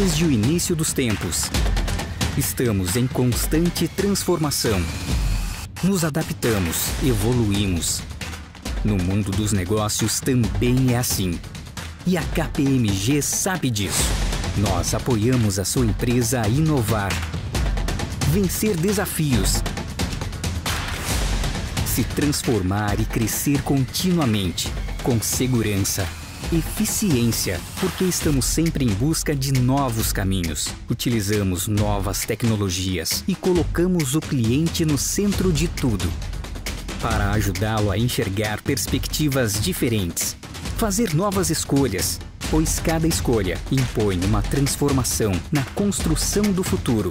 Desde o início dos tempos, estamos em constante transformação. Nos adaptamos, evoluímos. No mundo dos negócios também é assim. E a KPMG sabe disso. Nós apoiamos a sua empresa a inovar, vencer desafios, se transformar e crescer continuamente, com segurança Eficiência, porque estamos sempre em busca de novos caminhos, utilizamos novas tecnologias e colocamos o cliente no centro de tudo. Para ajudá-lo a enxergar perspectivas diferentes, fazer novas escolhas, pois cada escolha impõe uma transformação na construção do futuro.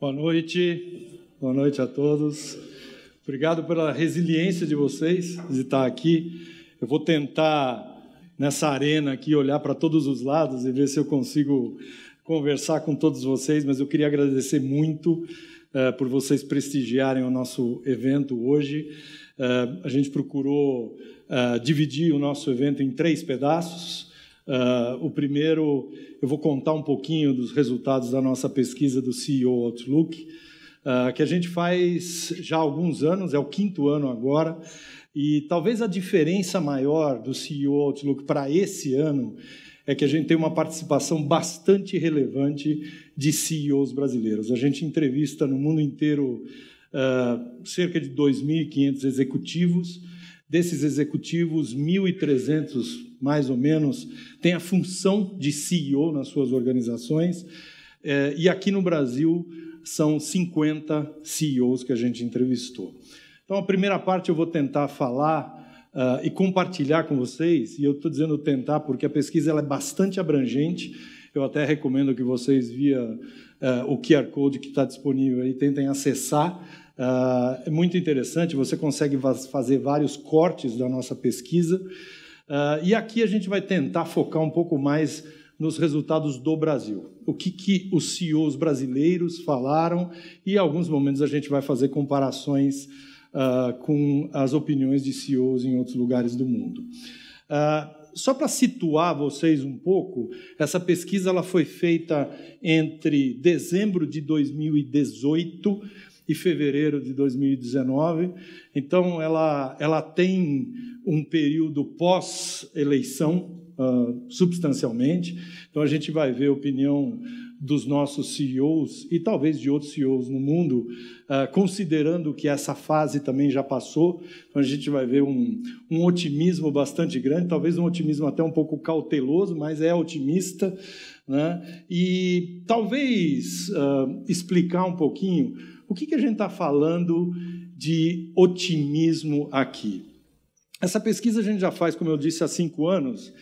Boa noite, boa noite a todos. Obrigado pela resiliência de vocês de estar aqui. Eu vou tentar nessa arena aqui olhar para todos os lados e ver se eu consigo conversar com todos vocês, mas eu queria agradecer muito uh, por vocês prestigiarem o nosso evento hoje. Uh, a gente procurou uh, dividir o nosso evento em três pedaços. Uh, o primeiro, eu vou contar um pouquinho dos resultados da nossa pesquisa do CEO Outlook, uh, que a gente faz já há alguns anos, é o quinto ano agora, e talvez a diferença maior do CEO Outlook para esse ano é que a gente tem uma participação bastante relevante de CEOs brasileiros. A gente entrevista no mundo inteiro uh, cerca de 2.500 executivos. Desses executivos, 1.300 mais ou menos têm a função de CEO nas suas organizações. É, e aqui no Brasil são 50 CEOs que a gente entrevistou. Então, a primeira parte eu vou tentar falar uh, e compartilhar com vocês, e eu estou dizendo tentar porque a pesquisa ela é bastante abrangente. Eu até recomendo que vocês, via uh, o QR Code que está disponível aí, tentem acessar. Uh, é muito interessante, você consegue fazer vários cortes da nossa pesquisa. Uh, e aqui a gente vai tentar focar um pouco mais nos resultados do Brasil. O que, que os CEOs brasileiros falaram, e em alguns momentos a gente vai fazer comparações uh, com as opiniões de CEOs em outros lugares do mundo. Uh, só para situar vocês um pouco, essa pesquisa ela foi feita entre dezembro de 2018 e fevereiro de 2019. Então, ela, ela tem um período pós-eleição, uh, substancialmente. Então, a gente vai ver a opinião dos nossos CEOs e talvez de outros CEOs no mundo, uh, considerando que essa fase também já passou, então a gente vai ver um, um, otimismo bastante grande, talvez um otimismo até um pouco cauteloso, mas é otimista. Né? E talvez uh, explicar um pouquinho por que, que a gente está falando de otimismo aqui? Essa pesquisa a gente já faz, como eu disse, há cinco anos,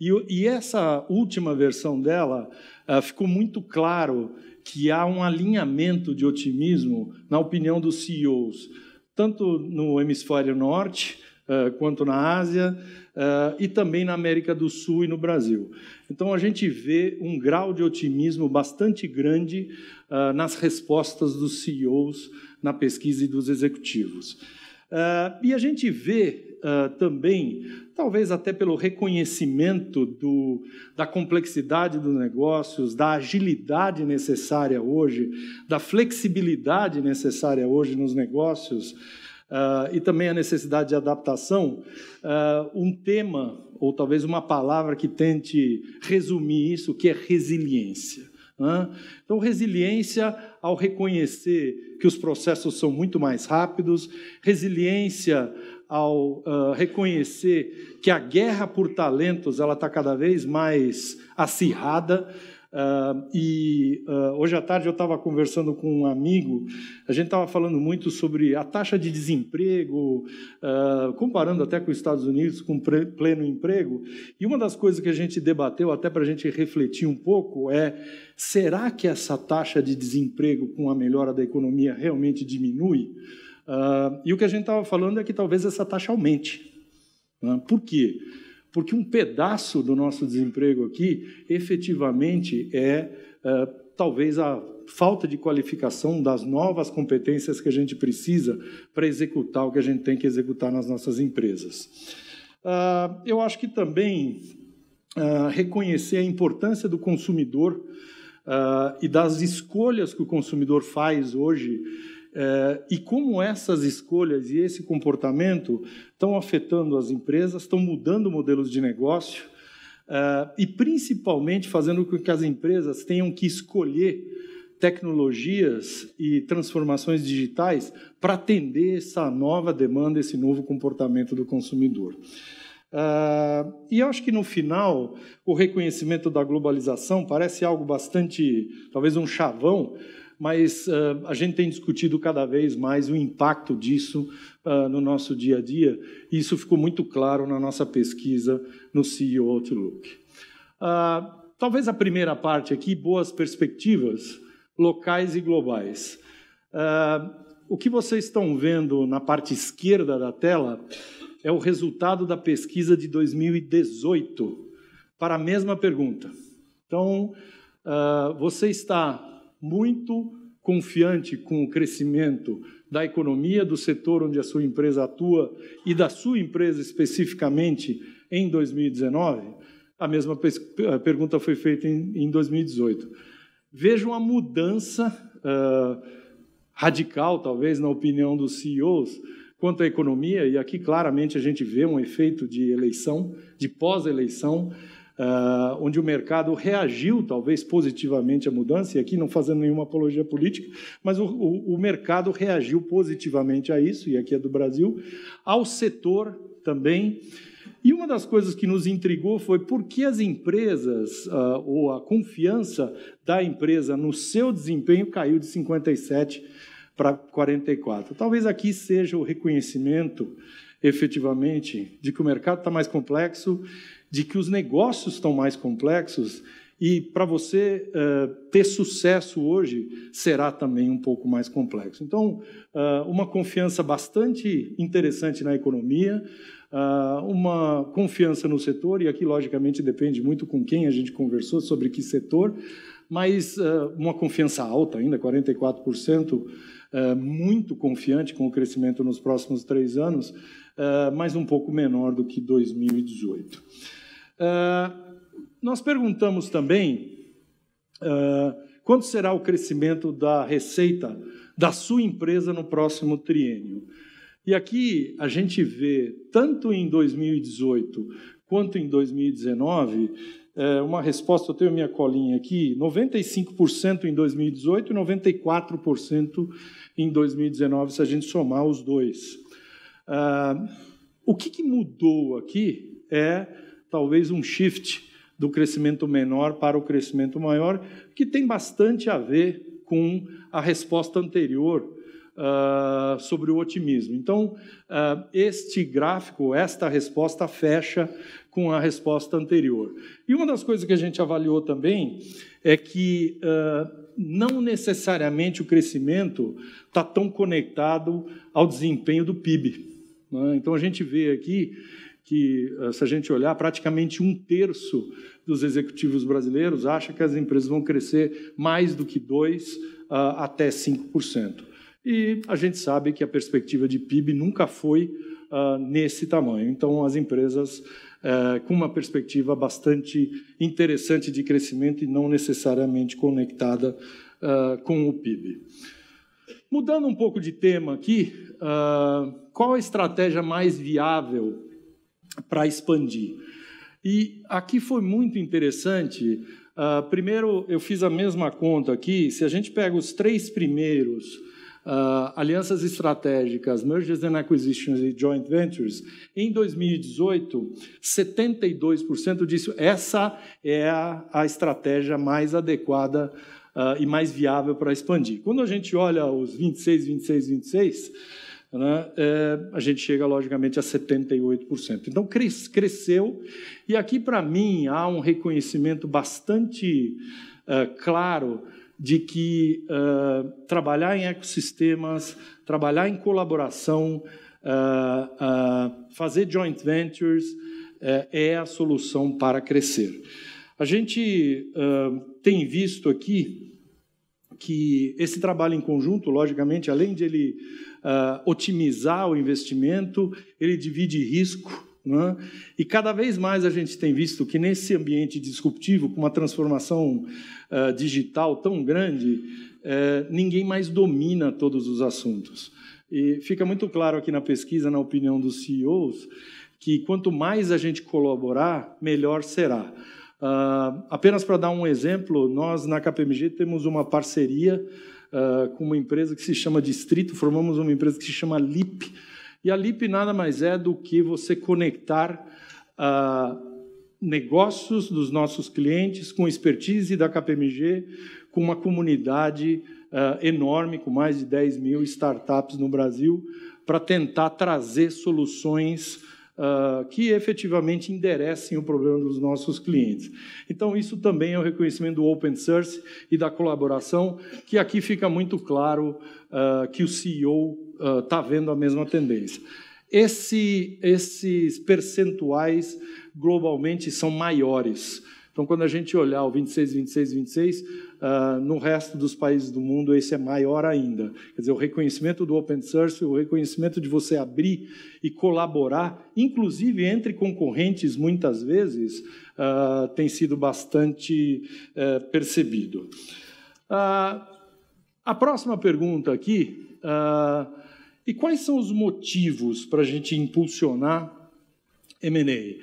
e, e essa última versão dela uh, ficou muito claro que há um alinhamento de otimismo na opinião dos CEOs, tanto no hemisfério norte uh, quanto na Ásia, uh, e também na América do Sul e no Brasil. Então, a gente vê um grau de otimismo bastante grande uh, nas respostas dos CEOs na pesquisa e dos executivos. Uh, e a gente vê uh, também, talvez até pelo reconhecimento do, da complexidade dos negócios, da agilidade necessária hoje, da flexibilidade necessária hoje nos negócios, uh, e também a necessidade de adaptação, uh, um tema, ou talvez uma palavra que tente resumir isso, que é resiliência. Né? Então, resiliência ao reconhecer que os processos são muito mais rápidos, resiliência ao uh, reconhecer que a guerra por talentos ela está cada vez mais acirrada Uh, e uh, hoje à tarde eu estava conversando com um amigo, a gente estava falando muito sobre a taxa de desemprego, uh, comparando até com os Estados Unidos, com pleno emprego. E uma das coisas que a gente debateu, até para a gente refletir um pouco, é: será que essa taxa de desemprego com a melhora da economia realmente diminui? e o que a gente estava falando é que talvez essa taxa aumente. Né? Por quê? porque um pedaço do nosso desemprego aqui efetivamente é, é talvez a falta de qualificação das novas competências que a gente precisa para executar o que a gente tem que executar nas nossas empresas. Uh, eu acho que também uh, reconhecer a importância do consumidor uh, e das escolhas que o consumidor faz hoje é, e como essas escolhas e esse comportamento estão afetando as empresas, estão mudando modelos de negócio é, e, principalmente, fazendo com que as empresas tenham que escolher tecnologias e transformações digitais para atender essa nova demanda, esse novo comportamento do consumidor. Uh, e eu acho que no final o reconhecimento da globalização parece algo bastante, talvez um chavão, mas uh, a gente tem discutido cada vez mais o impacto disso uh, no nosso dia a dia, e isso ficou muito claro na nossa pesquisa no CEO Outlook. Uh, talvez a primeira parte aqui, boas perspectivas locais e globais. o que vocês estão vendo na parte esquerda da tela é o resultado da pesquisa de 2018 para a mesma pergunta. Então, você está muito confiante com o crescimento da economia do setor onde a sua empresa atua e da sua empresa especificamente em 2019? A mesma pergunta foi feita em, em 2018. Veja uma mudança uh, radical, talvez, na opinião dos CEOs quanto à economia, e aqui claramente a gente vê um efeito de eleição, de pós-eleição, Uh, onde o mercado reagiu, talvez positivamente, à mudança, e aqui não fazendo nenhuma apologia política, mas o, o, o mercado reagiu positivamente a isso, e aqui é do Brasil, ao setor também. E uma das coisas que nos intrigou foi por que as empresas, uh, ou a confiança da empresa no seu desempenho caiu de 57 para 44. Talvez aqui seja o reconhecimento, efetivamente, de que o mercado está mais complexo de que os negócios estão mais complexos e para você uh, ter sucesso hoje será também um pouco mais complexo. Então, uh, uma confiança bastante interessante na economia, uh, uma confiança no setor, e aqui, logicamente, depende muito com quem a gente conversou sobre que setor, mas uma confiança alta ainda, 44%, muito confiante com o crescimento nos próximos três anos, mas um pouco menor do que 2018. Uh, nós perguntamos também uh, quanto será o crescimento da receita da sua empresa no próximo triênio. E aqui a gente vê, tanto em 2018 quanto em 2019, é, uma resposta, eu tenho minha colinha aqui, 95% em 2018 e 94% em 2019, se a gente somar os dois. Ah, o que, que mudou aqui é talvez um shift do crescimento menor para o crescimento maior, que tem bastante a ver com a resposta anterior uh, sobre o otimismo. Então, uh, este gráfico, esta resposta, fecha com a resposta anterior. E uma das coisas que a gente avaliou também é que uh, não necessariamente o crescimento está tão conectado ao desempenho do PIB. Né? Então, a gente vê aqui que, eh, se a gente olhar, praticamente um terço dos executivos brasileiros acha que as empresas vão crescer mais do que 2 ah, até 5%. E a gente sabe que a perspectiva de PIB nunca foi ah, nesse tamanho. Então, as empresas eh, com uma perspectiva bastante interessante de crescimento e não necessariamente conectada ah, com o PIB. Mudando um pouco de tema aqui, qual a estratégia mais viável para expandir. E aqui foi muito interessante. Uh, primeiro, eu fiz a mesma conta aqui. Se a gente pega os três primeiros uh, alianças estratégicas, mergers and acquisitions e joint ventures, em 2018, 72% disse Essa é a, a estratégia mais adequada uh, e mais viável para expandir. Quando a gente olha os 26, 26, 26 né, é, a gente chega, logicamente, a 78%. Então, cres, cresceu, e aqui, para mim, há um reconhecimento bastante é, claro de que é, trabalhar em ecossistemas, trabalhar em colaboração, é, é, fazer joint ventures é, é a solução para crescer. A gente tem visto aqui que esse trabalho em conjunto, logicamente, além de ele uh, otimizar o investimento, ele divide risco. Né? E cada vez mais a gente tem visto que nesse ambiente disruptivo, com uma transformação uh, digital tão grande, uh, ninguém mais domina todos os assuntos. E fica muito claro aqui na pesquisa, na opinião dos CEOs, que quanto mais a gente colaborar, melhor será. Uh, apenas para dar um exemplo, nós na KPMG temos uma parceria uh, com uma empresa que se chama Distrito, formamos uma empresa que se chama LIP. E a LIP nada mais é do que você conectar uh, negócios dos nossos clientes com expertise da KPMG, com uma comunidade uh, enorme, com mais de 10 mil startups no Brasil, para tentar trazer soluções uh, que efetivamente enderecem o problema dos nossos clientes. Então, isso também é o um reconhecimento do open source e da colaboração, que aqui fica muito claro uh, que o CEO está ah, vendo a mesma tendência. Esse, esses percentuais globalmente são maiores. Então, quando a gente olhar o 26, 26, 26, Uh, no resto dos países do mundo, esse é maior ainda. Quer dizer, o reconhecimento do open source, o reconhecimento de você abrir e colaborar, inclusive entre concorrentes, muitas vezes, uh, tem sido bastante uh, percebido. Ah, a próxima pergunta aqui. e quais são os motivos para a gente impulsionar M&A?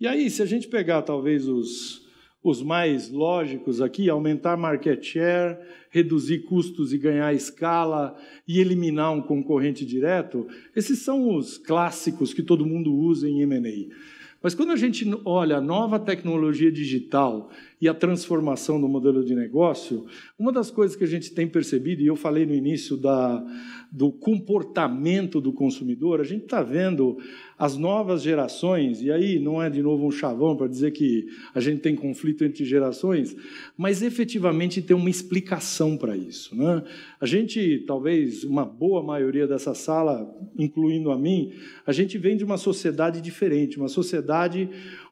E aí, se a gente pegar talvez os, os mais lógicos aqui, aumentar market share, reduzir custos e ganhar escala e eliminar um concorrente direto, esses são os clássicos que todo mundo usa em M&A. Mas quando a gente olha a nova tecnologia digital e a transformação do modelo de negócio, uma das coisas que a gente tem percebido, e eu falei no início da, do comportamento do consumidor, a gente está vendo as novas gerações, e aí não é de novo um chavão para dizer que a gente tem conflito entre gerações, mas efetivamente tem uma explicação para isso. Né? A gente, talvez uma boa maioria dessa sala, incluindo a mim, a gente vem de uma sociedade diferente, uma sociedade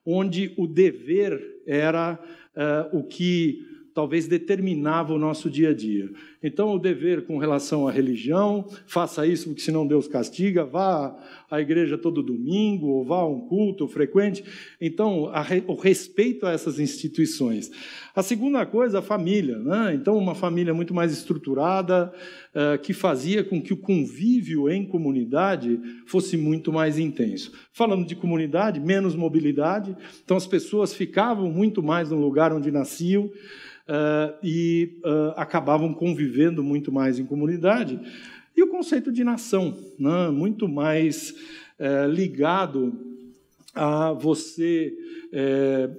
onde o dever era uh, o que talvez determinava o nosso dia a dia. Então, o dever com relação à religião, faça isso porque senão Deus castiga, vá à igreja todo domingo, ou vá a um culto frequente. Então, a, o respeito a essas instituições. A segunda coisa, a família. Né? Então, uma família muito mais estruturada, eh, que fazia com que o convívio em comunidade fosse muito mais intenso. Falando de comunidade, menos mobilidade, então as pessoas ficavam muito mais no lugar onde nasciam uh, e uh, acabavam convivendo muito mais em comunidade. E o conceito de nação, né? muito mais uh, ligado a você eh,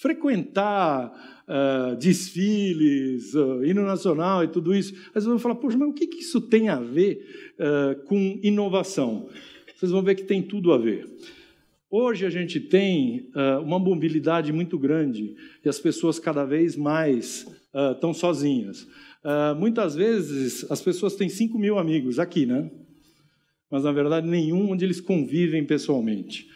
frequentar Uh, desfiles, uh, hino nacional e tudo isso. Aí vocês vão falar, poxa, mas o que, que isso tem a ver uh, com inovação? Vocês vão ver que tem tudo a ver. Hoje a gente tem uh, uma mobilidade muito grande e as pessoas cada vez mais uh, ah, estão sozinhas. Uh, muitas vezes as pessoas têm 5 mil amigos aqui, né? Mas na verdade nenhum onde eles convivem pessoalmente.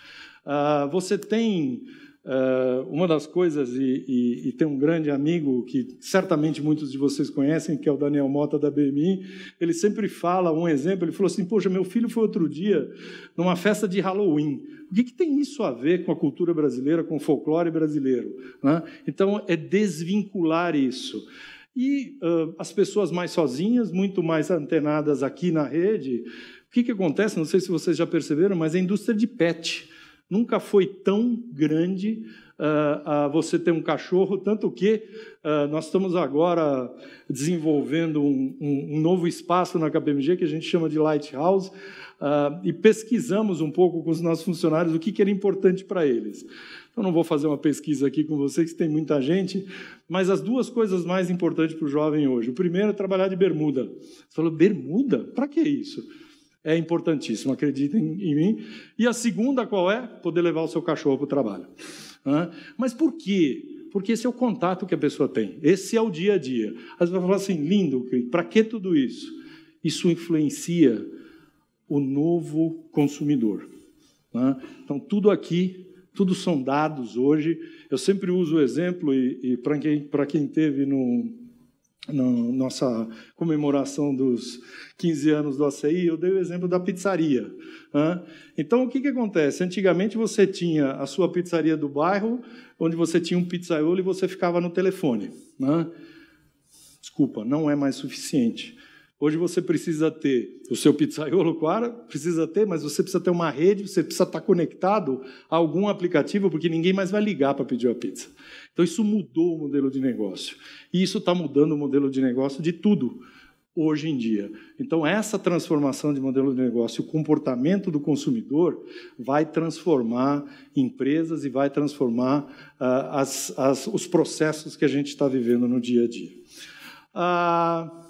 você tem Uh, uma das coisas, e, e, e, tem um grande amigo que certamente muitos de vocês conhecem, que é o Daniel Mota da BMI, ele sempre fala um exemplo, ele falou assim, poxa, meu filho foi outro dia numa festa de Halloween. O que, que tem isso a ver com a cultura brasileira, com o folclore brasileiro? Né? Então, é desvincular isso. E uh, as pessoas mais sozinhas, muito mais antenadas aqui na rede, o que, que acontece? Não sei se vocês já perceberam, mas a indústria de pet Nunca foi tão grande uh, uh, você ter um cachorro, tanto que uh, nós estamos agora desenvolvendo um, um, um, novo espaço na KPMG que a gente chama de Lighthouse ah, e pesquisamos um pouco com os nossos funcionários o que, que era importante para eles. Então, não vou fazer uma pesquisa aqui com vocês, que tem muita gente, mas as duas coisas mais importantes para o jovem hoje. O primeiro é trabalhar de bermuda. Você falou, bermuda? Para que isso? é importantíssimo, acreditem em mim. E a segunda qual é? Poder levar o seu cachorro para o trabalho. Mas por quê? Porque esse é o contato que a pessoa tem, esse é o dia a dia. Aí você vai falar assim, lindo, para que tudo isso? Isso influencia o novo consumidor. Então, tudo aqui, tudo são dados hoje. Eu sempre uso o exemplo, e, e para quem, pra quem teve no, na nossa comemoração dos 15 anos do ACI, eu dei o exemplo da pizzaria. Então, o que, que acontece? Antigamente, você tinha a sua pizzaria do bairro, onde você tinha um pizzaiolo e você ficava no telefone. Desculpa, não é mais suficiente. Hoje você precisa ter o seu pizzaiolo, claro, precisa ter, mas você precisa ter uma rede, você precisa estar conectado a algum aplicativo, porque ninguém mais vai ligar para pedir a pizza. Então isso mudou o modelo de negócio. E isso está mudando o modelo de negócio de tudo hoje em dia. Então essa transformação de modelo de negócio, o comportamento do consumidor, vai transformar empresas e vai transformar ah, as, as, os processos que a gente está vivendo no dia a dia. Ah,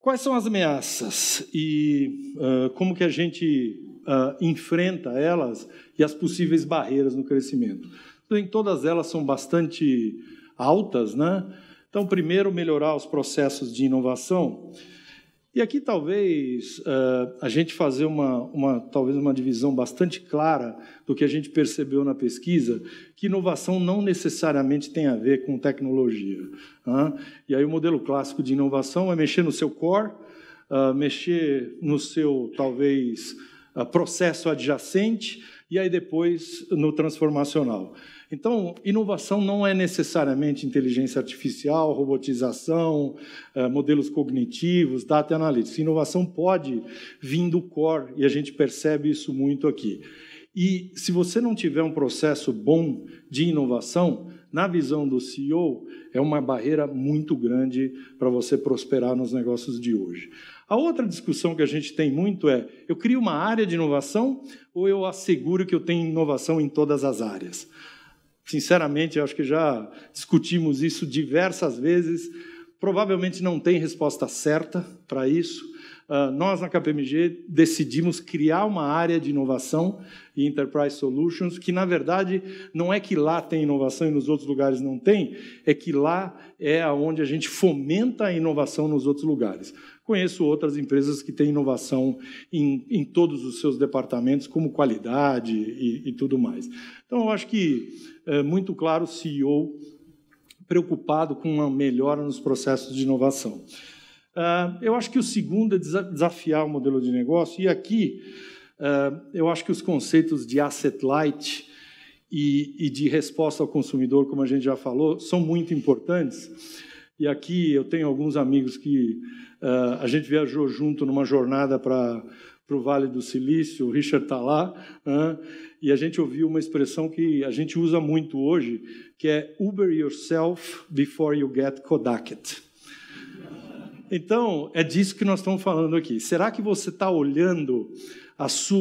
Quais são as ameaças e uh, como que a gente uh, enfrenta elas e as possíveis barreiras no crescimento? Então, todas elas são bastante altas, né? Então, primeiro, melhorar os processos de inovação. E aqui talvez uh, a gente fazer uma, uma, talvez uma divisão bastante clara do que a gente percebeu na pesquisa, que inovação não necessariamente tem a ver com tecnologia. Uh? E aí o modelo clássico de inovação é mexer no seu core, uh, mexer no seu talvez eh, processo adjacente e aí depois no transformacional. Então, inovação não é necessariamente inteligência artificial, robotização, eh, modelos cognitivos, data analytics. Inovação pode vir do core e a gente percebe isso muito aqui. E se você não tiver um processo bom de inovação, na visão do CEO, é uma barreira muito grande para você prosperar nos negócios de hoje. A outra discussão que a gente tem muito é: eu crio uma área de inovação ou eu asseguro que eu tenho inovação em todas as áreas? Sinceramente, acho que já discutimos isso diversas vezes. Provavelmente não tem resposta certa para isso. Uh, nós, na KPMG, decidimos criar uma área de inovação e Enterprise Solutions, que, na verdade, não é que lá tem inovação e nos outros lugares não tem, é que lá é onde a gente fomenta a inovação nos outros lugares. Conheço outras empresas que têm inovação em, em todos os seus departamentos, como qualidade e, e tudo mais. Então, eu acho que é, muito claro o CEO preocupado com uma melhora nos processos de inovação. É, eu acho que o segundo é desafiar o modelo de negócio, e aqui é, eu acho que os conceitos de asset light e de resposta ao consumidor, como a gente já falou, são muito importantes. E aqui eu tenho alguns amigos que uh, a gente viajou junto numa jornada para o Vale do Silício, o Richard está lá, uh, e a gente ouviu uma expressão que a gente usa muito hoje, que é Uber yourself before you get Kodaked. Então, é disso que nós estamos falando aqui. Será que você está olhando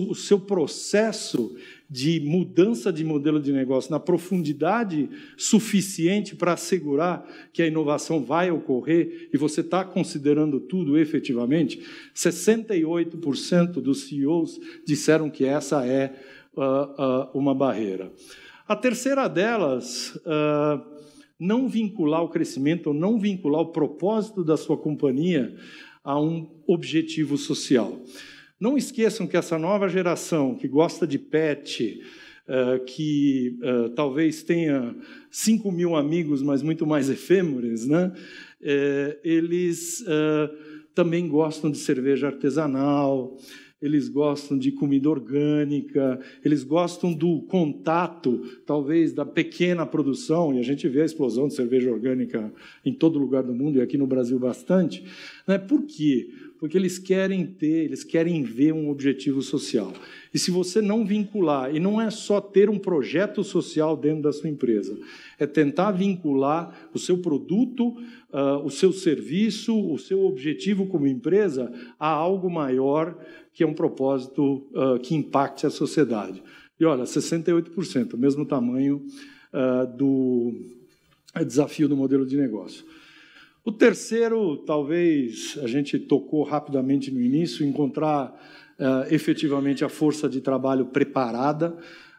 o seu processo de mudança de modelo de negócio na profundidade suficiente para assegurar que a inovação vai ocorrer e você está considerando tudo efetivamente? 68% dos CEOs disseram que essa é uh, uh, uma barreira. A terceira delas, uh, não vincular o crescimento ou não vincular o propósito da sua companhia a um objetivo social. Não esqueçam que essa nova geração que gosta de pet, Uh, que uh, talvez tenha 5 mil amigos, mas muito mais efêmeros, né? Uh, eles também gostam de cerveja artesanal, eles gostam de comida orgânica, eles gostam do contato, talvez da pequena produção, e a gente vê a explosão de cerveja orgânica em todo lugar do mundo e aqui no Brasil bastante. Né? Por quê? Porque eles querem ter, eles querem ver um objetivo social. E se você não vincular, e não é só ter um projeto social dentro da sua empresa, é tentar vincular o seu produto, uh, o seu serviço, o seu objetivo como empresa a algo maior que é um propósito uh, que impacte a sociedade. E olha, 68%, o mesmo tamanho uh, do desafio do modelo de negócio. O terceiro, talvez a gente tocou rapidamente no início, encontrar uh, efetivamente a força de trabalho preparada.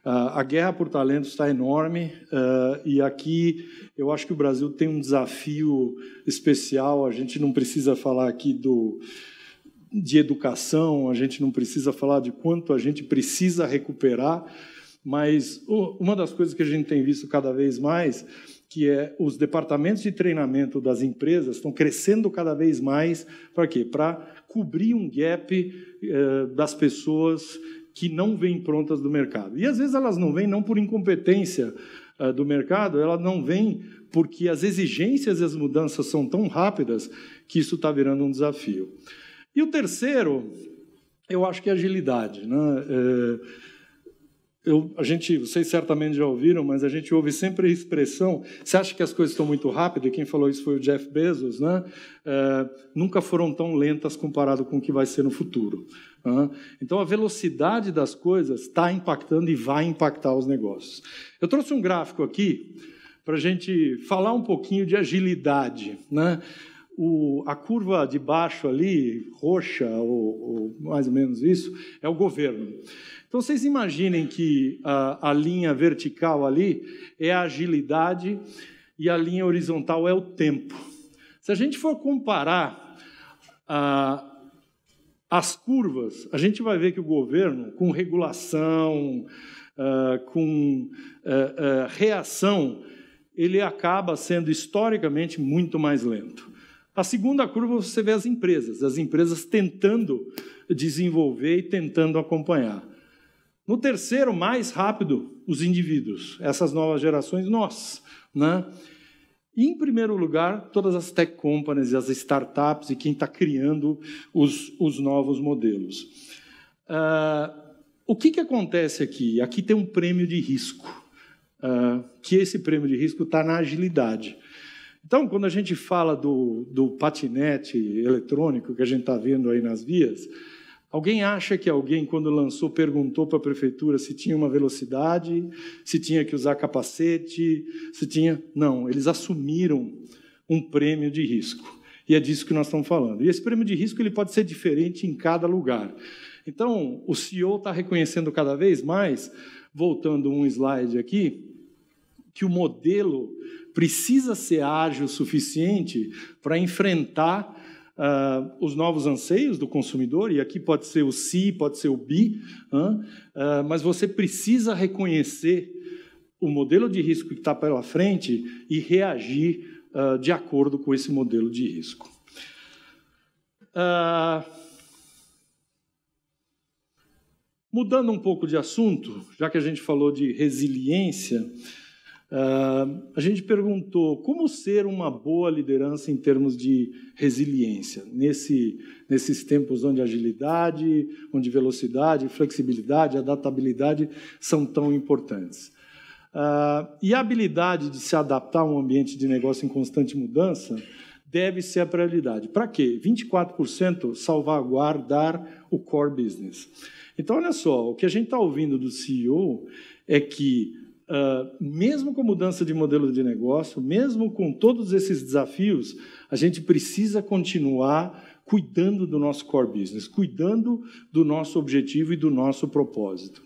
Uh, a guerra por talentos está enorme uh, e aqui eu acho que o Brasil tem um desafio especial. A gente não precisa falar aqui do de educação, a gente não precisa falar de quanto a gente precisa recuperar, mas uma das coisas que a gente tem visto cada vez mais que é os departamentos de treinamento das empresas estão crescendo cada vez mais para quê? Para cobrir um gap eh, das pessoas que não vêm prontas do mercado. E às vezes elas não vêm não por incompetência eh, do mercado, elas não vêm porque as exigências e as mudanças são tão rápidas que isso está virando um desafio. E o terceiro, eu acho que é agilidade. Né? Eh, eu, a gente, vocês certamente já ouviram, mas a gente ouve sempre a expressão. Você acha que as coisas estão muito rápidas? E quem falou isso foi o Jeff Bezos, né? É, nunca foram tão lentas comparado com o que vai ser no futuro. Né? Então a velocidade das coisas está impactando e vai impactar os negócios. Eu trouxe um gráfico aqui para a gente falar um pouquinho de agilidade, né? O, a curva de baixo ali, roxa, ou, ou mais ou menos isso, é o governo. Então vocês imaginem que a, a linha vertical ali é a agilidade e a linha horizontal é o tempo. Se a gente for comparar a, as curvas, a gente vai ver que o governo, com regulação, ah, com eh, eh, reação, ele acaba sendo historicamente muito mais lento. A segunda curva você vê as empresas, as empresas tentando desenvolver e tentando acompanhar. No terceiro, mais rápido, os indivíduos, essas novas gerações, nós. Né? E, em primeiro lugar, todas as tech companies, as startups e quem está criando os, os novos modelos. Uh, o que, que acontece aqui? Aqui tem um prêmio de risco, uh, que esse prêmio de risco está na agilidade. Então, quando a gente fala do, do patinete eletrônico que a gente está vendo aí nas vias, Alguém acha que alguém, quando lançou, perguntou para a prefeitura se tinha uma velocidade, se tinha que usar capacete, se tinha. Não, eles assumiram um prêmio de risco. E é disso que nós estamos falando. E esse prêmio de risco ele pode ser diferente em cada lugar. Então, o CEO está reconhecendo cada vez mais, voltando um slide aqui, que o modelo precisa ser ágil o suficiente para enfrentar uh, os novos anseios do consumidor, e aqui pode ser o si, pode ser o bi, uh, mas você precisa reconhecer o modelo de risco que está pela frente e reagir ah, de acordo com esse modelo de risco. Mudando um pouco de assunto, já que a gente falou de resiliência, Uh, a gente perguntou como ser uma boa liderança em termos de resiliência, nesse, nesses tempos onde agilidade, onde velocidade, flexibilidade, adaptabilidade são tão importantes. Uh, e a habilidade de se adaptar a um ambiente de negócio em constante mudança deve ser a prioridade. Para quê? 24% salvaguardar o core business. Então, olha só, o que a gente está ouvindo do CEO é que Uh, mesmo com mudança de modelo de negócio, mesmo com todos esses desafios, a gente precisa continuar cuidando do nosso core business, cuidando do nosso objetivo e do nosso propósito.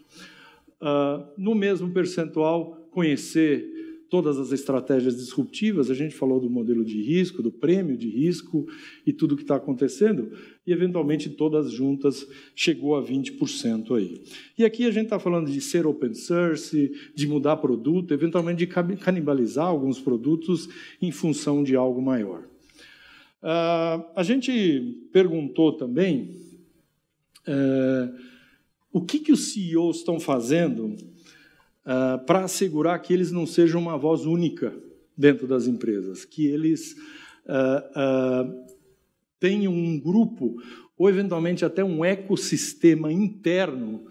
Uh, no mesmo percentual, conhecer todas as estratégias disruptivas, a gente falou do modelo de risco, do prêmio de risco e tudo que está acontecendo, e eventualmente todas juntas chegou a 20% aí. E aqui a gente está falando de ser open source, de mudar produto, eventualmente de canibalizar alguns produtos em função de algo maior. Uh, a gente perguntou também uh, o que, que os CEOs estão fazendo uh, ah, para assegurar que eles não sejam uma voz única dentro das empresas, que eles uh, uh, tenham um grupo ou eventualmente até um ecossistema interno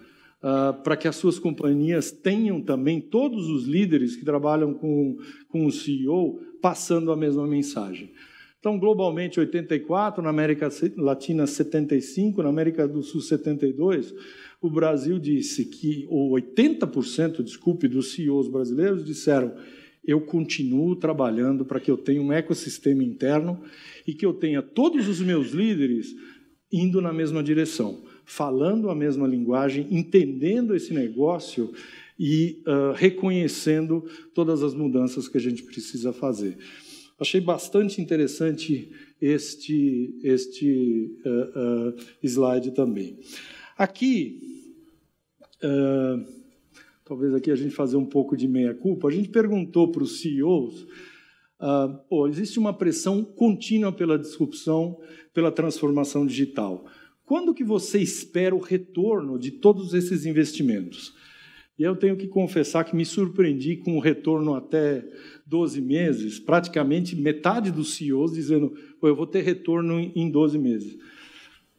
Uh, para que as suas companhias tenham também todos os líderes que trabalham com, com o CEO passando a mesma mensagem. Então, globalmente, 84, na América Latina, 75, na América do Sul, 72 o Brasil disse que, ou 80%, desculpe, dos CEOs brasileiros disseram: eu continuo trabalhando para que eu tenha um ecossistema interno e que eu tenha todos os meus líderes indo na mesma direção, falando a mesma linguagem, entendendo esse negócio e uh, reconhecendo todas as mudanças que a gente precisa fazer. Achei bastante interessante este, este uh, uh, slide também. Aqui ah, talvez aqui a gente fazer um pouco de meia-culpa. A gente perguntou para os CEOs. Uh, ah, pô, existe uma pressão contínua pela disrupção, pela transformação digital. Quando que você espera o retorno de todos esses investimentos? E eu tenho que confessar que me surpreendi com o retorno até 12 meses, praticamente metade dos CEOs dizendo, eu vou ter retorno em 12 meses.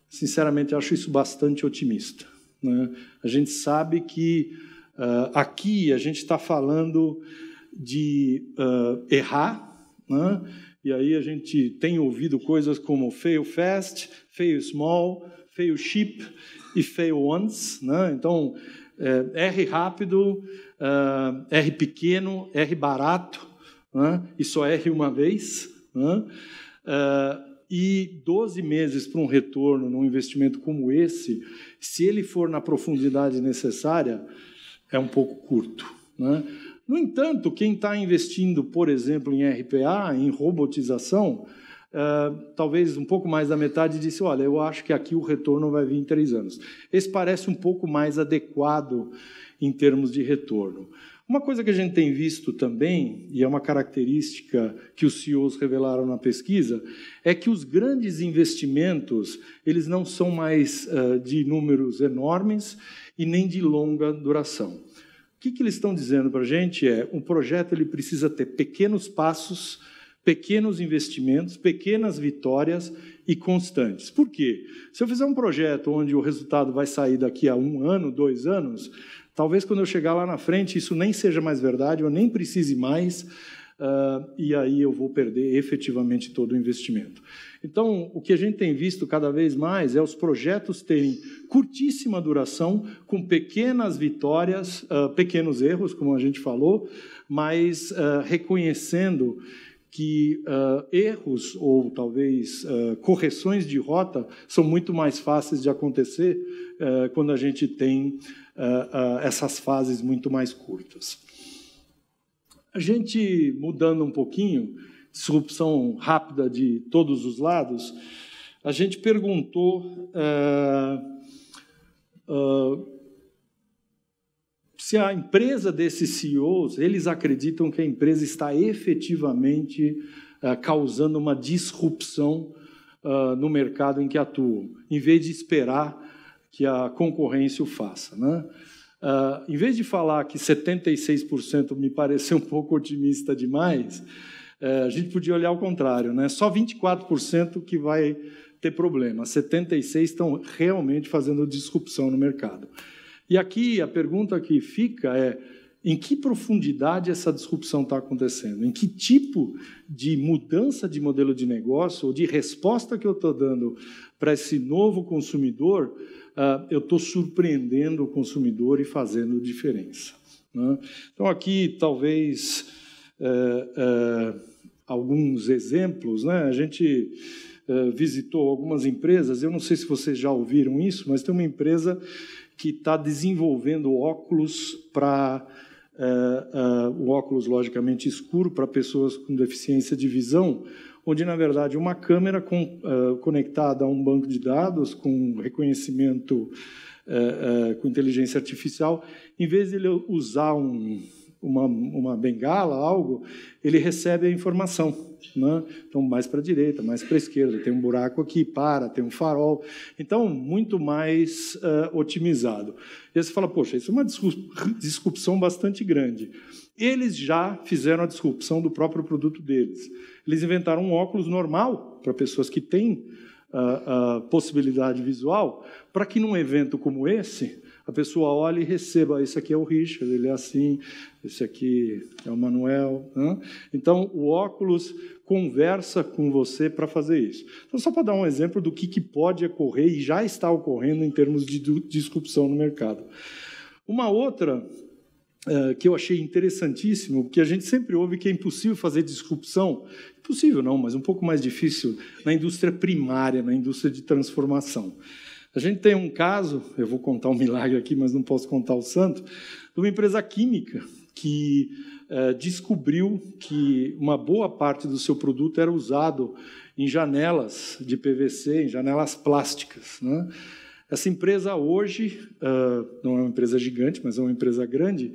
Sinceramente, acho isso bastante otimista. Né? A gente sabe que uh, aqui a gente está falando de uh, errar, né? e aí a gente tem ouvido coisas como fail fast, fail small, fail cheap e fail once. Né? Então, é, R rápido, uh, ah, R pequeno, R barato, né? e só R uma vez. Né? Uh, e 12 meses para um retorno num investimento como esse, se ele for na profundidade necessária, é um pouco curto. Né? No entanto, quem está investindo, por exemplo, em RPA, em robotização, Uh, talvez um pouco mais da metade disse: Olha, eu acho que aqui o retorno vai vir em três anos. Esse parece um pouco mais adequado em termos de retorno. Uma coisa que a gente tem visto também, e é uma característica que os CEOs revelaram na pesquisa, é que os grandes investimentos, eles não são mais uh, de números enormes e nem de longa duração. O que, que eles estão dizendo para a gente é, um projeto ele precisa ter pequenos passos, pequenos investimentos, pequenas vitórias e constantes. Por quê? Se eu fizer um projeto onde o resultado vai sair daqui a um ano, dois anos, talvez quando eu chegar lá na frente isso nem seja mais verdade, eu nem precise mais, Uh, e aí eu vou perder efetivamente todo o investimento. Então, o que a gente tem visto cada vez mais é os projetos terem curtíssima duração, com pequenas vitórias, uh, pequenos erros, como a gente falou, mas uh, reconhecendo que uh, erros ou talvez uh, correções de rota são muito mais fáceis de acontecer uh, quando a gente tem essas fases muito mais curtas. A gente mudando um pouquinho, disrupção rápida de todos os lados, a gente perguntou se a empresa desses CEOs, eles acreditam que a empresa está efetivamente uh, causando uma disrupção uh, no mercado em que atuam, em vez de esperar que a concorrência o faça. Né? Uh, em vez de falar que 76% me pareceu um pouco otimista demais, a gente podia olhar ao contrário, né? só 24% que vai ter problema, 76% estão realmente fazendo disrupção no mercado. E aqui a pergunta que fica é: em que profundidade essa disrupção está acontecendo? Em que tipo de mudança de modelo de negócio ou de resposta que eu estou dando para esse novo consumidor, uh, eu estou surpreendendo o consumidor e fazendo diferença? Né? Então, aqui talvez eh, eh, alguns exemplos. Né? A gente eh, visitou algumas empresas, eu não sei se vocês já ouviram isso, mas tem uma empresa que está desenvolvendo óculos para. Uh, eh, uh, eh, o óculos logicamente escuro para pessoas com deficiência de visão, onde, na verdade, uma câmera com, uh, conectada a um banco de dados com reconhecimento com inteligência artificial, em vez de ele usar um, uma, uma bengala, algo, ele recebe a informação. Né? Então, mais para a direita, mais para a esquerda, tem um buraco aqui, para, tem um farol. Então, muito mais uh, otimizado. E aí você fala, poxa, isso é uma disrupção bastante grande. Eles já fizeram a disrupção do próprio produto deles. Eles inventaram um óculos normal para pessoas que têm uh, uh, possibilidade visual, para que num evento como esse, a pessoa olha e receba, esse aqui é o Richard, ele é assim, esse aqui é o Manuel. Né? Então, o óculos conversa com você para fazer isso. Então, só para dar um exemplo do que, que pode ocorrer e já está ocorrendo em termos de disrupção no mercado. Uma outra é, que eu achei interessantíssimo, que a gente sempre ouve que é impossível fazer disrupção, impossível não, mas um pouco mais difícil, na indústria primária, na indústria de transformação. A gente tem um caso, eu vou contar um milagre aqui, mas não posso contar o santo, de uma empresa química que eh, descobriu que uma boa parte do seu produto era usado em janelas de PVC, em janelas plásticas. Né? Essa empresa hoje, uh, não é uma empresa gigante, mas é uma empresa grande,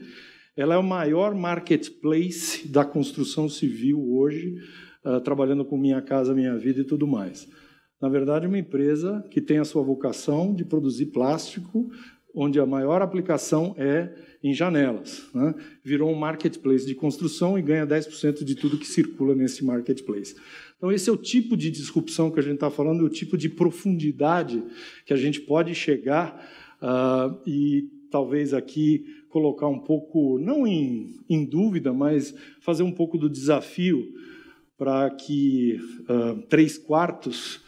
ela é o maior marketplace da construção civil hoje, uh, trabalhando com Minha Casa Minha Vida e tudo mais. Na verdade, uma empresa que tem a sua vocação de produzir plástico, onde a maior aplicação é em janelas. Né? Virou um marketplace de construção e ganha 10% de tudo que circula nesse marketplace. Então, esse é o tipo de disrupção que a gente está falando, o tipo de profundidade que a gente pode chegar uh, e talvez aqui colocar um pouco, não em, em dúvida, mas fazer um pouco do desafio para que uh, três quartos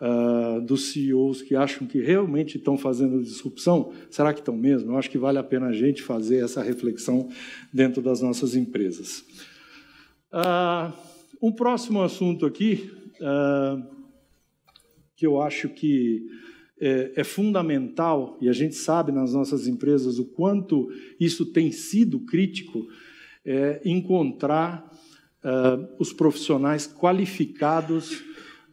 uh, dos CEOs que acham que realmente estão fazendo disrupção, será que estão mesmo? Eu acho que vale a pena a gente fazer essa reflexão dentro das nossas empresas. Uh, um próximo assunto aqui, uh, que eu acho que é, é, fundamental, e a gente sabe nas nossas empresas o quanto isso tem sido crítico, é encontrar uh, os profissionais qualificados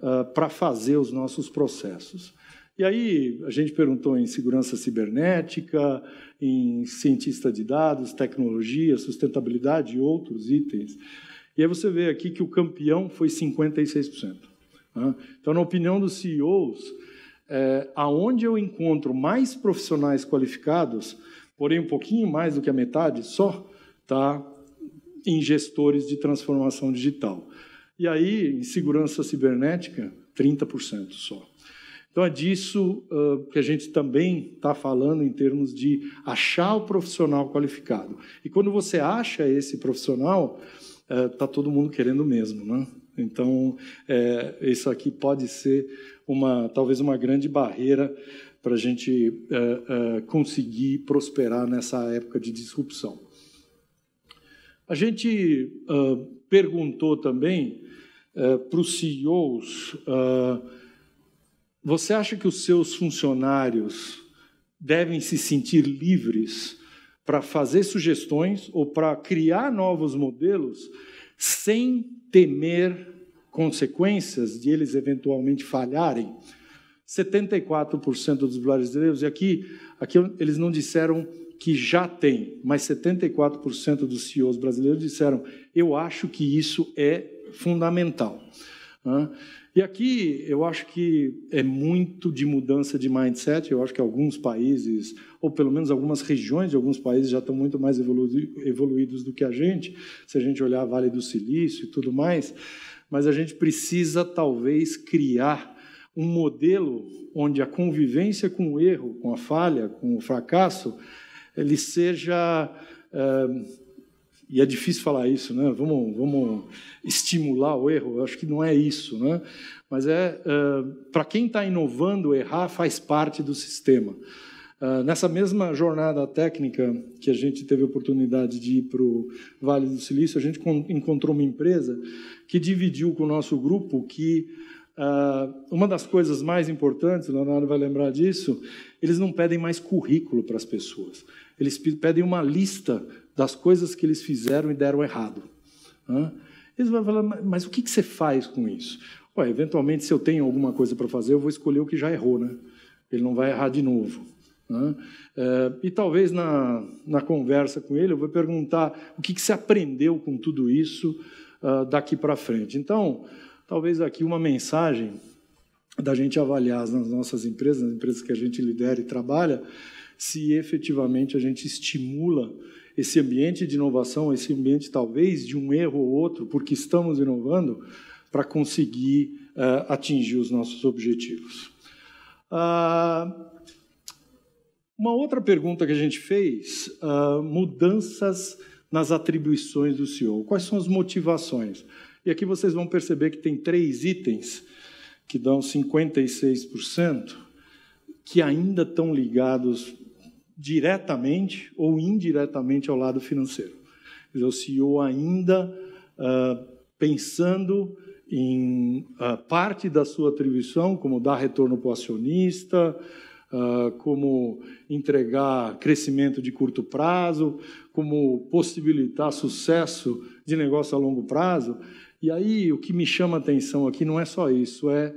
ah, para fazer os nossos processos. E aí a gente perguntou em segurança cibernética, em cientista de dados, tecnologia, sustentabilidade e outros itens. E aí você vê aqui que o campeão foi 56%. Né? Então, na opinião dos CEOs, é, aonde eu encontro mais profissionais qualificados, porém um pouquinho mais do que a metade, só está em gestores de transformação digital. E aí, em segurança cibernética, 30% só. Então, é disso uh, que a gente também está falando em termos de achar o profissional qualificado. E quando você acha esse profissional, está uh, todo mundo querendo mesmo, né? Então, é, isso aqui pode ser uma, talvez uma grande barreira para a gente é, é, conseguir prosperar nessa época de disrupção. A gente uh, perguntou também uh, para os CEOs: uh, ah, você acha que os seus funcionários devem se sentir livres para fazer sugestões ou para criar novos modelos sem temer consequências de eles eventualmente falharem? 74% dos brasileiros, e aqui, aqui eles não disseram que já tem, mas 74% dos CEOs brasileiros disseram: eu acho que isso é fundamental. E aqui eu acho que é muito de mudança de mindset. Eu acho que alguns países, ou pelo menos algumas regiões de alguns países, já estão muito mais evoluídos do que a gente, se a gente olhar a Vale do Silício e tudo mais. Mas a gente precisa, talvez, criar um modelo onde a convivência com o erro, com a falha, com o fracasso, ele seja. É, e é difícil falar isso, né? Vamos, vamos estimular o erro. Eu acho que não é isso, né? Mas é, é eh, para quem está inovando, errar faz parte do sistema. Eh, nessa mesma jornada técnica que a gente teve a oportunidade de ir para o Vale do Silício, a gente encontrou uma empresa que dividiu com o nosso grupo que Uh, uma das coisas mais importantes, o Leonardo vai lembrar disso, eles não pedem mais currículo para as pessoas. Eles pedem uma lista das coisas que eles fizeram e deram errado. Eles vão falar, mas o que, que você faz com isso? Ué, eventualmente, se eu tenho alguma coisa para fazer, eu vou escolher o que já errou, né? Ele não vai errar de novo. Eh, e talvez na, na conversa com ele, eu vou perguntar o que, que você aprendeu com tudo isso uh, daqui para frente. Então, Talvez aqui uma mensagem da gente avaliar nas nossas empresas, nas empresas que a gente lidera e trabalha, se efetivamente a gente estimula esse ambiente de inovação, esse ambiente talvez de um erro ou outro, porque estamos inovando, para conseguir uh, atingir os nossos objetivos. Uh, uma outra pergunta que a gente fez: uh, mudanças nas atribuições do CEO. Quais são as motivações? E aqui vocês vão perceber que tem três itens que dão 56% que ainda estão ligados diretamente ou indiretamente ao lado financeiro. o CEO ainda uh, pensando em uh, parte da sua atribuição, como dar retorno para o acionista, uh, como entregar crescimento de curto prazo, como possibilitar sucesso de negócio a longo prazo, e aí o que me chama a atenção aqui não é só isso, é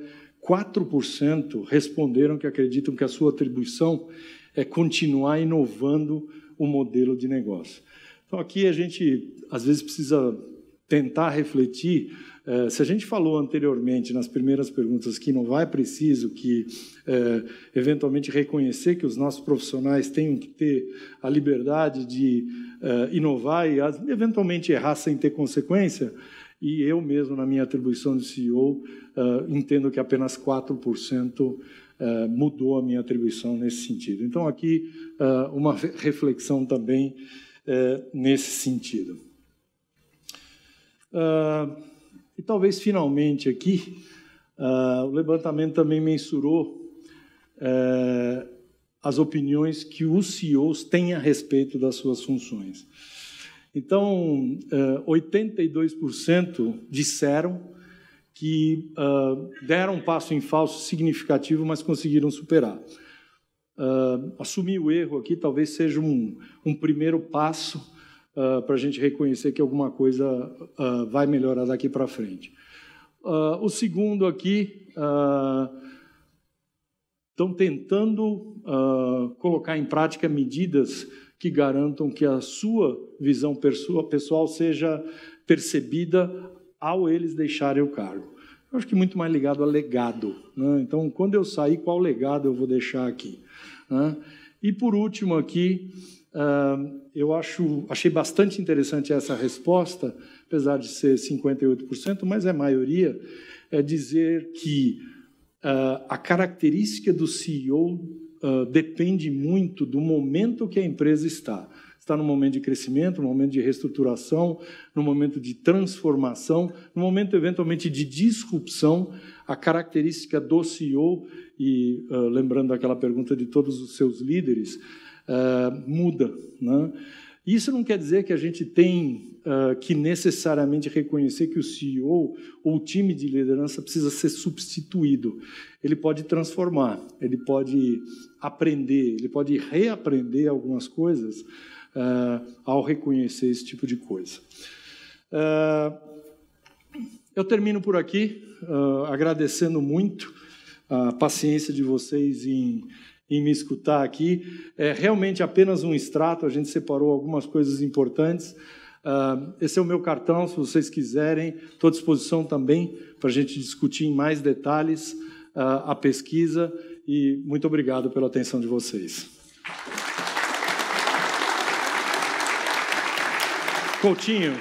4% responderam que acreditam que a sua atribuição é continuar inovando o modelo de negócio. Então aqui a gente às vezes precisa tentar refletir. Eh, se a gente falou anteriormente nas primeiras perguntas que não vai preciso, que eh, eventualmente reconhecer que os nossos profissionais tenham que ter a liberdade de eh, inovar e eventualmente errar sem ter consequência, e eu mesmo, na minha atribuição de CEO, ah, entendo que apenas 4% ah, mudou a minha atribuição nesse sentido. Então, aqui, ah, uma reflexão também eh, nesse sentido. E talvez, finalmente, aqui, o levantamento também mensurou eh, as opiniões que os CEOs têm a respeito das suas funções. Então, 82% é, disseram que é, deram um passo em falso significativo, mas conseguiram superar. É, assumir o erro aqui talvez seja um, um primeiro passo para a gente reconhecer que alguma coisa vai melhorar daqui para frente. o segundo aqui, estão tentando colocar em prática medidas que garantam que a sua visão pessoal seja percebida ao eles deixarem o cargo. Eu acho que muito mais ligado a legado. Né? Então, quando eu sair, qual legado eu vou deixar aqui? Né? E por último aqui, eh, eu acho, achei bastante interessante essa resposta, apesar de ser 58%, mas é maioria, é dizer que eh, a característica do CEO uh, depende muito do momento que a empresa está. Está no momento de crescimento, no momento de reestruturação, no momento de transformação, no momento eventualmente de disrupção. A característica do CEO, e uh, lembrando aquela pergunta de todos os seus líderes, uh, muda. Né? Isso não quer dizer que a gente tem uh, que necessariamente reconhecer que o CEO ou o time de liderança precisa ser substituído. Ele pode transformar, ele pode aprender, ele pode reaprender algumas coisas uh, ao reconhecer esse tipo de coisa. Uh, eu termino por aqui, uh, agradecendo muito a paciência de vocês em, em me escutar aqui. É realmente apenas um extrato, a gente separou algumas coisas importantes. Uh, esse é o meu cartão, se vocês quiserem, estou à disposição também para a gente discutir em mais detalhes uh, a pesquisa e muito obrigado pela atenção de vocês. Coutinho,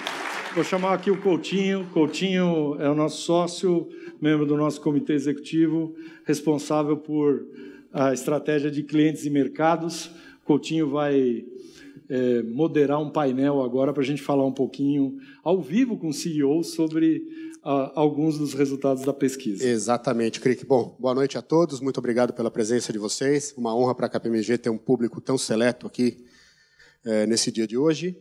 vou chamar aqui o Coutinho. Coutinho é o nosso sócio, membro do nosso comitê executivo, responsável por a estratégia de clientes e mercados. Coutinho vai é, moderar um painel agora para a gente falar um pouquinho ao vivo com o CEO sobre alguns dos resultados da pesquisa. Exatamente, Crick. Bom, boa noite a todos, muito obrigado pela presença de vocês. Uma honra para a KPMG ter um público tão seleto aqui é, nesse dia de hoje.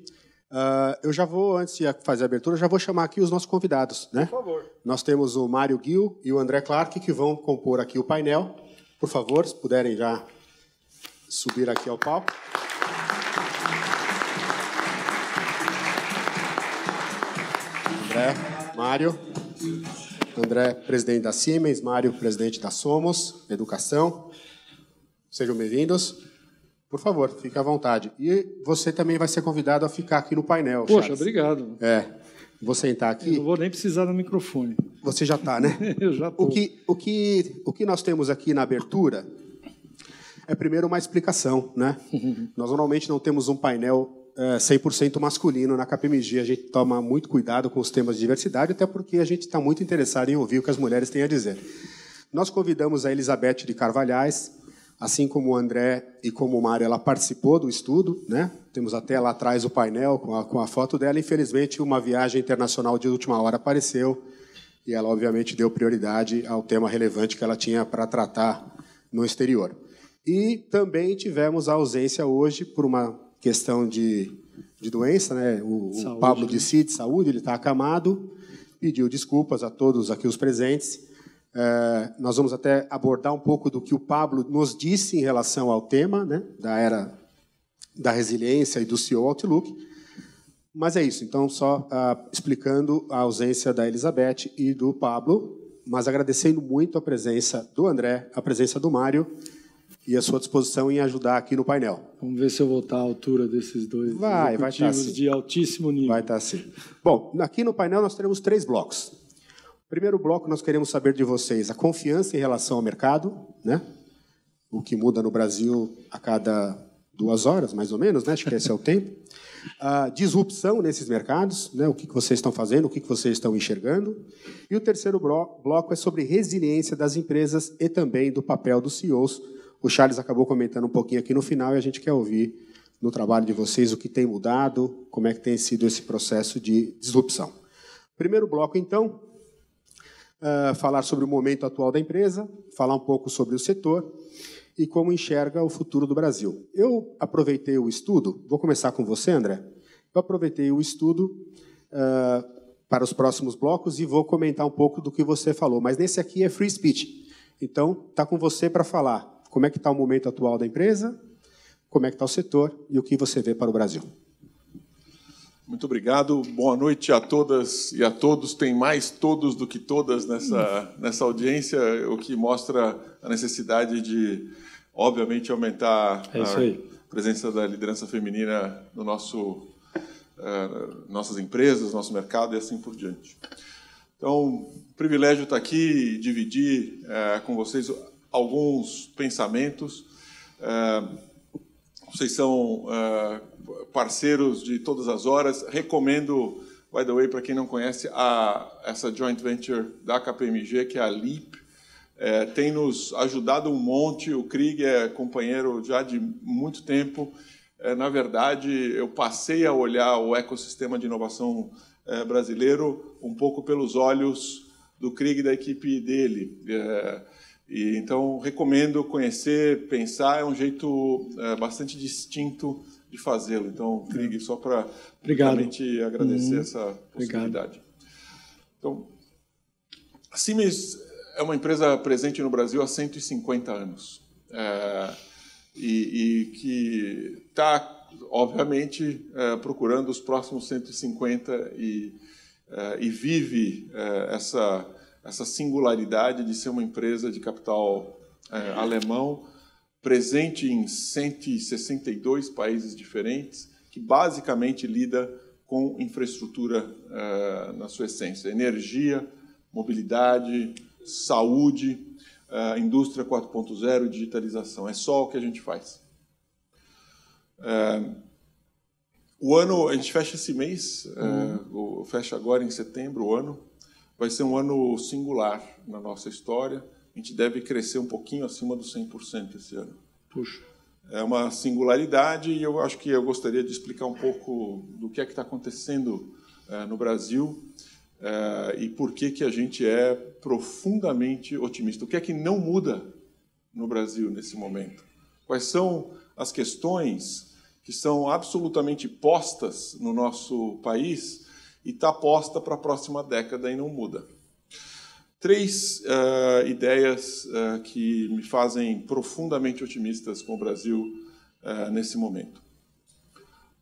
Uh, eu já vou, antes de fazer a abertura, já vou chamar aqui os nossos convidados. Né? Por favor. Nós temos o Mário Gil e o André Clark, que vão compor aqui o painel. Por favor, se puderem já subir aqui ao palco. André, Mário. André, presidente da Siemens, Mário, presidente da Somos, Educação. Sejam bem-vindos. Por favor, fique à vontade. E você também vai ser convidado a ficar aqui no painel. Poxa, Charles. obrigado. É. Vou sentar tá aqui. Eu não vou nem precisar do microfone. Você já está, né? Eu já estou. O que, o, que, o que nós temos aqui na abertura é primeiro uma explicação, né? Nós normalmente não temos um painel é, 100% masculino na KPMG. A gente toma muito cuidado com os temas de diversidade, até porque a gente está muito interessado em ouvir o que as mulheres têm a dizer. Nós convidamos a Elizabeth de Carvalhais, assim como o André e como o Mário, ela participou do estudo, né? Temos até lá atrás o painel com a, com a foto dela. Infelizmente, uma viagem internacional de última hora apareceu e ela, obviamente, deu prioridade ao tema relevante que ela tinha para tratar no exterior. E também tivemos a ausência hoje, por uma questão de, de doença, né? O, saúde, o né? Pablo né? de Cid, saúde, ele está acamado, pediu desculpas a todos aqui os presentes. É, nós vamos até abordar um pouco do que o Pablo nos disse em relação ao tema, né? Da era da resiliência e do CEO Outlook. Mas é isso. Então, só uh, explicando a ausência da Elizabeth e do Pablo, mas agradecendo muito a presença do André, a presença do Mário e à sua disposição em ajudar aqui no painel. Vamos ver se eu vou estar à altura desses dois vai, vai tá estar assim. de altíssimo nível. Vai estar tá sim. Bom, aqui no painel nós teremos três blocos. Primeiro bloco nós queremos saber de vocês a confiança em relação ao mercado, né? O que muda no Brasil a cada duas horas, mais ou menos, né? Acho que esse é o tempo. A disrupção nesses mercados, né? O que vocês estão fazendo, o que vocês estão enxergando. E o terceiro bloco é sobre resiliência das empresas e também do papel dos CEOs o Charles acabou comentando um pouquinho aqui no final e a gente quer ouvir no trabalho de vocês o que tem mudado, como é que tem sido esse processo de disrupção. Primeiro bloco, então, uh, falar sobre o momento atual da empresa, falar um pouco sobre o setor e como enxerga o futuro do Brasil. Eu aproveitei o estudo, vou começar com você, André. Eu aproveitei o estudo uh, para os próximos blocos e vou comentar um pouco do que você falou, mas nesse aqui é free speech. Então, está com você para falar como é que está o momento atual da empresa, como é que está o setor e o que você vê para o Brasil. Muito obrigado. Boa noite a todas e a todos. Tem mais todos do que todas nessa, nessa audiência, o que mostra a necessidade de, obviamente, aumentar é a presença da liderança feminina no nosso uh, nossas empresas, nosso mercado e assim por diante. Então, privilégio estar tá aqui e dividir uh, com vocês alguns pensamentos. É, vocês são é, parceiros de todas as horas. Recomendo, by the way, para quem não conhece, a, essa joint venture da KPMG, que é a LIP. É, tem nos ajudado um monte. O Krieg é companheiro já de muito tempo. É, na verdade, eu passei a olhar o ecossistema de inovação é, brasileiro um pouco pelos olhos do Krieg e da equipe dele. É, e, então, recomendo conhecer, pensar, é um jeito é, bastante distinto de fazê-lo. Então, Krieg, só para realmente agradecer uhum. essa possibilidade. Obrigado. Então, a Siemens é uma empresa presente no Brasil há 150 anos é, e, e, que está, obviamente, é, procurando os próximos 150 e, e vive essa essa singularidade de ser uma empresa de capital é, alemão, presente em 162 países diferentes, que basicamente lida com infraestrutura é, na sua essência: energia, mobilidade, saúde, é, indústria 4.0, digitalização. É só o que a gente faz. É, o ano, a gente fecha esse mês, é, uhum. fecha agora em setembro o ano. Vai ser um ano singular na nossa história. A gente deve crescer um pouquinho acima dos 100% esse ano. Puxa. É uma singularidade e eu acho que eu gostaria de explicar um pouco do que é que está acontecendo é, no Brasil é, e por que que a gente é profundamente otimista. O que é que não muda no Brasil nesse momento? Quais são as questões que são absolutamente postas no nosso país e está posta para a próxima década e não muda. Três uh, ideias uh, que me fazem profundamente otimistas com o Brasil uh, nesse momento.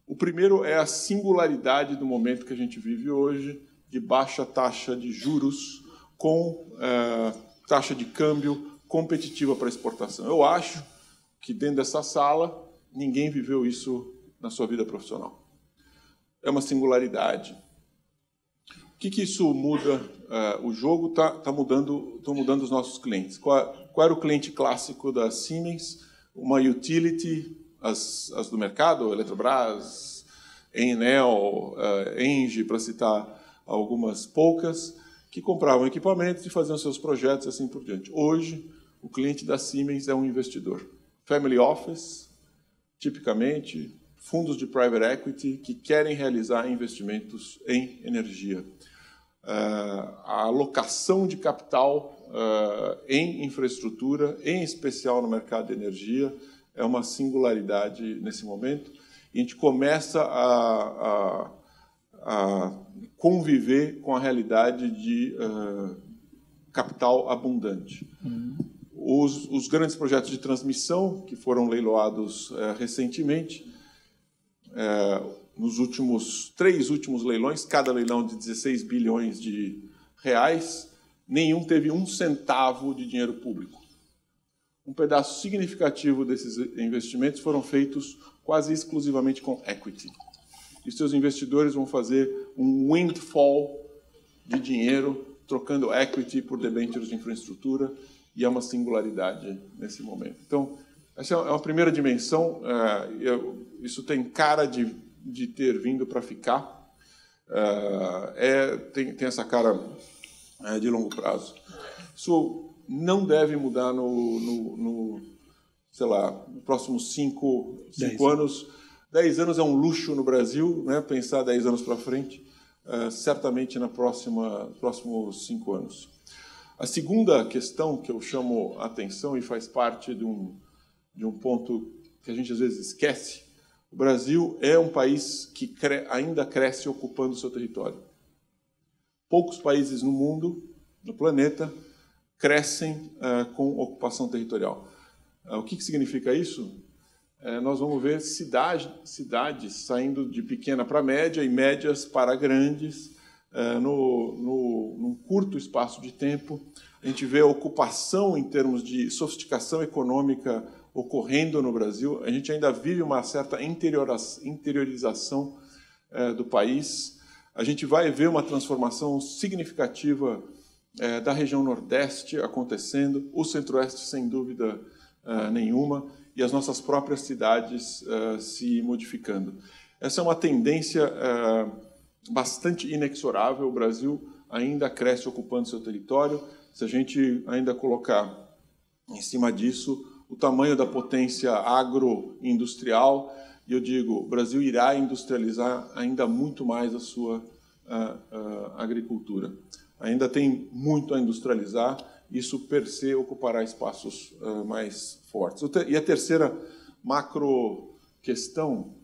O primeiro é a singularidade do momento que a gente vive hoje, de baixa taxa de juros, com taxa de câmbio competitiva para exportação. Eu acho que dentro dessa sala ninguém viveu isso na sua vida profissional. É uma singularidade que, que isso muda? Uh, o jogo está tá mudando, estão tá mudando os nossos clientes. Qual, qual, era o cliente clássico da Siemens? Uma utility, as, as do mercado, Eletrobras, Enel, uh, é, Engie, para citar algumas poucas, que compravam equipamentos e faziam seus projetos assim por diante. Hoje, o cliente da Siemens é um investidor. Family office, tipicamente, fundos de private equity que querem realizar investimentos em energia. Eh, a alocação de capital eh, em infraestrutura, em especial no mercado de energia, é uma singularidade nesse momento. E a gente começa a, a, a conviver com a realidade de eh, capital abundante. Uhum. Os, os, grandes projetos de transmissão que foram leiloados recentemente, nos últimos três últimos leilões, cada leilão de 16 bilhões de reais, nenhum teve um centavo de dinheiro público. Um pedaço significativo desses investimentos foram feitos quase exclusivamente com equity. E seus investidores vão fazer um windfall de dinheiro trocando equity por debêntures de infraestrutura e é uma singularidade nesse momento. Então, essa é uma primeira dimensão. É, isso tem cara de de ter vindo para ficar. Eh, é, tem, tem, essa cara eh, de longo prazo. Isso não deve mudar no, no, no sei lá, nos próximos cinco, cinco dez. anos. Dez anos é um luxo no Brasil, né? pensar dez anos para frente, eh, certamente na próxima, nos próximos cinco anos. A segunda questão que eu chamo a atenção e faz parte de um, de um ponto que a gente às vezes esquece o Brasil é um país que cre ainda cresce ocupando seu território. Poucos países no mundo, no planeta, crescem uh, com ocupação territorial. Uh, o que, que, significa isso? Uh, nós vamos ver cidade, cidades saindo de pequena para média e médias para grandes ah, no, no, num curto espaço de tempo. A gente vê a ocupação em termos de sofisticação econômica ocorrendo no Brasil. A gente ainda vive uma certa interiorização é, do país. A gente vai ver uma transformação significativa é, da região Nordeste acontecendo, o Centro-Oeste, sem dúvida é, nenhuma, e as nossas próprias cidades se modificando. Essa é uma tendência bastante inexorável. O Brasil ainda cresce ocupando seu território. Se a gente ainda colocar em cima disso o tamanho da potência agroindustrial, e eu digo, o Brasil irá industrializar ainda muito mais a sua a, ah, a ah, agricultura. Ainda tem muito a industrializar, isso per se ocupará espaços ah, mais fortes. E a terceira macro questão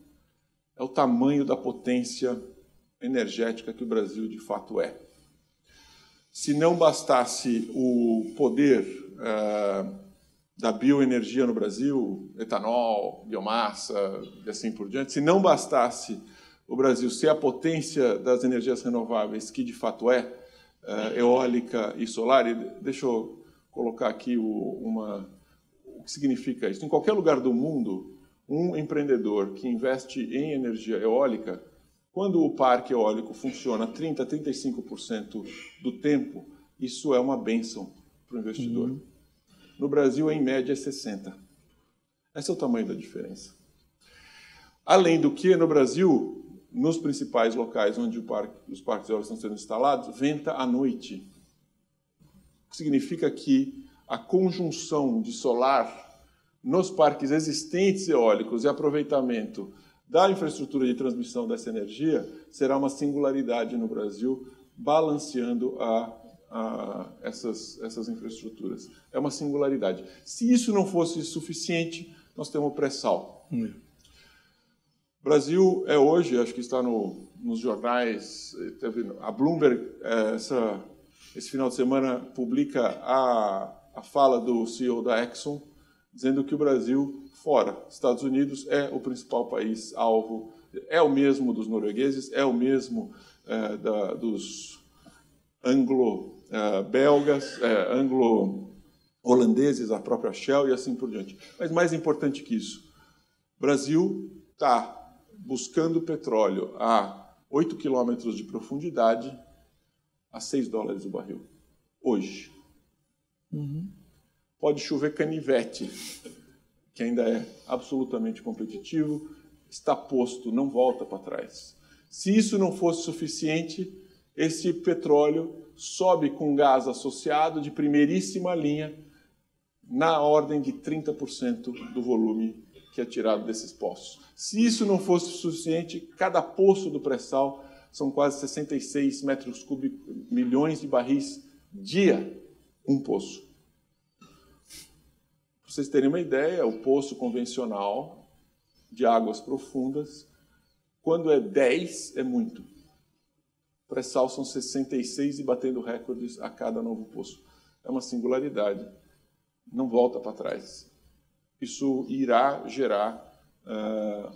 é o tamanho da potência energética que o Brasil de fato é. Se não bastasse o poder da bioenergia no Brasil, etanol, biomassa e assim por diante, se não bastasse o Brasil ser a potência das energias renováveis, que de fato é, eh, eólica e solar, e deixa eu colocar aqui o, uma, o que significa isso. Em qualquer lugar do mundo, um empreendedor que investe em energia eólica, quando o parque eólico funciona 30%, 35% do tempo, isso é uma benção para o investidor. Uhum. No Brasil, em média, é 60. Esse é o tamanho da diferença. Além do que, no Brasil, nos principais locais onde parque, os parques eólicos estão sendo instalados, venta à noite. Significa que a conjunção de solar nos parques existentes eólicos e aproveitamento da infraestrutura de transmissão dessa energia será uma singularidade no Brasil, balanceando a essas, essas infraestruturas. É uma singularidade. Se isso não fosse suficiente, nós temos o pré-sal. Hum. Brasil é hoje, acho que está no, nos jornais, eh, a Bloomberg, eh, essa, esse final de semana, publica a, a fala do CEO da Exxon, dizendo que o Brasil, fora Estados Unidos, é o principal país alvo, é o mesmo dos noruegueses, é o mesmo é, da, dos anglo uh, belgas, uh, anglo-holandeses, a própria Shell e assim por diante. Mas mais importante que isso, Brasil está buscando petróleo a 8 quilômetros de profundidade a 6 dólares o barril, hoje. Uhum. Pode chover canivete, que ainda é absolutamente competitivo, está posto, não volta para trás. Se isso não fosse suficiente, esse petróleo sobe com gás associado de primeiríssima linha na ordem de 30% do volume que é tirado desses poços. Se isso não fosse suficiente, cada poço do pré-sal são quase 66 metros cúbicos, milhões de barris dia, um poço. Para vocês terem uma ideia, o poço convencional de águas profundas, quando é 10, é muito pré-sal são 66 e batendo recordes a cada novo poço. É uma singularidade. Não volta para trás. Isso irá gerar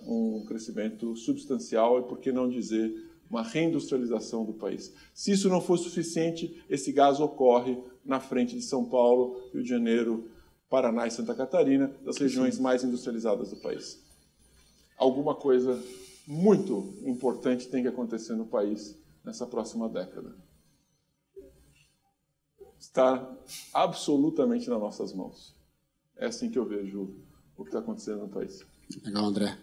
uh, um crescimento substancial e, por que não dizer, uma reindustrialização do país. Se isso não for suficiente, esse gás ocorre na frente de São Paulo, Rio de Janeiro, Paraná e Santa Catarina, das regiões mais industrializadas do país. Alguma coisa muito importante tem que acontecer no país nessa próxima década. Está absolutamente nas nossas mãos. É assim que eu vejo o que está acontecendo no país. Legal, André.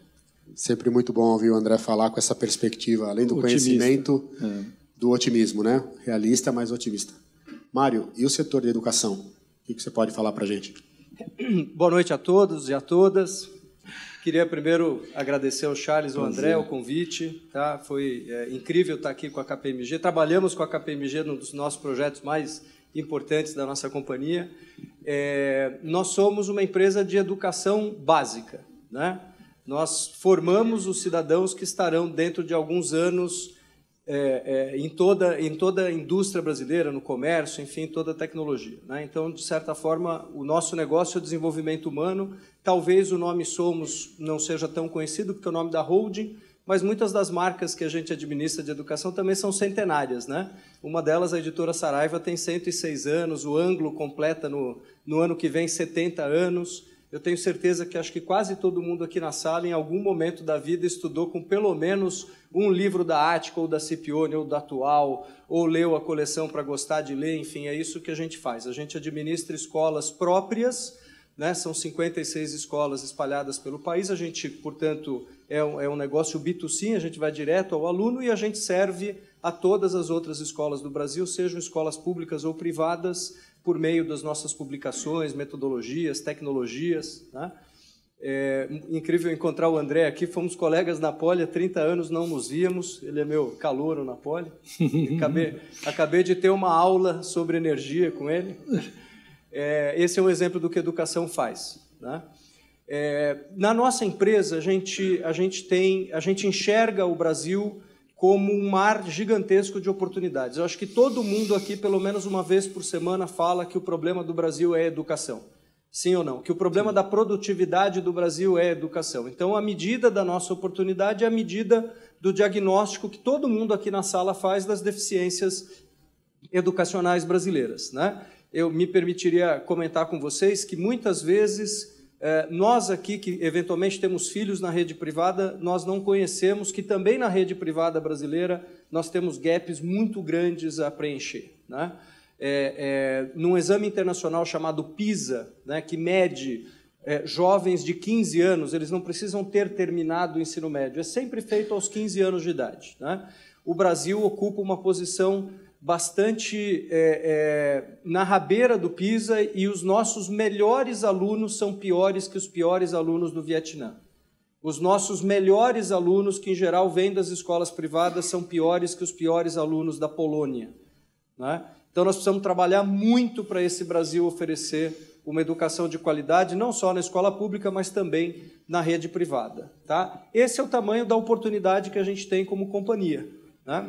Sempre muito bom ouvir o André falar com essa perspectiva, além do otimista. conhecimento, é. do otimismo, né? Realista, mas otimista. Mário, e o setor de educação? O que você pode falar para a gente? Boa noite a todos e a todas. Queria primeiro agradecer ao Charles, ao André, o convite. Tá? Foi é, incrível estar aqui com a KPMG. Trabalhamos com a KPMG num dos nossos projetos mais importantes da nossa companhia. É, nós somos uma empresa de educação básica. Né? Nós formamos os cidadãos que estarão dentro de alguns anos é, é, em, toda, em toda a indústria brasileira, no comércio, enfim, toda a tecnologia. Né? Então, de certa forma, o nosso negócio é o desenvolvimento humano. Talvez o nome Somos não seja tão conhecido, porque é o nome da holding, mas muitas das marcas que a gente administra de educação também são centenárias. Né? Uma delas, a editora Saraiva, tem 106 anos, o Anglo completa no, no ano que vem 70 anos. Eu tenho certeza que acho que quase todo mundo aqui na sala, em algum momento da vida, estudou com pelo menos um livro da Ática ou da Cipione ou da Atual, ou leu a coleção para gostar de ler, enfim, é isso que a gente faz. A gente administra escolas próprias, né? são 56 escolas espalhadas pelo país, a gente, portanto, é um, é um negócio B2C, a gente vai direto ao aluno e a gente serve a todas as outras escolas do Brasil, sejam escolas públicas ou privadas, por meio das nossas publicações, metodologias, tecnologias. Né? É incrível encontrar o André aqui, fomos colegas na Poli há 30 anos, não nos víamos, ele é meu calouro na Poli. Acabei, acabei de ter uma aula sobre energia com ele. É, esse é um exemplo do que a educação faz. Né? É, na nossa empresa, a gente, a, gente tem, a gente enxerga o Brasil como um mar gigantesco de oportunidades. Eu acho que todo mundo aqui, pelo menos uma vez por semana, fala que o problema do Brasil é educação. Sim ou não? Que o problema Sim. da produtividade do Brasil é educação. Então, a medida da nossa oportunidade é a medida do diagnóstico que todo mundo aqui na sala faz das deficiências educacionais brasileiras. Né? Eu me permitiria comentar com vocês que muitas vezes eh, nós aqui que eventualmente temos filhos na rede privada, nós não conhecemos que também na rede privada brasileira nós temos gaps muito grandes a preencher. Né? É, é, num exame internacional chamado PISA, né, que mede é, jovens de 15 anos, eles não precisam ter terminado o ensino médio, é sempre feito aos 15 anos de idade. Né? O Brasil ocupa uma posição bastante é, é, na rabeira do PISA e os nossos melhores alunos são piores que os piores alunos do Vietnã. Os nossos melhores alunos, que em geral vêm das escolas privadas, são piores que os piores alunos da Polônia. Né? Então nós precisamos trabalhar muito para esse Brasil oferecer uma educação de qualidade, não só na escola pública, mas também na rede privada. Tá? Esse é o tamanho da oportunidade que a gente tem como companhia. Né?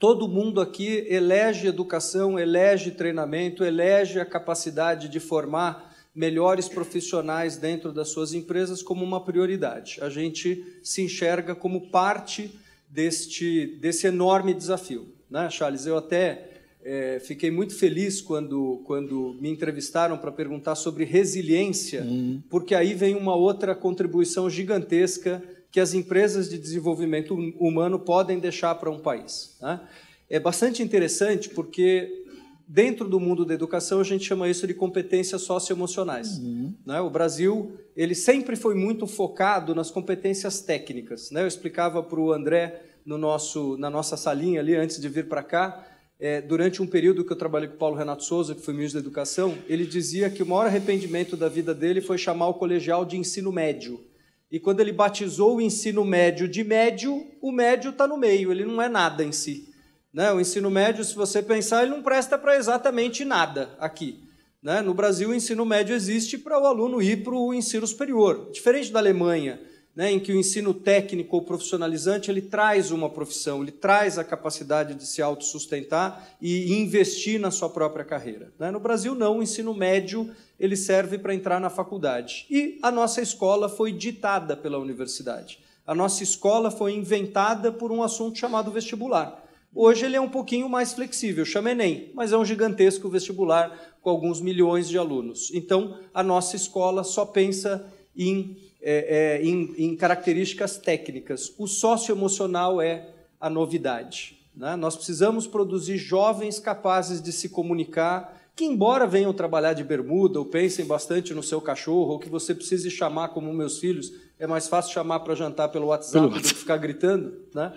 Todo mundo aqui elege educação, elege treinamento, elege a capacidade de formar melhores profissionais dentro das suas empresas como uma prioridade. A gente se enxerga como parte deste, desse enorme desafio. Né, Charles? Eu até é, fiquei muito feliz quando, quando me entrevistaram para perguntar sobre resiliência, uhum. porque aí vem uma outra contribuição gigantesca que as empresas de desenvolvimento humano podem deixar para um país. Né? É bastante interessante porque dentro do mundo da educação a gente chama isso de competências socioemocionais. Uhum. Né? O Brasil ele sempre foi muito focado nas competências técnicas. Né? Eu explicava para o André no nosso, na nossa salinha ali antes de vir para cá. É, durante um período que eu trabalhei com o Paulo Renato Souza, que foi ministro da Educação, ele dizia que o maior arrependimento da vida dele foi chamar o colegial de ensino médio e quando ele batizou o ensino médio de médio, o médio está no meio, ele não é nada em si. Né? O ensino médio, se você pensar, ele não presta para exatamente nada aqui. Né? No Brasil, o ensino médio existe para o aluno ir para o ensino superior. Diferente da Alemanha, né, em que o ensino técnico ou profissionalizante ele traz uma profissão, ele traz a capacidade de se autossustentar e investir na sua própria carreira. Né? No Brasil, não, o ensino médio ele serve para entrar na faculdade. E a nossa escola foi ditada pela universidade. A nossa escola foi inventada por um assunto chamado vestibular. Hoje ele é um pouquinho mais flexível, chama Enem, mas é um gigantesco vestibular com alguns milhões de alunos. Então, a nossa escola só pensa em é, é, em, em, características técnicas. O socioemocional é a novidade. Né? Nós precisamos produzir jovens capazes de se comunicar, que, embora venham trabalhar de bermuda ou pensem bastante no seu cachorro, ou que você precise chamar como meus filhos, é mais fácil chamar para jantar pelo WhatsApp do que ficar gritando. Né?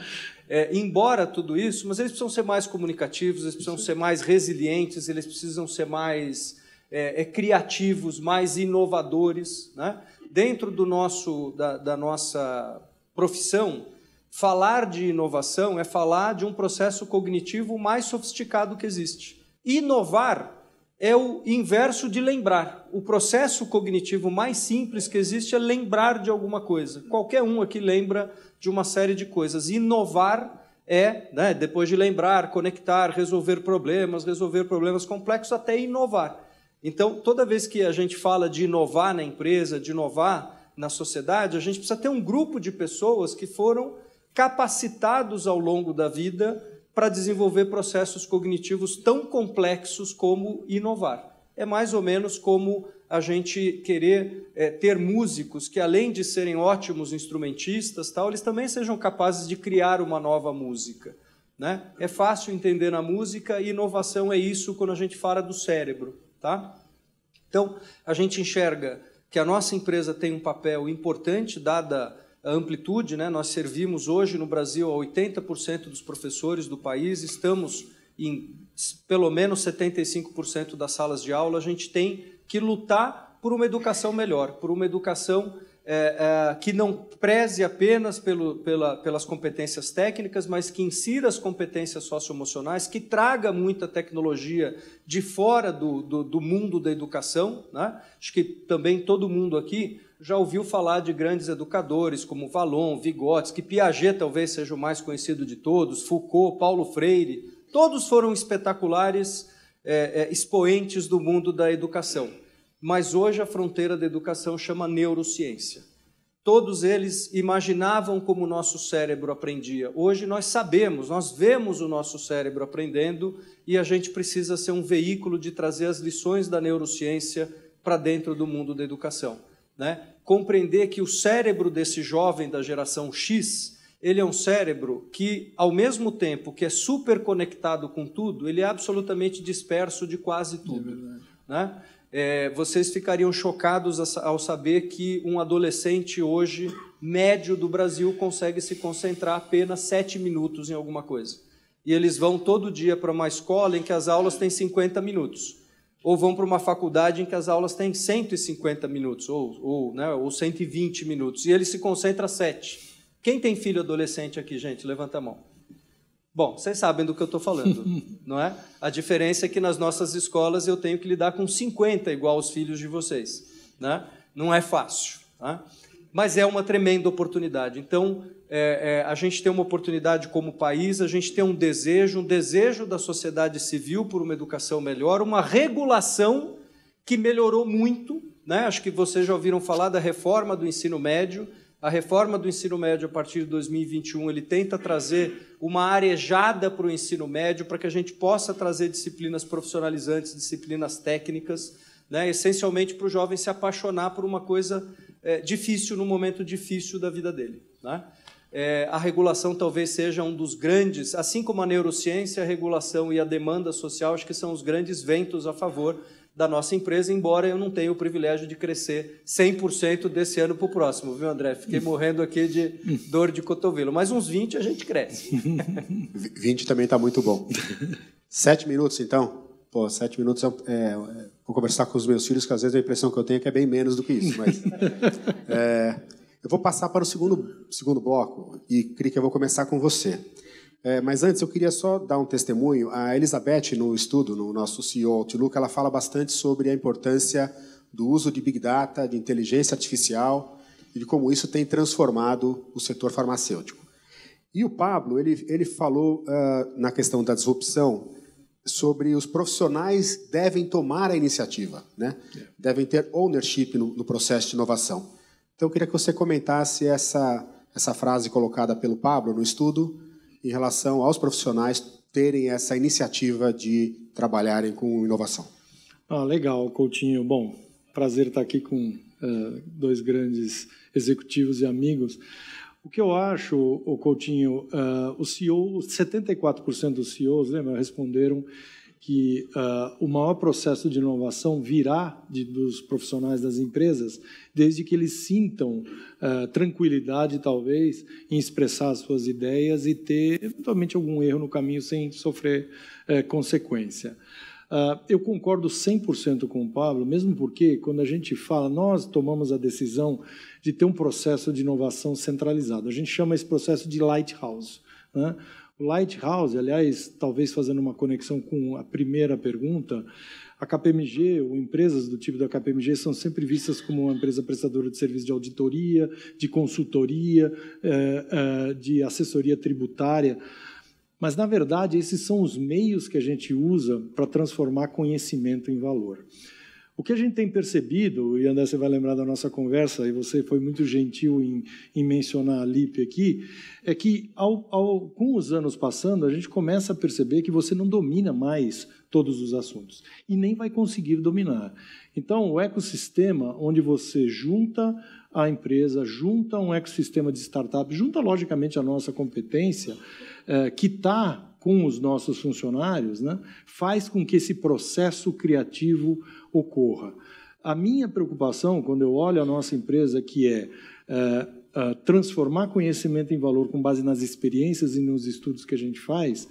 É, embora tudo isso, mas eles precisam ser mais comunicativos, eles precisam ser mais resilientes, eles precisam ser mais é, é criativos, mais inovadores. Né? dentro do nosso, da, da nossa profissão, falar de inovação é falar de um processo cognitivo mais sofisticado que existe. Inovar é o inverso de lembrar. O processo cognitivo mais simples que existe é lembrar de alguma coisa. Qualquer um aqui lembra de uma série de coisas. Inovar é, né, depois de lembrar, conectar, resolver problemas, resolver problemas complexos, até inovar. Então, toda vez que a gente fala de inovar na empresa, de inovar na sociedade, a gente precisa ter um grupo de pessoas que foram capacitados ao longo da vida para desenvolver processos cognitivos tão complexos como inovar. É mais ou menos como a gente querer é, ter músicos que, além de serem ótimos instrumentistas, tal, eles também sejam capazes de criar uma nova música. Né? É fácil entender na música e inovação é isso quando a gente fala do cérebro. Tá? Então, a gente enxerga que a nossa empresa tem um papel importante, dada a amplitude. Né? Nós servimos hoje no Brasil a 80% dos professores do país, estamos em pelo menos 75% das salas de aula. A gente tem que lutar por uma educação melhor, por uma educação melhor é, é, que não preze apenas pelo, pela, pelas competências técnicas, mas que insira as competências socioemocionais, que traga muita tecnologia de fora do, do, do mundo da educação. Né? Acho que também todo mundo aqui já ouviu falar de grandes educadores como Valon, Vygotsky, Piaget talvez seja o mais conhecido de todos, Foucault, Paulo Freire. Todos foram espetaculares é, é expoentes do mundo da educação mas hoje a fronteira da educação chama neurociência. Todos eles imaginavam como o nosso cérebro aprendia. Hoje nós sabemos, nós vemos o nosso cérebro aprendendo e a gente precisa ser um veículo de trazer as lições da neurociência para dentro do mundo da educação. Né? Compreender que o cérebro desse jovem da geração X, ele é um cérebro que, ao mesmo tempo que é super conectado com tudo, ele é absolutamente disperso de quase tudo. É né? é, vocês ficariam chocados ao saber que um adolescente hoje, médio do Brasil, consegue se concentrar apenas sete minutos em alguma coisa. E eles vão todo dia para uma escola em que as aulas têm 50 minutos. Ou vão para uma faculdade em que as aulas têm 150 minutos, ou, ou, né, ou 120 minutos. E ele se concentra sete. Quem tem filho adolescente aqui, gente? Levanta a mão. Bom, vocês sabem do que eu estou falando, não é? A diferença é que nas nossas escolas eu tenho que lidar com 50 igual aos filhos de vocês. Né? Não é fácil. Né? Mas é uma tremenda oportunidade. Então, é, é, a gente tem uma oportunidade como país, a gente tem um desejo, um desejo da sociedade civil por uma educação melhor, uma regulação que melhorou muito. Né? Acho que vocês já ouviram falar da reforma do ensino médio, a reforma do ensino médio a partir de 2021, ele tenta trazer uma arejada para o ensino médio para que a gente possa trazer disciplinas profissionalizantes, disciplinas técnicas, né, essencialmente para o jovem se apaixonar por uma coisa é, difícil no momento difícil da vida dele. Né? É, a regulação talvez seja um dos grandes, assim como a neurociência, a regulação e a demanda social, acho que são os grandes ventos a favor da nossa empresa, embora eu não tenha o privilégio de crescer 100% desse ano para o próximo, viu, André? Fiquei hum. morrendo aqui de hum. dor de cotovelo, mas uns 20 a gente cresce. 20 também está muito bom. Sete minutos, então? Pô, sete minutos é, é, vou conversar com os meus filhos, que às vezes a impressão que eu tenho é que é bem menos do que isso, mas... É, eu vou passar para o segundo, segundo bloco e, que eu vou começar com você. É, mas antes, eu queria só dar um testemunho. A Elizabeth, no estudo, no nosso CEO Outlook, ela fala bastante sobre a importância do uso de Big Data, de inteligência artificial e de como isso tem transformado o setor farmacêutico. E o Pablo, ele, ele falou uh, na questão da disrupção sobre os profissionais devem tomar a iniciativa, né? devem ter ownership no, no processo de inovação. Então, eu queria que você comentasse essa, essa frase colocada pelo Pablo no estudo em relação aos profissionais terem essa iniciativa de trabalharem com inovação. Ah, legal, Coutinho. Bom, prazer estar aqui com uh, dois grandes executivos e amigos. O que eu acho, eh, o Coutinho, uh, o CEO, 74% dos CEOs, lembra, responderam que uh, o maior processo de inovação virá de, dos profissionais das empresas, desde que eles sintam uh, tranquilidade, talvez, em expressar as suas ideias e ter, eventualmente, algum erro no caminho sem sofrer uh, consequência. Ah, eu concordo 100% com o Pablo, mesmo porque, quando a gente fala, nós tomamos a decisão de ter um processo de inovação centralizado. A gente chama esse processo de lighthouse. Né? Lighthouse, aliás, talvez fazendo uma conexão com a primeira pergunta, a KPMG ou empresas do tipo da KPMG são sempre vistas como uma empresa prestadora de serviço de auditoria, de consultoria, eh, eh, de assessoria tributária. Mas, na verdade, esses são os meios que a gente usa para transformar conhecimento em valor. O que a gente tem percebido, e André, você vai lembrar da nossa conversa, e você foi muito gentil em, em mencionar a LIP aqui, é que ao, ao, com os anos passando, a gente começa a perceber que você não domina mais todos os assuntos e nem vai conseguir dominar. Então, o ecossistema onde você junta a empresa, junta um ecossistema de startup, junta logicamente a nossa competência, é, que está com os nossos funcionários, né, faz com que esse processo criativo ocorra. A minha preocupação, quando eu olho a nossa empresa, que é, é, é transformar conhecimento em valor com base nas experiências e nos estudos que a gente faz,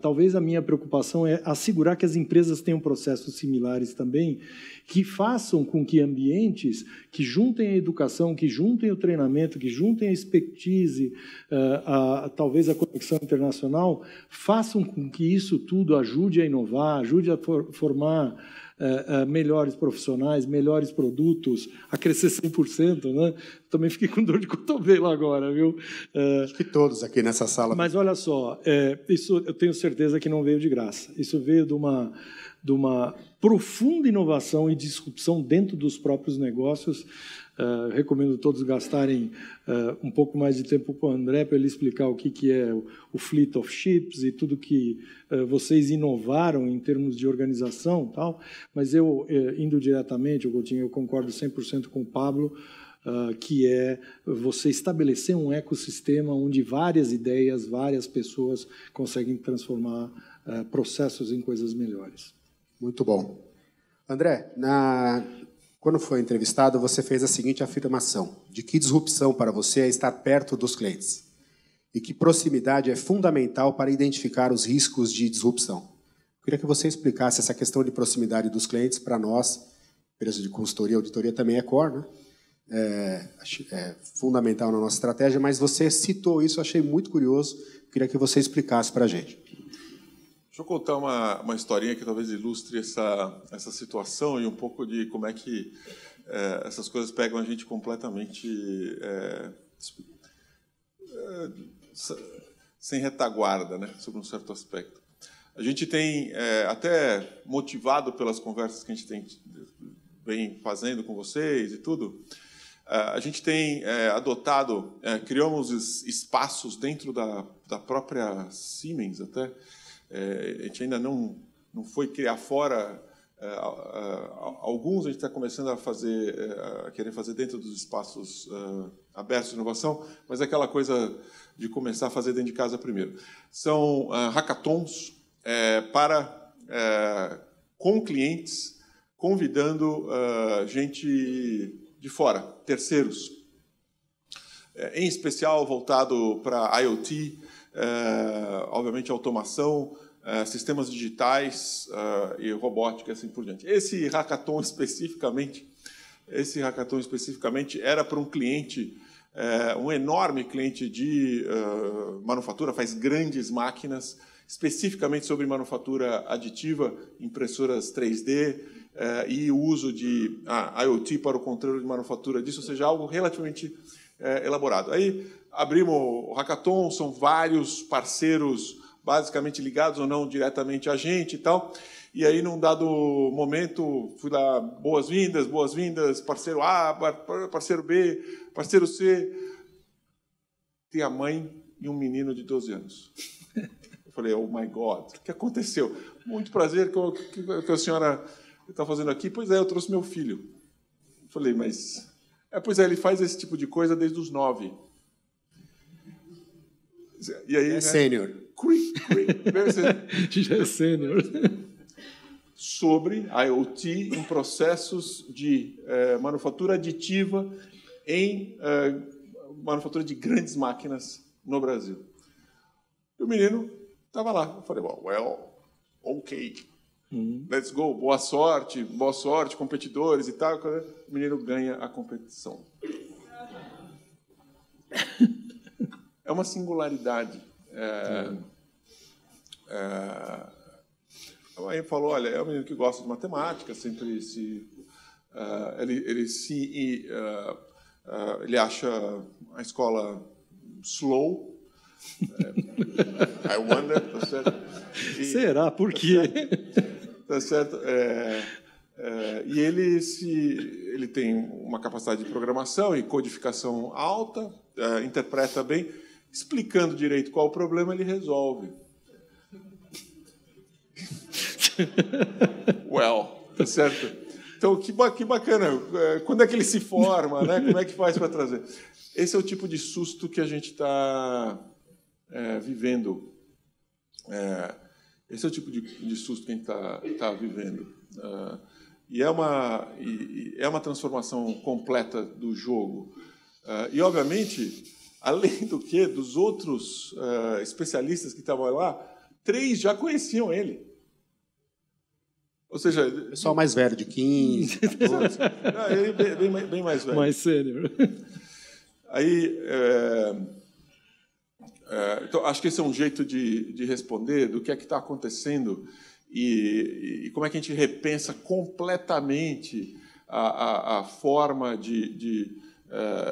talvez a minha preocupação é assegurar que as empresas tenham processos similares também, que façam com que ambientes que juntem a educação, que juntem o treinamento, que juntem a expertise, eh, talvez a conexão internacional, façam com que isso tudo ajude a inovar, ajude a for, formar é, é, melhores profissionais, melhores produtos, a crescer 100%, né? Também fiquei com dor de cotovelo agora, viu? É, Acho que todos aqui nessa sala. Mas olha só, isso eu tenho certeza que não veio de graça. Isso veio de uma, de uma profunda inovação e disrupção dentro dos próprios negócios, ah, recomendo todos gastarem uh, um pouco mais de tempo com o André para ele explicar o que, que é o, o Fleet of Ships e tudo que uh, vocês inovaram em termos de organização tal. Mas eu, eh, indo diretamente, eu, Coutinho, eu concordo 100% com o Pablo, que é você estabelecer um ecossistema onde várias ideias, várias pessoas conseguem transformar processos em coisas melhores. Muito bom. André, na, quando foi entrevistado, você fez a seguinte afirmação: de que disrupção para você é estar perto dos clientes e que proximidade é fundamental para identificar os riscos de disrupção. Eu queria que você explicasse essa questão de proximidade dos clientes para nós, empresa de consultoria, auditoria também é core, né? É, é fundamental na nossa estratégia, mas você citou isso, achei muito curioso. queria que você explicasse para a gente. Deixa eu contar uma, uma historinha que talvez ilustre essa, essa situação e um pouco de como é que é, essas coisas pegam a gente completamente é, é sem retaguarda, né, sobre um certo aspecto. A gente tem, é, até motivado pelas conversas que a gente tem, vem fazendo com vocês e tudo, a gente tem é, adotado, é, criamos espaços dentro da, da própria Siemens até, é, a gente ainda não, não foi criar fora. É, alguns a gente está começando a fazer, é, a querer fazer dentro dos espaços é, abertos de inovação, mas é aquela coisa de começar a fazer dentro de casa primeiro. São é, hackathons para com clientes, convidando gente de fora, terceiros, em especial voltado para IoT, é, obviamente automação, é, sistemas digitais é, e robótica e assim por diante. Esse hackathon especificamente, esse hackathon especificamente era para um cliente, um enorme cliente de manufatura, faz grandes máquinas, especificamente sobre manufatura aditiva, impressoras 3D e o uso de ah, IoT para o controle de manufatura disso, ou seja, algo relativamente é, elaborado. Aí abrimos o hackathon, são vários parceiros basicamente ligados ou não diretamente a gente e tal. E aí, num dado momento, fui lá, boas-vindas, boas-vindas, parceiro A, parceiro B, parceiro C. Tem a mãe e um menino de 12 anos. Eu falei, oh my God, o que aconteceu? Muito prazer, que, que, que a senhora está fazendo aqui? Pois é, eu trouxe meu filho. Eu falei, mas é, pois é, ele faz esse tipo de coisa desde os nove. E aí, é né? sênior. Já é sênior. Sobre IoT em processos de eh, manufatura aditiva em eh, manufatura de grandes máquinas no Brasil. E o menino estava lá. Eu falei, well, ok. Uhum. Let's go, boa sorte, boa sorte, competidores e tal. O menino ganha a competição. é uma singularidade. É, uhum. é, falou, olha, é um menino que gosta de matemática, sempre se... Uh, ele, ele se... Uh, uh, ele acha a escola slow, I wonder, tá certo? E, Será? Por tá quê? Tá tá certo? É, é, e ele, se, ele tem uma capacidade de programação e codificação alta, é, interpreta bem, explicando direito qual o problema, ele resolve. well, tá certo? Então, que, que bacana. É, quando é que ele se forma, né? Como é que faz para trazer? Esse é o tipo de susto que a gente está é, vivendo. É, esse é o tipo de, de susto que a gente está tá vivendo. Uh, e, é uma, e, e é uma transformação completa do jogo. Uh, e, obviamente, além do que, dos outros uh, especialistas que estavam lá, três já conheciam ele. Ou seja. Pessoal é mais velho, de 15, Não, ele é bem, bem, bem mais velho. Mais sênior. Aí. Eh, é, então, acho que esse é um jeito de, de responder do que é que está acontecendo e, e, como é que a gente repensa completamente a, a, a forma de, de,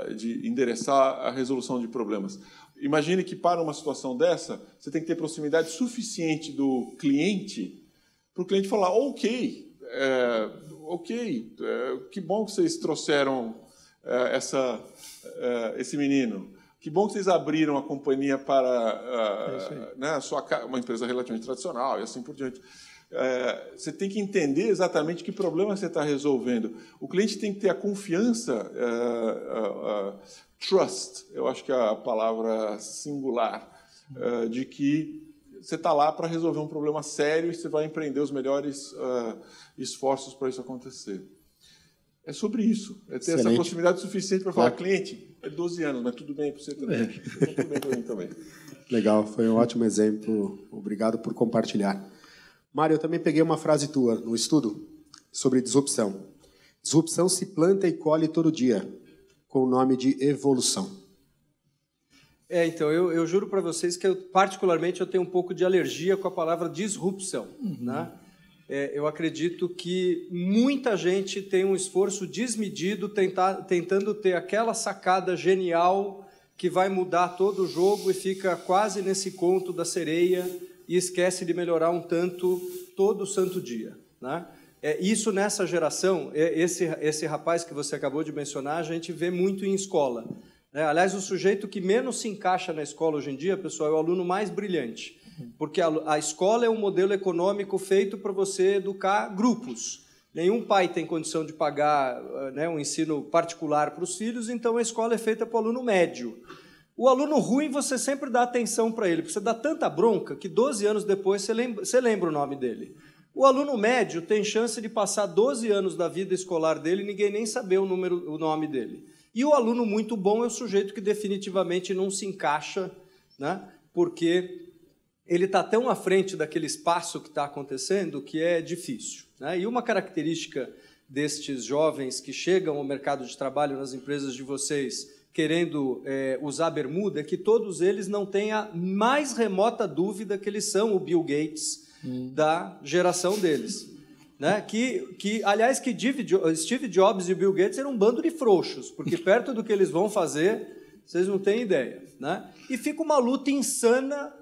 é, de endereçar a resolução de problemas. Imagine que, para uma situação dessa, você tem que ter proximidade suficiente do cliente para o cliente falar: ok, é, ok, é, que bom que vocês trouxeram é, essa, é, esse menino. Que bom que vocês abriram a companhia para uh, é ah, né, sua, uma empresa relativamente tradicional e assim por diante. É, você tem que entender exatamente que problema você está resolvendo. O cliente tem que ter a confiança, é, trust, eu acho que é a palavra singular, é, de que você está lá para resolver um problema sério e você vai empreender os melhores é, esforços para isso acontecer. É sobre isso. É ter Excelente. essa proximidade suficiente para falar, cliente, é 12 anos, mas tudo bem para você também. É. também. Legal, foi um ótimo exemplo. Obrigado por compartilhar. Mário, eu também peguei uma frase tua no estudo sobre disrupção. Disrupção se planta e colhe todo dia, com o nome de evolução. É, então, eu, eu juro para vocês que eu, particularmente eu tenho um pouco de alergia com a palavra disrupção, uhum. né? é, eu acredito que muita gente tem um esforço desmedido tentar, tentando ter aquela sacada genial que vai mudar todo o jogo e fica quase nesse conto da sereia e esquece de melhorar um tanto todo santo dia. Né? É, isso nessa geração, é, esse, esse rapaz que você acabou de mencionar, a gente vê muito em escola. Né? Aliás, o sujeito que menos se encaixa na escola hoje em dia, pessoal, é o aluno mais brilhante porque a, a escola é um modelo econômico feito para você educar grupos. Nenhum pai tem condição de pagar eh, né, um ensino particular para os filhos, então a escola é feita para o aluno médio. O aluno ruim, você sempre dá atenção para ele, porque você dá tanta bronca que 12 anos depois você lembra, você lembra o nome dele. O aluno médio tem chance de passar 12 anos da vida escolar dele e ninguém nem saber o, número, o nome dele. E o aluno muito bom é o sujeito que definitivamente não se encaixa, né, porque ele está tão à frente daquele espaço que está acontecendo que é difícil. Né? E uma característica destes jovens que chegam ao mercado de trabalho nas empresas de vocês querendo é, usar bermuda é que todos eles não têm a mais remota dúvida que eles são o Bill Gates hum. da geração deles. Né? Que, que, aliás, que Steve Jobs e Bill Gates eram um bando de frouxos, porque perto do que eles vão fazer, vocês não têm ideia. Né? E fica uma luta insana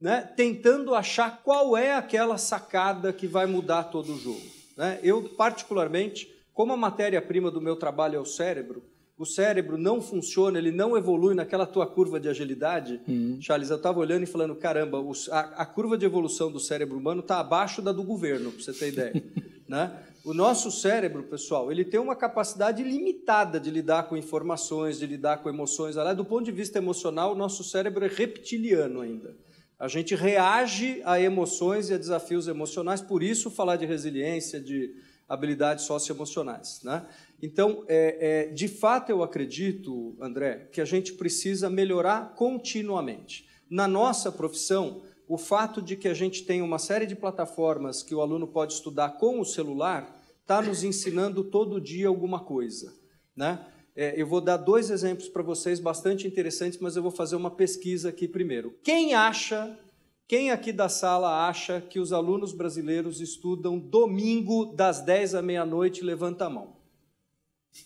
né, tentando achar qual é aquela sacada que vai mudar todo o jogo. Né? Eu, particularmente, como a matéria-prima do meu trabalho é o cérebro, o cérebro não funciona, ele não evolui naquela tua curva de agilidade. Uhum. Charles, eu estava olhando e falando: caramba, a, a, curva de evolução do cérebro humano está abaixo da do governo, para você ter ideia. né? O nosso cérebro, pessoal, ele tem uma capacidade limitada de lidar com informações, de lidar com emoções. do ponto de vista emocional, o nosso cérebro é reptiliano ainda. A gente reage a emoções e a desafios emocionais, por isso falar de resiliência, de habilidades socioemocionais. Né? Então, é, é, de fato, eu acredito, André, que a gente precisa melhorar continuamente. Na nossa profissão, o fato de que a gente tem uma série de plataformas que o aluno pode estudar com o celular está nos ensinando todo dia alguma coisa. Né? É, eu vou dar dois exemplos para vocês bastante interessantes, mas eu vou fazer uma pesquisa aqui primeiro. Quem acha, quem aqui da sala acha que os alunos brasileiros estudam domingo das 10 à meia-noite? Levanta a mão.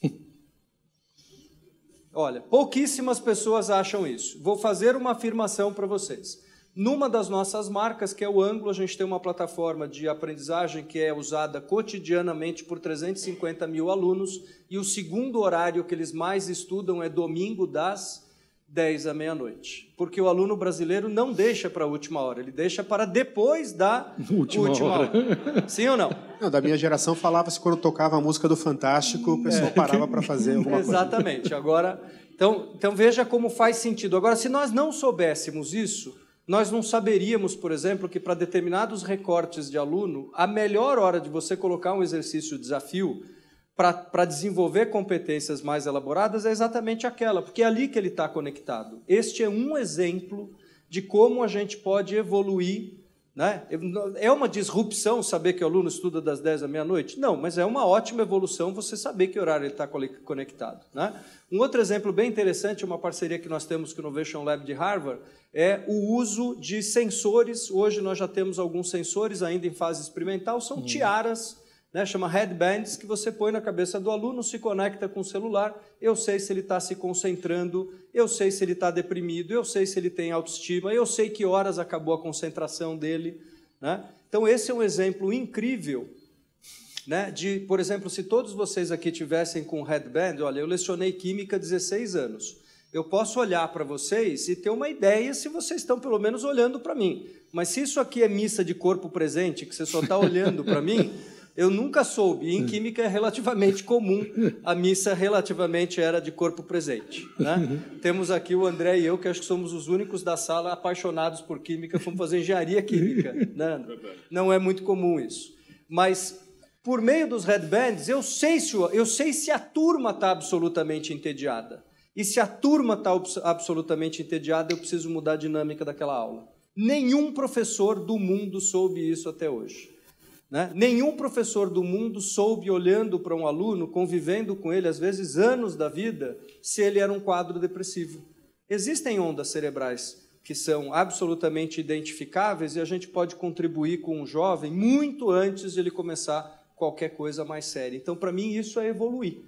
Olha, pouquíssimas pessoas acham isso. Vou fazer uma afirmação para vocês. Numa das nossas marcas, que é o Ângulo, a gente tem uma plataforma de aprendizagem que é usada cotidianamente por 350 mil alunos, e o segundo horário que eles mais estudam é domingo, das 10 à meia-noite. Porque o aluno brasileiro não deixa para a última hora, ele deixa para depois da última, última hora. hora. Sim ou não? não da minha geração falava-se quando tocava a música do Fantástico, o pessoal é. parava para fazer alguma coisa. Exatamente. Agora, então, então veja como faz sentido. Agora, se nós não soubéssemos isso nós não saberíamos, por exemplo, que para determinados recortes de aluno, a melhor hora de você colocar um exercício desafio para desenvolver competências mais elaboradas é exatamente aquela, porque é ali que ele está conectado. Este é um exemplo de como a gente pode evoluir né? É uma disrupção saber que o aluno estuda das 10 à meia-noite? Não, mas é uma ótima evolução você saber que horário ele está conectado. Né? Um outro exemplo bem interessante, uma parceria que nós temos com o Innovation Lab de Harvard, é o uso de sensores. Hoje nós já temos alguns sensores ainda em fase experimental, são hum. tiaras né, chama headbands, que você põe na cabeça do aluno, se conecta com o celular, eu sei se ele está se concentrando, eu sei se ele está deprimido, eu sei se ele tem autoestima, eu sei que horas acabou a concentração dele. Né? Então, esse é um exemplo incrível né, de, por exemplo, se todos vocês aqui tivessem com headband, olha, eu lecionei Química 16 anos. Eu posso olhar para vocês e ter uma ideia se vocês estão pelo menos olhando para mim. Mas se isso aqui é missa de corpo presente, que você só está olhando para mim, eu nunca soube. E em hum. química é relativamente comum, a missa relativamente era de corpo presente. Né? Uhum. Temos aqui o André e eu, que acho que somos os únicos da sala apaixonados por química, fomos fazer engenharia química. Né? Não é muito comum isso. Mas por meio dos headbands, eu sei se, eu sei se a turma está absolutamente entediada. E se a turma está absolutamente entediada, eu preciso mudar a dinâmica daquela aula. Nenhum professor do mundo soube isso até hoje. Né? Nenhum professor do mundo soube, olhando para um aluno, convivendo com ele, às vezes anos da vida, se ele era um quadro depressivo. Existem ondas cerebrais que são absolutamente identificáveis e a gente pode contribuir com um jovem muito antes de ele começar qualquer coisa mais séria. Então, para mim, isso é evoluir.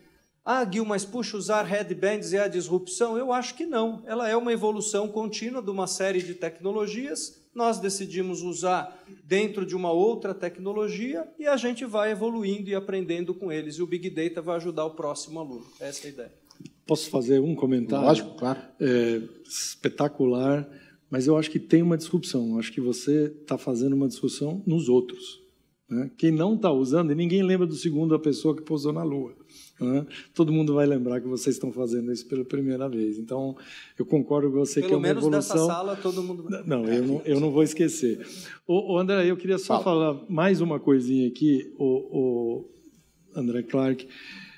Ah, Gil, mas puxa, usar headbands é a disrupção? Eu acho que não. Ela é uma evolução contínua de uma série de tecnologias nós decidimos usar dentro de uma outra tecnologia e a gente vai evoluindo e aprendendo com eles. E o Big Data vai ajudar o próximo aluno. Essa é a ideia. Posso fazer um comentário? Lógico, claro. É, espetacular, mas eu acho que tem uma disrupção. Eu acho que você está fazendo uma discussão nos outros. Né? Quem não está usando, e ninguém lembra do segundo a pessoa que pousou na Lua. Né? Todo mundo vai lembrar que vocês estão fazendo isso pela primeira vez. Então, eu concordo com você Pelo que é uma menos evolução. sala, todo mundo. Não, eu não, eu não vou esquecer. O, o André, eu queria só Fala. falar mais uma coisinha aqui. O, o André Clark,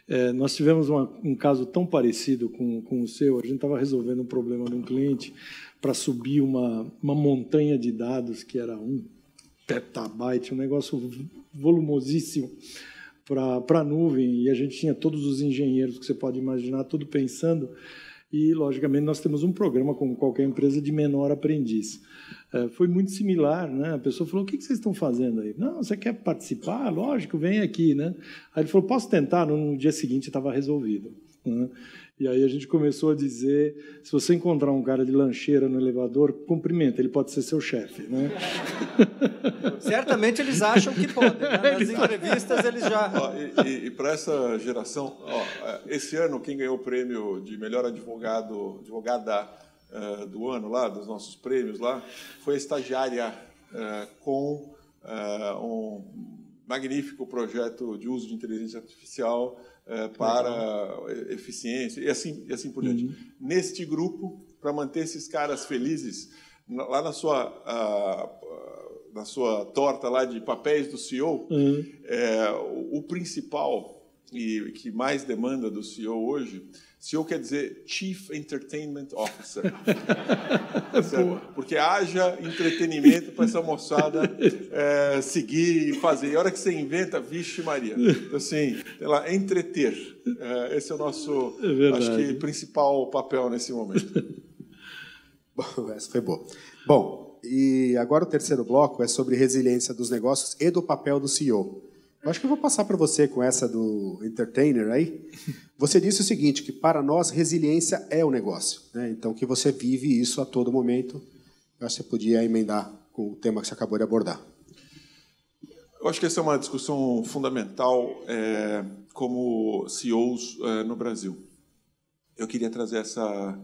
é, nós tivemos uma, um caso tão parecido com, com o seu. A gente estava resolvendo um problema de um cliente para subir uma, uma montanha de dados que era um petabyte, um negócio volumosíssimo para a nuvem e a gente tinha todos os engenheiros que você pode imaginar, tudo pensando. E, logicamente, nós temos um programa, como qualquer empresa, de menor aprendiz. É, foi muito similar, né? A pessoa falou: O que, vocês estão fazendo aí? Não, você quer participar? Lógico, vem aqui, né? Aí ele falou: Posso tentar? No dia seguinte estava resolvido. Né? E aí a gente começou a dizer: se você encontrar um cara de lancheira no elevador, cumprimenta, ele pode ser seu chefe. Né? Certamente eles acham que podem. Né? Nas entrevistas eles já. Ó, e, e, e para essa geração, ó, é, esse ano quem ganhou o prêmio de melhor advogado, advogada uh, do ano lá, dos nossos prêmios lá, foi a estagiária uh, com uh, um magnífico projeto de uso de inteligência artificial é, para eficiência e assim, e assim por diante. Uhum. Neste grupo, para manter esses caras felizes, lá na sua, uh, na sua torta lá de papéis do CEO, uhum. é, o, o principal e que mais demanda do CEO hoje, CEO quer dizer Chief Entertainment Officer. Tá Porque haja entretenimento para essa moçada é, seguir e fazer. E a hora que você inventa, vixe Maria. Então, assim, lá, entreter. É, esse é o nosso, é acho que, principal papel nesse momento. Bom, essa foi boa. Bom, e agora o terceiro bloco é sobre resiliência dos negócios e do papel do CEO. Eu acho que eu vou passar para você com essa do entertainer aí. Você disse o seguinte, que para nós resiliência é o negócio, né? Então que você vive isso a todo momento. Eu acho que você podia emendar com o tema que você acabou de abordar. Eu acho que essa é uma discussão fundamental é, como CEOs é, no Brasil. Eu queria trazer essa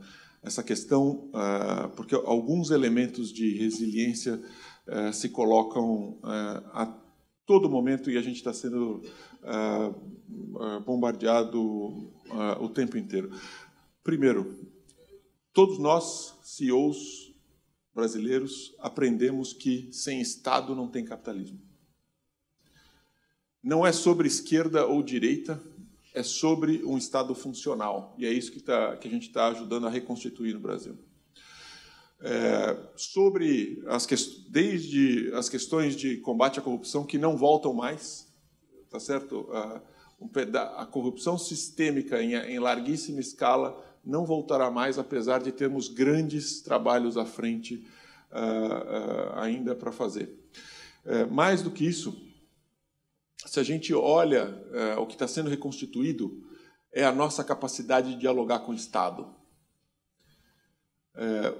essa questão é, porque alguns elementos de resiliência é, se colocam à é, todo momento e a gente está sendo uh, bombardeado uh, o tempo inteiro. Primeiro, todos nós, CEOs brasileiros, aprendemos que sem Estado não tem capitalismo. Não é sobre esquerda ou direita, é sobre um Estado funcional. E é isso que, tá, que a gente está ajudando a reconstituir no Brasil é, sobre as desde as questões de combate à corrupção que não voltam mais, tá certo? A, a corrupção sistêmica em, em larguíssima escala não voltará mais, apesar de termos grandes trabalhos à frente uh, uh, ainda para fazer. É, mais do que isso, se a gente olha é, o que está sendo reconstituído, é a nossa capacidade de dialogar com o Estado. É,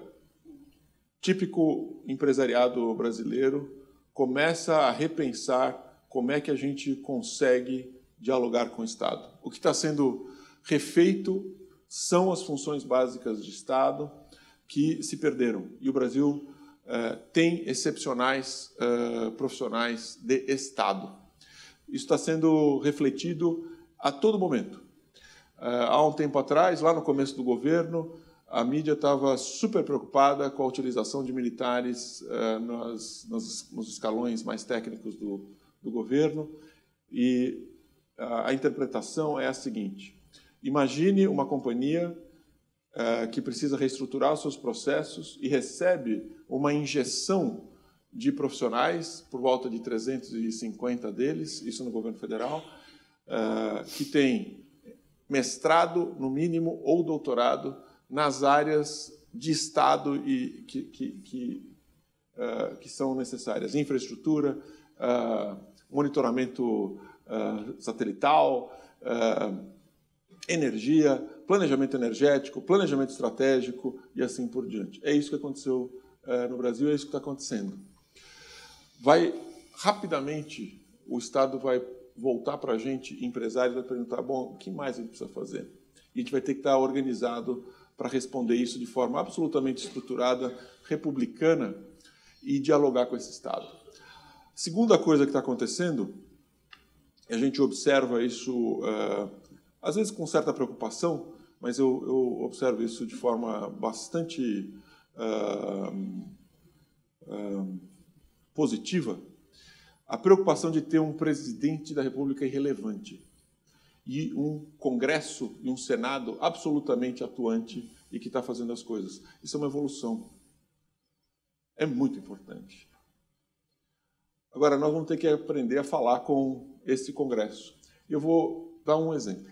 típico empresariado brasileiro começa a repensar como é que a gente consegue dialogar com o Estado. O que está sendo refeito são as funções básicas de Estado que se perderam. E o Brasil eh, tem excepcionais eh, profissionais de Estado. Isso está sendo refletido a todo momento. Eh, há um tempo atrás, lá no começo do governo, a mídia estava super preocupada com a utilização de militares eh, nos, nos, escalões mais técnicos do, do governo. E a interpretação é a seguinte: imagine uma companhia eh, que precisa reestruturar seus processos e recebe uma injeção de profissionais, por volta de 350 deles, isso no governo federal, eh, que tem mestrado, no mínimo, ou doutorado nas áreas de Estado e que, que, que, uh, que são necessárias: infraestrutura, uh, monitoramento uh, satelital, energia, planejamento energético, planejamento estratégico e assim por diante. É isso que aconteceu no Brasil, é isso que está acontecendo. Vai rapidamente o Estado vai voltar para a gente, empresário, vai perguntar: bom, o que mais a gente precisa fazer? E a gente vai ter que estar tá organizado para responder isso de forma absolutamente estruturada, republicana e dialogar com esse Estado. Segunda coisa que está acontecendo, a gente observa isso eh, às vezes com certa preocupação, mas eu, eu observo isso de forma bastante uh, uh, positiva, a preocupação de ter um presidente da República irrelevante e um Congresso e um Senado absolutamente atuante e que está fazendo as coisas. Isso é uma evolução. É muito importante. Agora, nós vamos ter que aprender a falar com esse Congresso. Eu vou dar um exemplo.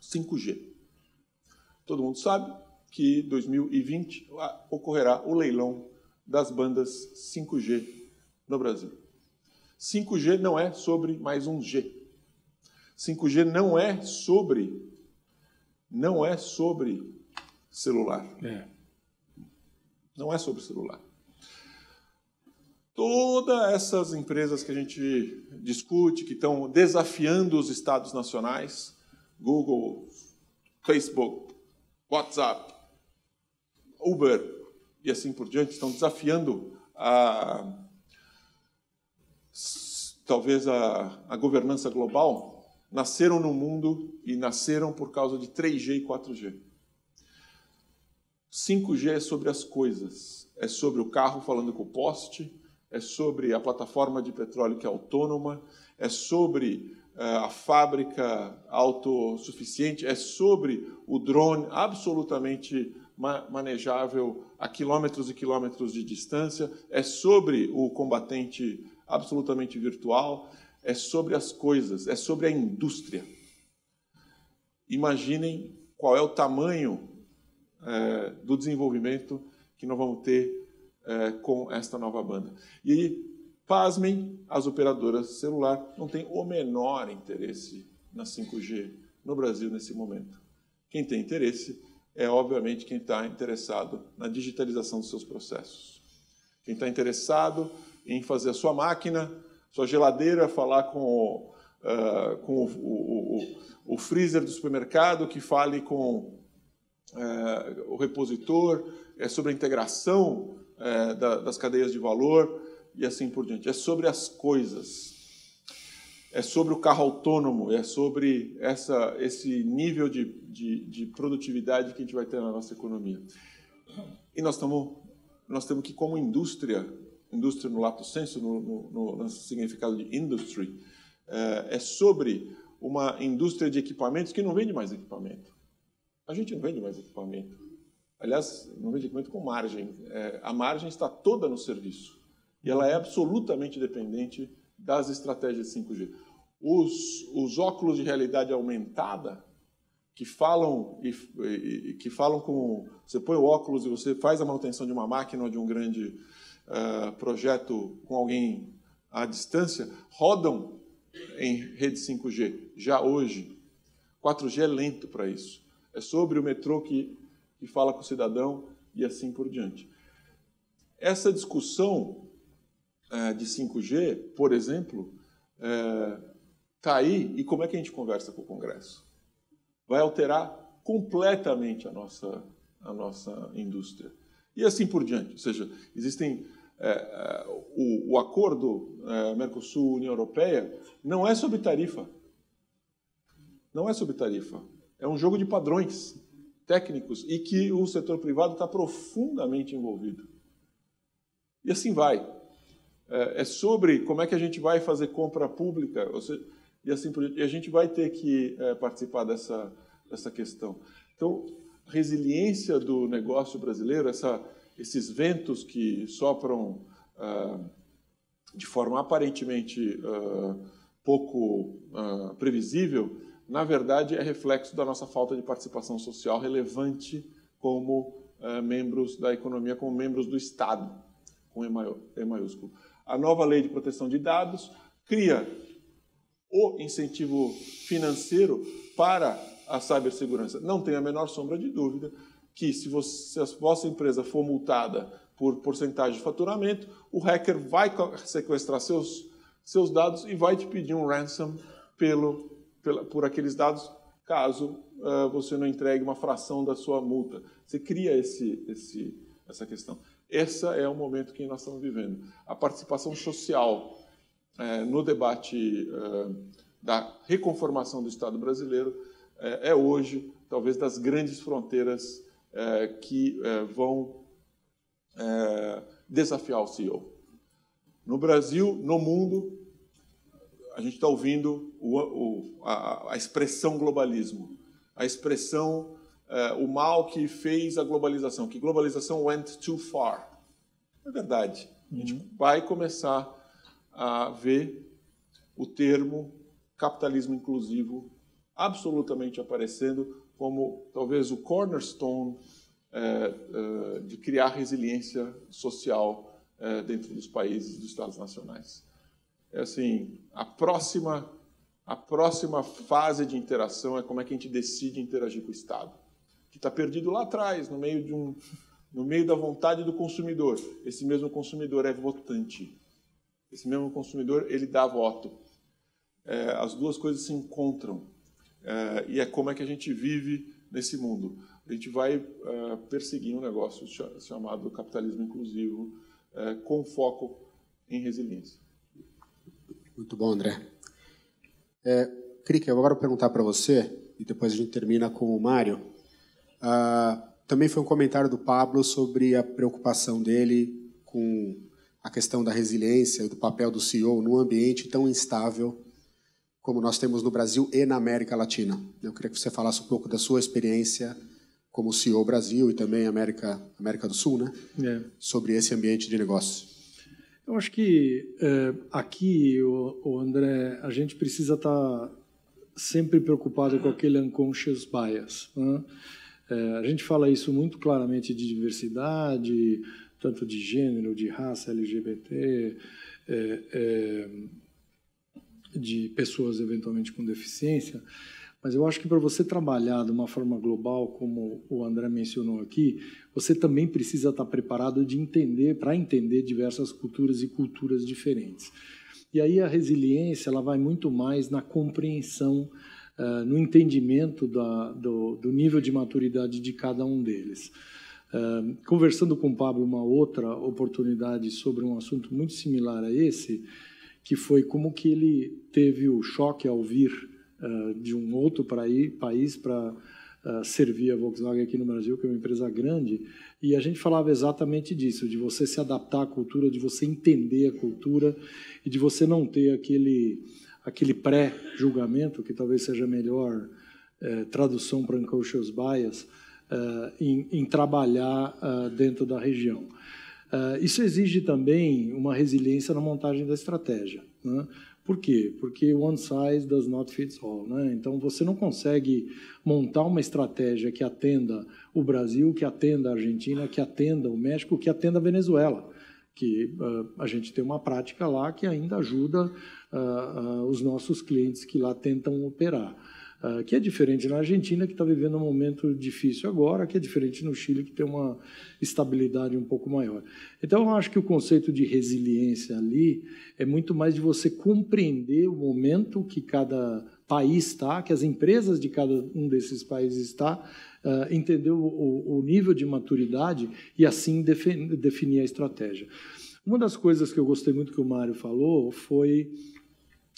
5G. Todo mundo sabe que 2020 ocorrerá o leilão das bandas 5G no Brasil. 5G não é sobre mais um G, 5G não é sobre, não é sobre celular. É. Não é sobre celular. Todas essas empresas que a gente discute, que estão desafiando os estados nacionais, Google, Facebook, WhatsApp, Uber e assim por diante, estão desafiando a, talvez a, a governança global nasceram no mundo e nasceram por causa de 3G e 4G. 5G é sobre as coisas, é sobre o carro falando com o poste, é sobre a plataforma de petróleo que é autônoma, é sobre eh, a fábrica autossuficiente, é sobre o drone absolutamente manejável a quilômetros e quilômetros de distância, é sobre o combatente absolutamente virtual, é sobre as coisas, é sobre a indústria. Imaginem qual é o tamanho é, do desenvolvimento que nós vamos ter é, com esta nova banda. E, pasmem, as operadoras celular não têm o menor interesse na 5G no Brasil nesse momento. Quem tem interesse é, obviamente, quem está interessado na digitalização dos seus processos. Quem está interessado em fazer a sua máquina sua geladeira falar com, uh, com o, o, o, o, freezer do supermercado, que fale com uh, o repositor, é sobre a integração uh, da, das cadeias de valor e assim por diante. É sobre as coisas. É sobre o carro autônomo, é sobre essa, esse nível de, de, de produtividade que a gente vai ter na nossa economia. E nós, tamo, nós temos que, como indústria, indústria no lato senso, no, no, no significado de industry, é, é sobre uma indústria de equipamentos que não vende mais equipamento. A gente não vende mais equipamento. Aliás, não vende equipamento com margem. É, a margem está toda no serviço. E ela é absolutamente dependente das estratégias de 5G. Os, os óculos de realidade aumentada, que falam, e, e, que falam com. Você põe o óculos e você faz a manutenção de uma máquina ou de um grande ah, projeto com alguém à distância, rodam em rede 5G já hoje. 4G é lento para isso. É sobre o metrô que, que fala com o cidadão e assim por diante. Essa discussão é, de 5G, por exemplo, está é, aí e como é que a gente conversa com o Congresso? Vai alterar completamente a nossa, a nossa indústria. E assim por diante. Ou seja, existem é, é, o, o, acordo é, Mercosul-União Europeia não é sobre tarifa. Não é sobre tarifa. É um jogo de padrões técnicos e que o setor privado está profundamente envolvido. E assim vai. É, é sobre como é que a gente vai fazer compra pública seja, e assim por diante. E a gente vai ter que é, participar dessa, dessa questão. Então, resiliência do negócio brasileiro, essa esses ventos que sopram ah, de forma aparentemente ah, pouco ah, previsível, na verdade é reflexo da nossa falta de participação social relevante como membros da economia, como membros do Estado, com E maiúsculo. A nova lei de proteção de dados cria o incentivo financeiro para a cibersegurança. Não tem a menor sombra de dúvida que se, você, se a vossa empresa for multada por porcentagem de faturamento, o hacker vai sequestrar seus, seus dados e vai te pedir um ransom pelo, pela, por aqueles dados, caso uh, você não entregue uma fração da sua multa. Você cria esse, esse, essa questão. Esse é o momento que nós estamos vivendo. A participação social uh, no debate uh, da reconformação do Estado brasileiro é hoje, talvez, das grandes fronteiras é, que é, vão é, desafiar o CEO. No Brasil, no mundo, a gente está ouvindo o, o, a, a, expressão globalismo, a expressão é, o mal que fez a globalização, que globalização went too far. É verdade. A gente uhum. vai começar a ver o termo capitalismo inclusivo absolutamente aparecendo como talvez o cornerstone é, é, de criar resiliência social é, dentro dos países, dos estados nacionais. É assim, a próxima a próxima fase de interação é como é que a gente decide interagir com o Estado, que está perdido lá atrás, no meio de um no meio da vontade do consumidor. Esse mesmo consumidor é votante. Esse mesmo consumidor ele dá voto. É, as duas coisas se encontram eh, e é como é que a gente vive nesse mundo. A gente vai eh, perseguir um negócio chamado capitalismo inclusivo, eh, com foco em resiliência. Muito bom, André. É, eu vou agora perguntar para você, e depois a gente termina com o Mário. Ah, também foi um comentário do Pablo sobre a preocupação dele com a questão da resiliência, e do papel do CEO num ambiente tão instável como nós temos no Brasil e na América Latina. Eu queria que você falasse um pouco da sua experiência como CEO Brasil e também América, América do Sul, né? É. Sobre esse ambiente de negócio. Eu acho que é, aqui, o, o, André, a gente precisa estar sempre preocupado com aquele unconscious bias. Né? É, a gente fala isso muito claramente de diversidade, tanto de gênero, de raça, LGBT, é, é, de pessoas eventualmente com deficiência, mas eu acho que para você trabalhar de uma forma global, como o André mencionou aqui, você também precisa estar preparado de entender, para entender diversas culturas e culturas diferentes. E aí a resiliência ela vai muito mais na compreensão, uh, no entendimento da, do, do, nível de maturidade de cada um deles. Uh, conversando com o Pablo uma outra oportunidade sobre um assunto muito similar a esse, que foi como que ele teve o choque ao vir uh, de um outro país para uh, ah, servir a Volkswagen aqui no Brasil, que é uma empresa grande, e a gente falava exatamente disso, de você se adaptar à cultura, de você entender a cultura e de você não ter aquele aquele pré-julgamento, que talvez seja melhor eh, tradução para unconscious bias, eh, em, em, trabalhar ah, dentro da região. Ah, isso exige também uma resiliência na montagem da estratégia. Né? Por quê? Porque one size does not fit all. Né? Então, você não consegue montar uma estratégia que atenda o Brasil, que atenda a Argentina, que atenda o México, que atenda a Venezuela. Que uh, a gente tem uma prática lá que ainda ajuda uh, os nossos clientes que lá tentam operar. Ah, que é diferente na Argentina, que está vivendo um momento difícil agora, que é diferente no Chile, que tem uma estabilidade um pouco maior. Então, eu acho que o conceito de resiliência ali é muito mais de você compreender o momento que cada país está, que as empresas de cada um desses países está, uh, ah, entender o, o, nível de maturidade e assim definir a estratégia. Uma das coisas que eu gostei muito que o Mário falou foi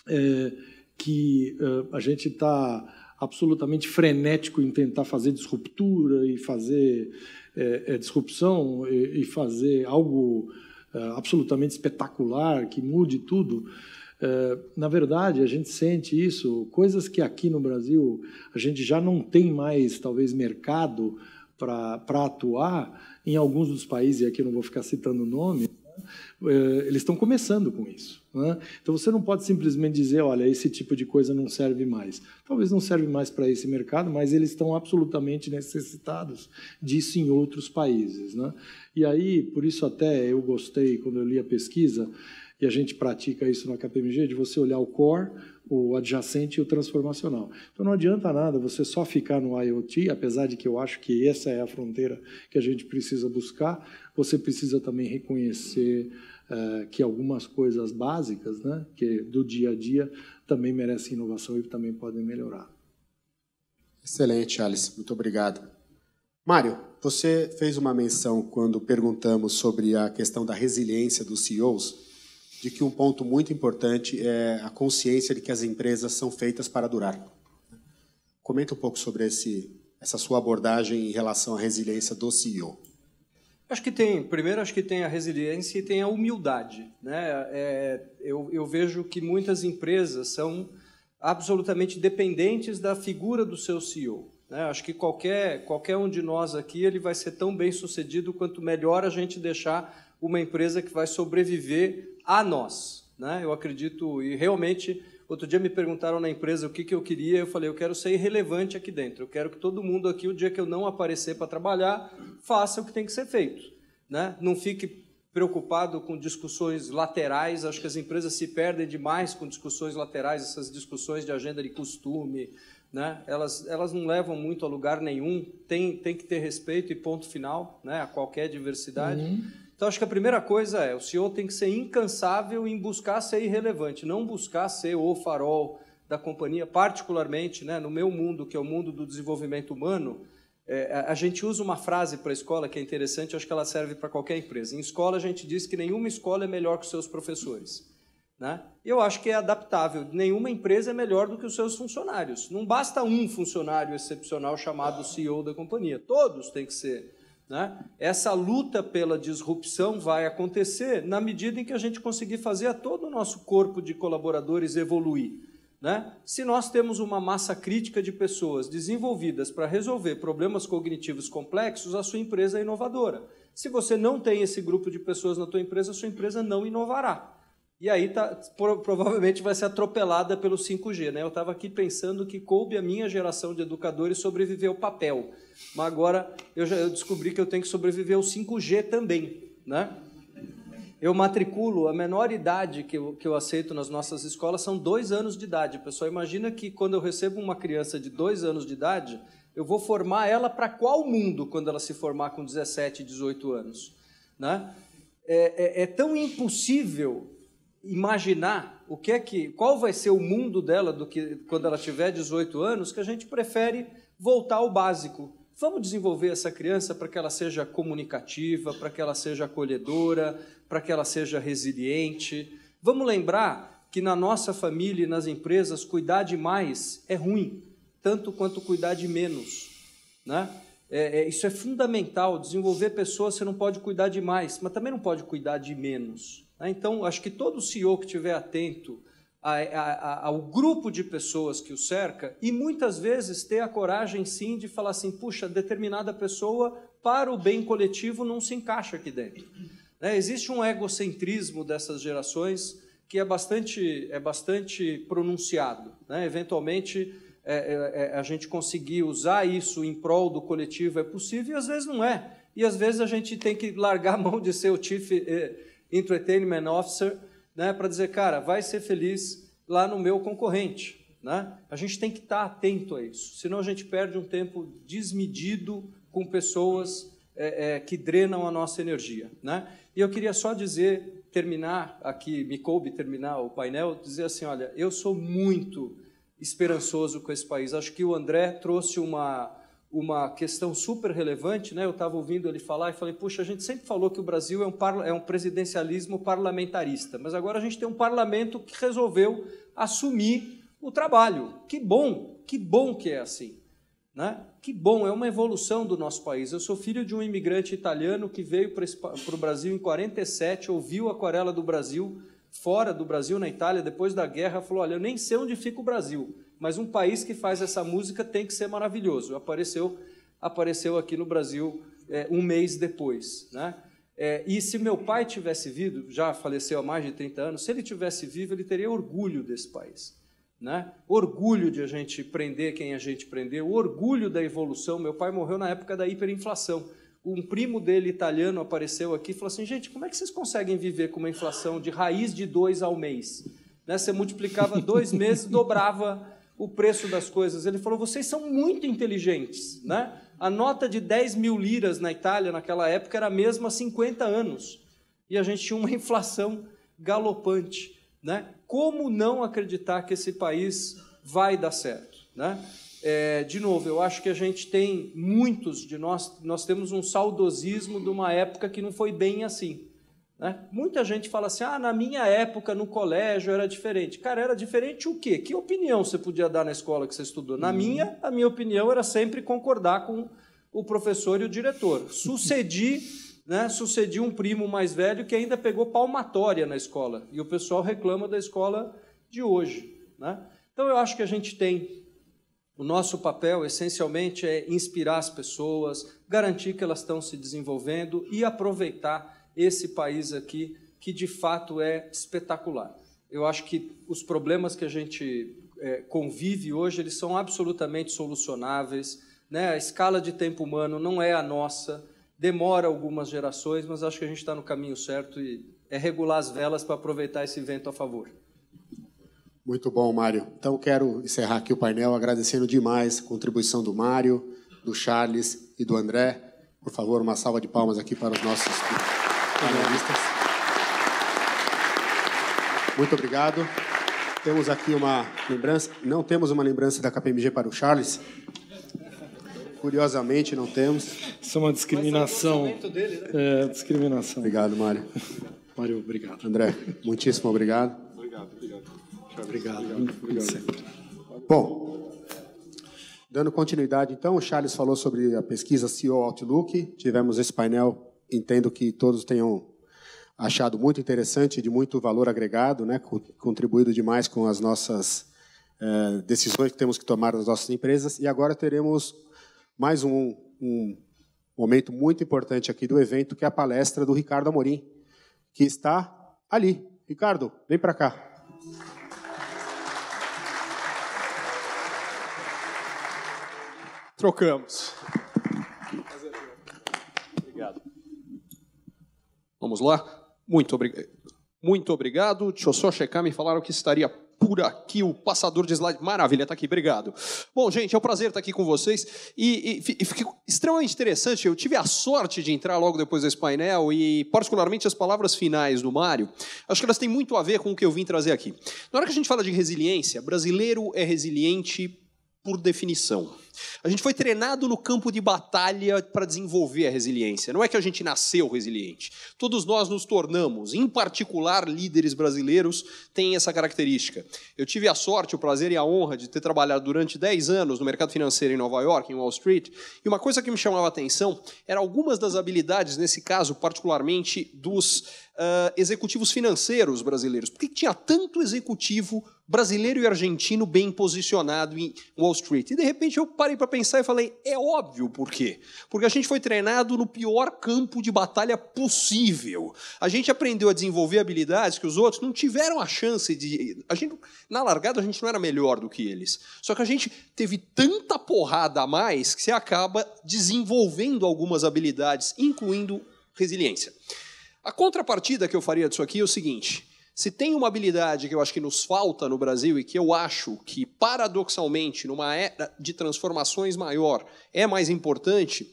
é, que uh, a gente está absolutamente frenético em tentar fazer disruptura e fazer é, é, disrupção e, e, fazer algo é, absolutamente espetacular que mude tudo. na verdade, a gente sente isso, coisas que aqui no Brasil a gente já não tem mais, talvez, mercado para atuar. Em alguns dos países, e aqui não vou ficar citando nome, eh, eles estão começando com isso. Né? Então você não pode simplesmente dizer, olha, esse tipo de coisa não serve mais. Talvez não serve mais para esse mercado, mas eles estão absolutamente necessitados disso em outros países. Né? E aí, por isso até eu gostei quando eu li a pesquisa e a gente pratica isso na KPMG de você olhar o core o adjacente e o transformacional. Então não adianta nada você só ficar no IoT, apesar de que eu acho que essa é a fronteira que a gente precisa buscar. Você precisa também reconhecer eh, que algumas coisas básicas, né, que do dia a dia também merecem inovação e também podem melhorar. Excelente, Alice. Muito obrigado. Mário, você fez uma menção quando perguntamos sobre a questão da resiliência dos CEOs de que um ponto muito importante é a consciência de que as empresas são feitas para durar. Comenta um pouco sobre esse, essa sua abordagem em relação à resiliência do CEO. Acho que tem. Primeiro, acho que tem a resiliência e tem a humildade. Né? É, eu, eu vejo que muitas empresas são absolutamente dependentes da figura do seu CEO. Né? Acho que qualquer, qualquer um de nós aqui ele vai ser tão bem sucedido quanto melhor a gente deixar uma empresa que vai sobreviver a nós. Né? Eu acredito, e realmente, outro dia me perguntaram na empresa o que, que eu queria, eu falei, eu quero ser irrelevante aqui dentro, eu quero que todo mundo aqui, o dia que eu não aparecer para trabalhar, faça o que tem que ser feito. Né? Não fique preocupado com discussões laterais. Acho que as empresas se perdem demais com discussões laterais, essas discussões de agenda de costume. Né? Elas, elas não levam muito a lugar nenhum. Tem, tem que ter respeito e ponto final né? a qualquer diversidade. Uhum. Então acho que a primeira coisa é, o CEO tem que ser incansável em buscar ser irrelevante, não buscar ser o farol da companhia, particularmente né, no meu mundo, que é o mundo do desenvolvimento humano, é, a gente usa uma frase para a escola que é interessante, acho que ela serve para qualquer empresa. Em escola, a gente diz que nenhuma escola é melhor que os seus professores. Né? Eu acho que é adaptável. Nenhuma empresa é melhor do que os seus funcionários. Não basta um funcionário excepcional chamado CEO da companhia. Todos têm que ser né? Essa luta pela disrupção vai acontecer na medida em que a gente conseguir fazer todo o nosso corpo de colaboradores evoluir. Né? Se nós temos uma massa crítica de pessoas desenvolvidas para resolver problemas cognitivos complexos, a sua empresa é inovadora. Se você não tem esse grupo de pessoas na sua empresa, a sua empresa não inovará. E aí tá, provavelmente vai ser atropelada pelo 5G. Né? Eu estava aqui pensando que coube a minha geração de educadores sobreviver ao papel. Mas agora eu, já, eu descobri que eu tenho que sobreviver ao 5G também. Né? Eu matriculo, a menor idade que eu, que eu aceito nas nossas escolas são dois anos de idade. Pessoal, imagina que quando eu recebo uma criança de dois anos de idade, eu vou formar ela para qual mundo quando ela se formar com 17, 18 anos? Né? é, é, é tão impossível imaginar o que é que, qual vai ser o mundo dela do que quando ela tiver 18 anos, que a gente prefere voltar ao básico. Vamos desenvolver essa criança para que ela seja comunicativa, para que ela seja acolhedora, para que ela seja resiliente. Vamos lembrar que na nossa família e nas empresas cuidar de mais é ruim, tanto quanto cuidar de menos, né? É, é, isso é fundamental. Desenvolver pessoas, você não pode cuidar de mais, mas também não pode cuidar de menos. Né? Então, acho que todo CEO que estiver atento a, a, a, ao grupo de pessoas que o cerca e muitas vezes ter a coragem sim de falar assim: puxa, determinada pessoa para o bem coletivo não se encaixa aqui dentro. Né? Existe um egocentrismo dessas gerações que é bastante, é bastante pronunciado. Né? Eventualmente, é, é, é a gente conseguir usar isso em prol do coletivo é possível e às vezes não é. E às vezes a gente tem que largar a mão de ser o chief Entertainment Officer, né, para dizer, cara, vai ser feliz lá no meu concorrente. Né? A gente tem que estar tá atento a isso, senão a gente perde um tempo desmedido com pessoas é, é, que drenam a nossa energia. Né? E eu queria só dizer, terminar aqui, me coube terminar o painel, dizer assim: olha, eu sou muito esperançoso com esse país. Acho que o André trouxe uma, uma questão super relevante, né? Eu estava ouvindo ele falar e falei, puxa, a gente sempre falou que o Brasil é um, parla... é um presidencialismo parlamentarista, mas agora a gente tem um parlamento que resolveu assumir o trabalho. Que bom, que bom que é assim. Né? Que bom, é uma evolução do nosso país. Eu sou filho de um imigrante italiano que veio para o Brasil em 47, ouviu a aquarela do Brasil, fora do Brasil, na Itália, depois da guerra, falou: Olha, eu nem sei onde fica o Brasil, mas um país que faz essa música tem que ser maravilhoso. Apareceu, apareceu aqui no Brasil é, um mês depois, né? É, e se meu pai tivesse vivo, já faleceu há mais de 30 anos, se ele tivesse vivo, ele teria orgulho desse país. Né? Orgulho de a gente prender quem a gente prendeu, orgulho da evolução. Meu pai morreu na época da hiperinflação. Um primo dele, italiano, apareceu aqui e falou assim: gente, como é que vocês conseguem viver com uma inflação de raiz de dois ao mês? Né? Você multiplicava dois meses, dobrava o preço das coisas. Ele falou: vocês são muito inteligentes. Né? A nota de 10 mil liras na Itália, naquela época, era a mesma há 50 anos. E a gente tinha uma inflação galopante. Né? Como não acreditar que esse país vai dar certo? Né? É, de novo, eu acho que a gente tem, muitos de nós, nós temos um saudosismo de uma época que não foi bem assim. Né? Muita gente fala assim: ah, na minha época no colégio era diferente. Cara, era diferente o quê? Que opinião você podia dar na escola que você estudou? Na uhum. minha, a minha opinião era sempre concordar com o professor e o diretor. Sucedi. Né, sucedi um primo mais velho que ainda pegou palmatória na escola. E o pessoal reclama da escola de hoje. Né? Então, eu acho que a gente tem. O nosso papel, essencialmente, é inspirar as pessoas, garantir que elas estão se desenvolvendo e aproveitar esse país aqui, que de fato é espetacular. Eu acho que os problemas que a gente é, convive hoje eles são absolutamente solucionáveis. Né? A escala de tempo humano não é a nossa, demora algumas gerações, mas acho que a gente está no caminho certo e é regular as velas para aproveitar esse vento a favor. Muito bom, Mário. Então, quero encerrar aqui o painel agradecendo demais a contribuição do Mário, do Charles e do André. Por favor, uma salva de palmas aqui para os nossos panelistas. Muito obrigado. Temos aqui uma lembrança. Não temos uma lembrança da KPMG para o Charles. Curiosamente, não temos. Isso é uma discriminação. É dele, né? É, discriminação. Obrigado, Mário. Mário, obrigado. André, muitíssimo obrigado. Obrigado, obrigado. Charles, obrigado. Obrigado. obrigado. Bom, dando continuidade, então, o Charles falou sobre a pesquisa CEO Outlook. Tivemos esse painel entendo que todos tenham achado muito interessante, de muito valor agregado, né, contribuído demais com as nossas eh, decisões que temos que tomar nas nossas empresas. E agora teremos mais um, um, momento muito importante aqui do evento, que é a palestra do Ricardo Amorim, que está ali. Ricardo, vem para cá. Trocamos. Vamos lá? Muito, Muito obrigado. Deixa eu só checar, me falaram que estaria por aqui o passador de slide. Maravilha, está aqui, obrigado. Bom, gente, é um prazer estar aqui com vocês. E, e, e fiquei extremamente interessante. Eu tive a sorte de entrar logo depois desse painel e, particularmente, as palavras finais do Mário, acho que elas têm muito a ver com o que eu vim trazer aqui. Na hora que a gente fala de resiliência, brasileiro é resiliente por definição. A gente foi treinado no campo de batalha para desenvolver a resiliência. Não é que a gente nasceu resiliente. Todos nós nos tornamos, em particular líderes brasileiros, têm essa característica. Eu tive a sorte, o prazer e a honra de ter trabalhado durante 10 anos no mercado financeiro em Nova York, em Wall Street, e uma coisa que me chamava a atenção era algumas das habilidades, nesse caso, particularmente dos uh, executivos financeiros brasileiros. Por que tinha tanto executivo brasileiro e argentino bem posicionado em Wall Street. E de repente eu parei para pensar e falei: é óbvio por quê? Porque a gente foi treinado no pior campo de batalha possível. A gente aprendeu a desenvolver habilidades que os outros não tiveram a chance de. A gente, na largada a gente não era melhor do que eles. Só que a gente teve tanta porrada a mais que você acaba desenvolvendo algumas habilidades, incluindo resiliência. A contrapartida que eu faria disso aqui é o seguinte: se tem uma habilidade que eu acho que nos falta no Brasil e que eu acho que, paradoxalmente, numa era de transformações maior, é mais importante,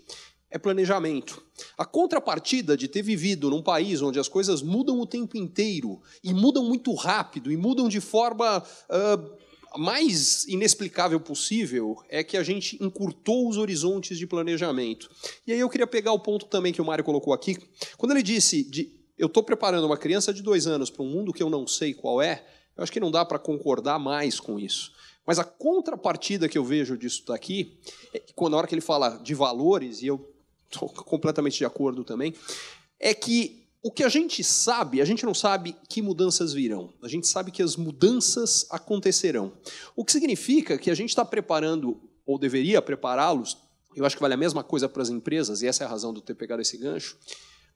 é planejamento. A contrapartida de ter vivido num país onde as coisas mudam o tempo inteiro, e mudam muito rápido, e mudam de forma. Uh, mais inexplicável possível é que a gente encurtou os horizontes de planejamento. E aí eu queria pegar o ponto também que o Mário colocou aqui, quando ele disse de eu estou preparando uma criança de dois anos para um mundo que eu não sei qual é, eu acho que não dá para concordar mais com isso. Mas a contrapartida que eu vejo disso daqui, é quando a hora que ele fala de valores, e eu estou completamente de acordo também, é que o que a gente sabe, a gente não sabe que mudanças virão. A gente sabe que as mudanças acontecerão. O que significa que a gente está preparando, ou deveria prepará-los, eu acho que vale a mesma coisa para as empresas, e essa é a razão de eu ter pegado esse gancho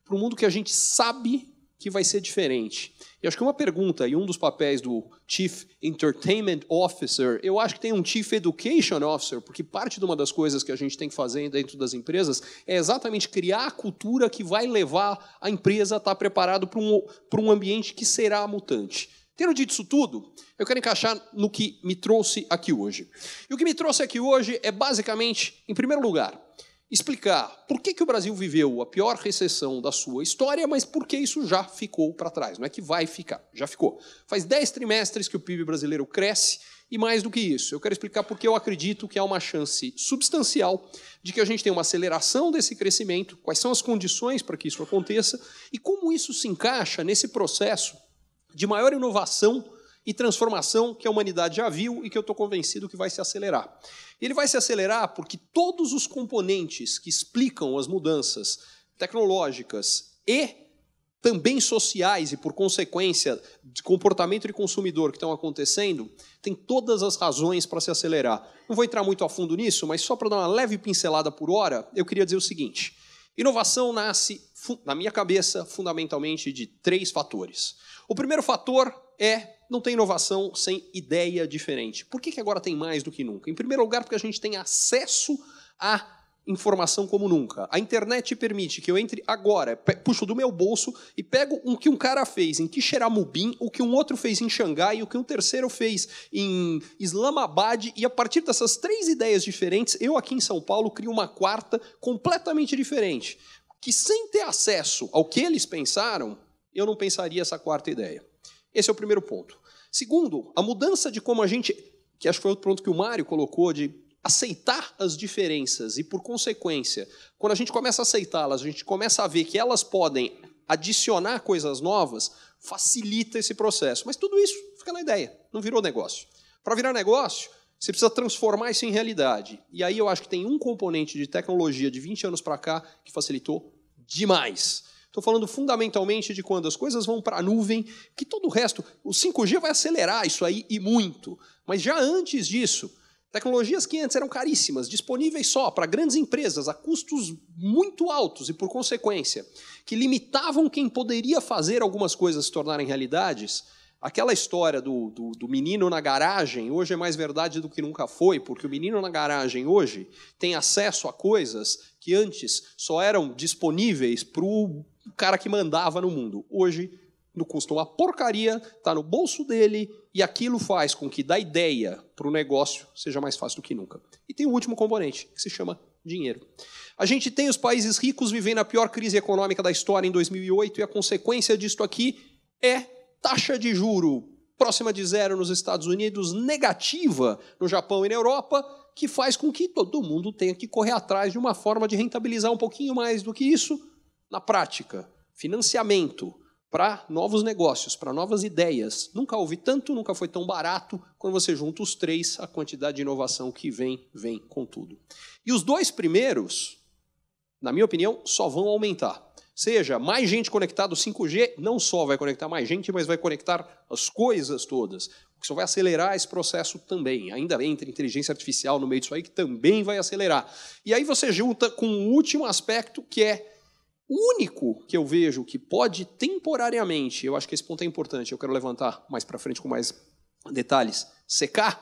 para um mundo que a gente sabe que vai ser diferente. E acho que uma pergunta e um dos papéis do Chief Entertainment Officer, eu acho que tem um Chief Education Officer, porque parte de uma das coisas que a gente tem que fazer dentro das empresas é exatamente criar a cultura que vai levar a empresa a estar tá preparada para um, para um ambiente que será mutante. Tendo dito isso tudo, eu quero encaixar no que me trouxe aqui hoje. E o que me trouxe aqui hoje é basicamente, em primeiro lugar, explicar por que, que o Brasil viveu a pior recessão da sua história, mas por que isso já ficou para trás. Não é que vai ficar, já ficou. Faz 10 trimestres que o PIB brasileiro cresce e mais do que isso, eu quero explicar porque eu acredito que há uma chance substancial de que a gente tenha uma aceleração desse crescimento, quais são as condições para que isso aconteça e como isso se encaixa nesse processo de maior inovação e transformação que a humanidade já viu e que eu estou convencido que vai se acelerar. Ele vai se acelerar porque todos os componentes que explicam as mudanças tecnológicas e também sociais e, por consequência, de comportamento de consumidor que estão acontecendo, tem todas as razões para se acelerar. Não vou entrar muito a fundo nisso, mas só para dar uma leve pincelada por hora, eu queria dizer o seguinte: inovação nasce, na minha cabeça, fundamentalmente de três fatores. O primeiro fator é não tem inovação sem ideia diferente. Por que, que agora tem mais do que nunca? Em primeiro lugar, porque a gente tem acesso à informação como nunca. A internet permite que eu entre agora, puxo do meu bolso e pego o que um cara fez em Quixeramobim, o que um outro fez em Xangai, o que um terceiro fez em Islamabad, e a partir dessas três ideias diferentes, eu aqui em São Paulo crio uma quarta completamente diferente, que sem ter acesso ao que eles pensaram, eu não pensaria essa quarta ideia. Esse é o primeiro ponto. Segundo, a mudança de como a gente, que acho que foi o ponto que o Mário colocou, de aceitar as diferenças e, por consequência, quando a gente começa a aceitá-las, a gente começa a ver que elas podem adicionar coisas novas, facilita esse processo. Mas tudo isso fica na ideia, não virou negócio. Para virar negócio, você precisa transformar isso em realidade. E aí eu acho que tem um componente de tecnologia de 20 anos para cá que facilitou demais. Estou falando fundamentalmente de quando as coisas vão para a nuvem, que todo o resto, o 5G vai acelerar isso aí e muito. Mas já antes disso, tecnologias que antes eram caríssimas, disponíveis só para grandes empresas a custos muito altos e, por consequência, que limitavam quem poderia fazer algumas coisas se tornarem realidades, Aquela história do, do, do, menino na garagem hoje é mais verdade do que nunca foi, porque o menino na garagem hoje tem acesso a coisas que antes só eram disponíveis para o o cara que mandava no mundo. Hoje, no custo uma porcaria, está no bolso dele, e aquilo faz com que da ideia para o negócio seja mais fácil do que nunca. E tem o último componente, que se chama dinheiro. A gente tem os países ricos vivendo a pior crise econômica da história em 2008, e a consequência disto aqui é taxa de juro próxima de zero nos Estados Unidos, negativa no Japão e na Europa, que faz com que todo mundo tenha que correr atrás de uma forma de rentabilizar um pouquinho mais do que isso na prática, financiamento para novos negócios, para novas ideias. Nunca houve tanto, nunca foi tão barato. Quando você junta os três, a quantidade de inovação que vem, vem com tudo. E os dois primeiros, na minha opinião, só vão aumentar. Seja mais gente conectada, 5G não só vai conectar mais gente, mas vai conectar as coisas todas. O que só vai acelerar esse processo também. Ainda entra inteligência artificial no meio disso aí, que também vai acelerar. E aí você junta com o um último aspecto, que é o único que eu vejo que pode temporariamente, eu acho que esse ponto é importante, eu quero levantar mais para frente com mais detalhes, secar,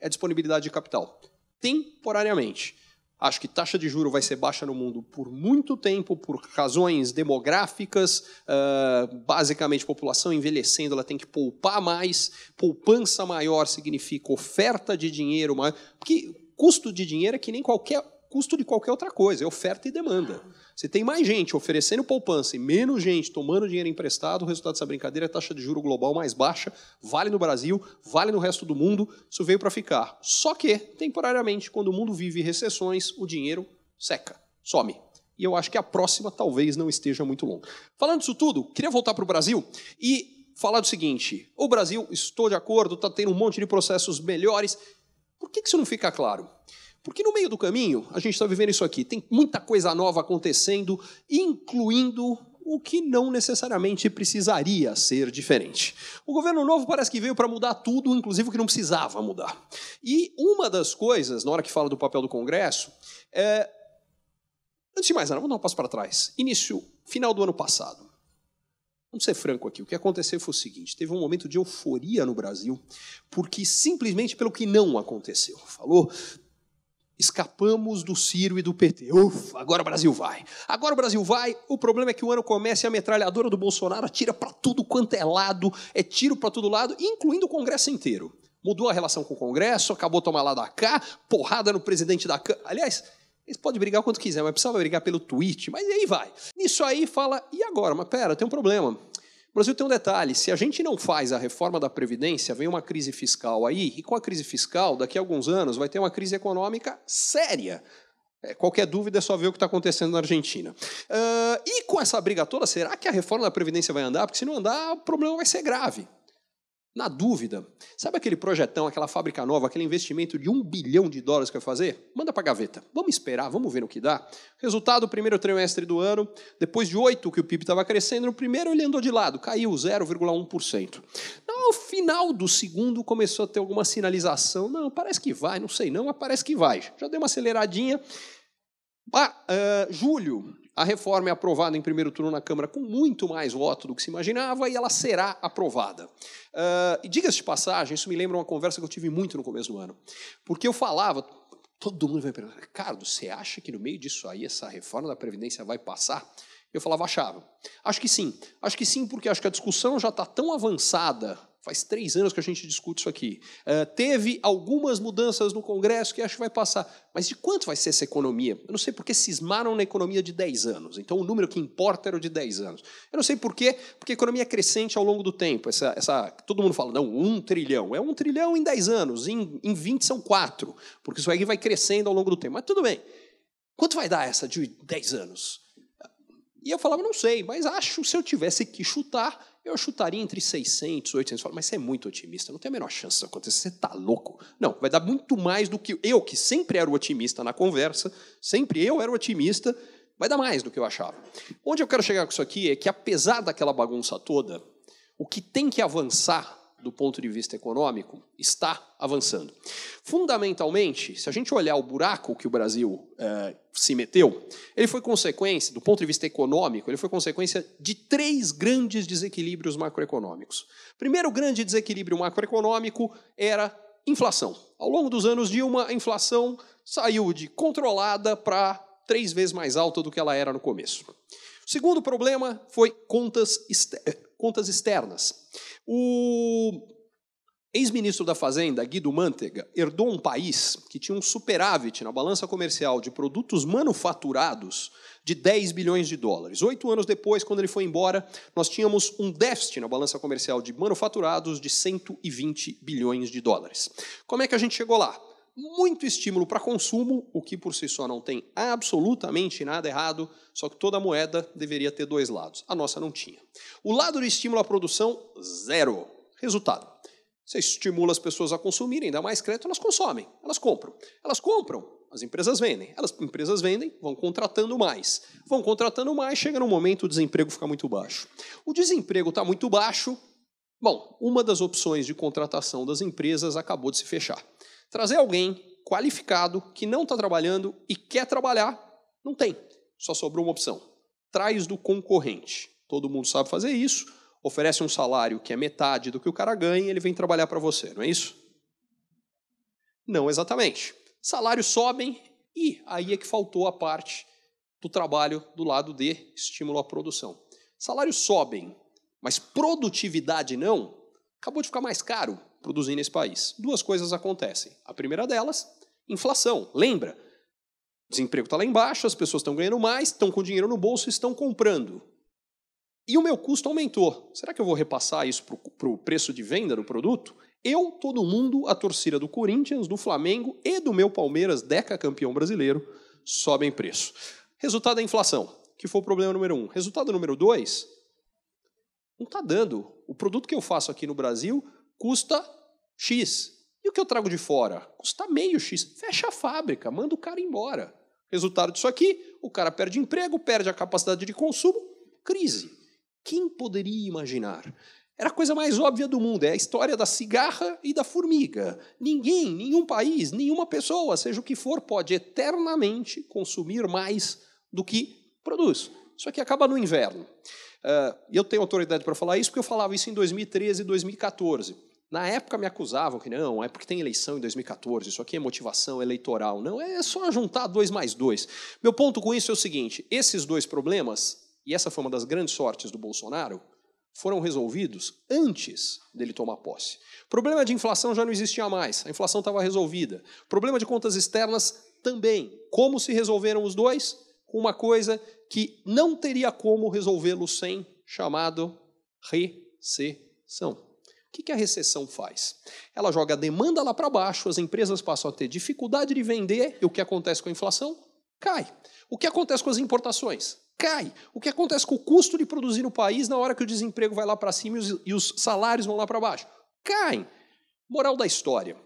é disponibilidade de capital. Temporariamente. Acho que taxa de juro vai ser baixa no mundo por muito tempo, por razões demográficas, uh, basicamente população envelhecendo, ela tem que poupar mais, poupança maior significa oferta de dinheiro maior, porque custo de dinheiro é que nem qualquer custo de qualquer outra coisa, é oferta e demanda. Você tem mais gente oferecendo poupança e menos gente tomando dinheiro emprestado, o resultado dessa brincadeira é taxa de juro global mais baixa, vale no Brasil, vale no resto do mundo, isso veio para ficar. Só que, temporariamente, quando o mundo vive recessões, o dinheiro seca, some e eu acho que a próxima talvez não esteja muito longa. Falando disso tudo, queria voltar para o Brasil e falar do seguinte: o Brasil, estou de acordo, está tendo um monte de processos melhores. Por que, que isso não fica claro? Porque no meio do caminho, a gente está vivendo isso aqui, tem muita coisa nova acontecendo, incluindo o que não necessariamente precisaria ser diferente. O governo novo parece que veio para mudar tudo, inclusive o que não precisava mudar. E uma das coisas, na hora que fala do papel do Congresso, é. Antes de mais nada, vamos dar um passo para trás. Início, final do ano passado. Vamos ser franco aqui. O que aconteceu foi o seguinte: teve um momento de euforia no Brasil, porque simplesmente pelo que não aconteceu. Falou Escapamos do Ciro e do PT. Ufa, agora o Brasil vai. Agora o Brasil vai. O problema é que o ano começa e a metralhadora do Bolsonaro atira para tudo quanto é lado, é tiro para todo lado, incluindo o Congresso inteiro. Mudou a relação com o Congresso, acabou tomar lá da cá, porrada no presidente da Câmara. Aliás, eles podem brigar o quanto quiser, mas precisava brigar pelo tweet, mas aí vai. Isso aí fala, e agora? Mas pera, tem um problema. Brasil tem um detalhe: se a gente não faz a reforma da Previdência, vem uma crise fiscal aí, e com a crise fiscal, daqui a alguns anos, vai ter uma crise econômica séria. É, qualquer dúvida é só ver o que está acontecendo na Argentina. Uh, e com essa briga toda, será que a reforma da Previdência vai andar? Porque se não andar, o problema vai ser grave. Na dúvida, sabe aquele projetão, aquela fábrica nova, aquele investimento de um bilhão de dólares que vai fazer? Manda para a gaveta. Vamos esperar, vamos ver o que dá. Resultado, primeiro trimestre do ano, depois de oito que o PIB estava crescendo, no primeiro ele andou de lado, caiu 0,1%. No final do segundo começou a ter alguma sinalização, não, parece que vai, não sei não, mas parece que vai. Já deu uma aceleradinha. Ah, uh, julho, a reforma é aprovada em primeiro turno na Câmara com muito mais voto do que se imaginava e ela será aprovada. Uh, e diga-se de passagem, isso me lembra uma conversa que eu tive muito no começo do ano. Porque eu falava, todo mundo vai perguntar, Ricardo, você acha que no meio disso aí essa reforma da Previdência vai passar? Eu falava, achava. Acho que sim. Acho que sim, porque acho que a discussão já está tão avançada Faz três anos que a gente discute isso aqui. Uh, teve algumas mudanças no Congresso que acho que vai passar. Mas de quanto vai ser essa economia? Eu não sei porque cismaram na economia de 10 anos. Então o número que importa era o de 10 anos. Eu não sei por quê, porque a economia é crescente ao longo do tempo. Essa, essa, todo mundo fala, não, um trilhão. É um trilhão em 10 anos. Em, em 20 são quatro. Porque isso aí vai crescendo ao longo do tempo. Mas tudo bem. Quanto vai dar essa de 10 anos? E eu falava, não sei, mas acho, se eu tivesse que chutar, eu chutaria entre 600 e 800. Falo, mas você é muito otimista, não tem a menor chance disso acontecer, você está louco. Não, vai dar muito mais do que eu, que sempre era o otimista na conversa, sempre eu era o otimista, vai dar mais do que eu achava. Onde eu quero chegar com isso aqui é que, apesar daquela bagunça toda, o que tem que avançar do ponto de vista econômico, está avançando. Fundamentalmente, se a gente olhar o buraco que o Brasil é, se meteu, ele foi consequência, do ponto de vista econômico, ele foi consequência de três grandes desequilíbrios macroeconômicos. Primeiro grande desequilíbrio macroeconômico era inflação. Ao longo dos anos Dilma, a inflação saiu de controlada para três vezes mais alta do que ela era no começo. O segundo problema foi contas, externas. O ex-ministro da Fazenda, Guido Mantega, herdou um país que tinha um superávit na balança comercial de produtos manufaturados de 10 bilhões de dólares. Oito anos depois, quando ele foi embora, nós tínhamos um déficit na balança comercial de manufaturados de 120 bilhões de dólares. Como é que a gente chegou lá? muito estímulo para consumo, o que por si só não tem absolutamente nada errado, só que toda moeda deveria ter dois lados. A nossa não tinha. O lado de estímulo à produção, zero. Resultado: você estimula as pessoas a consumirem, dá mais crédito, elas consomem, elas compram. Elas compram, as empresas vendem. Elas empresas vendem, vão contratando mais. Vão contratando mais, chega num momento o desemprego fica muito baixo. O desemprego está muito baixo. Bom, uma das opções de contratação das empresas acabou de se fechar. Trazer alguém qualificado que não está trabalhando e quer trabalhar, não tem. Só sobrou uma opção. Traz do concorrente. Todo mundo sabe fazer isso. Oferece um salário que é metade do que o cara ganha, e ele vem trabalhar para você, não é isso? Não exatamente. Salários sobem e aí é que faltou a parte do trabalho do lado de estímulo à produção. Salários sobem, mas produtividade não. Acabou de ficar mais caro, produzir nesse país. Duas coisas acontecem. A primeira delas, inflação. Lembra? O desemprego está lá embaixo, as pessoas estão ganhando mais, estão com dinheiro no bolso, estão comprando. E o meu custo aumentou. Será que eu vou repassar isso para o preço de venda do produto? Eu, todo mundo, a torcida do Corinthians, do Flamengo e do meu Palmeiras, Deca campeão brasileiro, sobem preço. Resultado da inflação, que foi o problema número um. Resultado número dois, não está dando. O produto que eu faço aqui no Brasil custa X. E o que eu trago de fora? Custa meio X. Fecha a fábrica, manda o cara embora. Resultado disso aqui, o cara perde emprego, perde a capacidade de consumo, crise. Quem poderia imaginar? Era a coisa mais óbvia do mundo, é a história da cigarra e da formiga. Ninguém, nenhum país, nenhuma pessoa, seja o que for, pode eternamente consumir mais do que produz. Isso aqui acaba no inverno. Uh, eu tenho autoridade para falar isso porque eu falava isso em 2013 e 2014. Na época me acusavam que não, é porque tem eleição em 2014, isso aqui é motivação eleitoral. Não, é só juntar dois mais dois. Meu ponto com isso é o seguinte: esses dois problemas, e essa foi uma das grandes sortes do Bolsonaro, foram resolvidos antes dele tomar posse. Problema de inflação já não existia mais, a inflação estava resolvida. Problema de contas externas também. Como se resolveram os dois? Com uma coisa que não teria como resolvê-lo sem, chamado recessão. O que a recessão faz? Ela joga a demanda lá para baixo, as empresas passam a ter dificuldade de vender, e o que acontece com a inflação? Cai. O que acontece com as importações? Cai. O que acontece com o custo de produzir no país na hora que o desemprego vai lá para cima e os salários vão lá para baixo? Caem. Moral da história.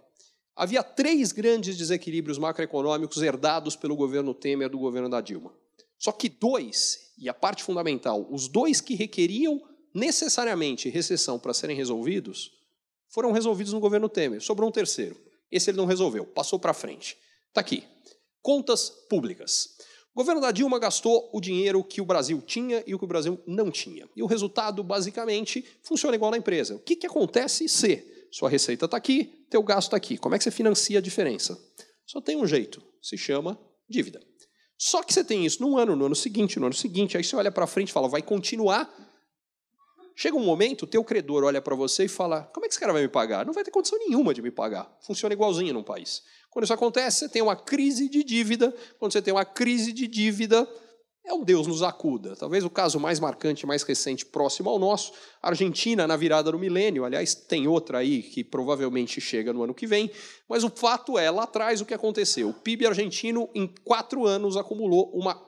Havia três grandes desequilíbrios macroeconômicos herdados pelo governo Temer do governo da Dilma. Só que dois, e a parte fundamental, os dois que requeriam necessariamente recessão para serem resolvidos foram resolvidos no governo Temer. Sobrou um terceiro. Esse ele não resolveu, passou para frente. Está aqui. Contas públicas. O governo da Dilma gastou o dinheiro que o Brasil tinha e o que o Brasil não tinha. E o resultado, basicamente, funciona igual na empresa. O que, que acontece se sua receita está aqui, teu gasto está aqui? Como é que você financia a diferença? Só tem um jeito, se chama dívida. Só que você tem isso num ano, no ano seguinte, no ano seguinte, aí você olha para frente e fala, vai continuar Chega um momento, o teu credor olha para você e fala: como é que esse cara vai me pagar? Não vai ter condição nenhuma de me pagar. Funciona igualzinho num país. Quando isso acontece, você tem uma crise de dívida. Quando você tem uma crise de dívida, é o Deus nos acuda. Talvez o caso mais marcante, mais recente, próximo ao nosso, Argentina na virada do milênio. Aliás, tem outra aí que provavelmente chega no ano que vem. Mas o fato é, lá atrás, o que aconteceu? O PIB argentino, em quatro anos, acumulou uma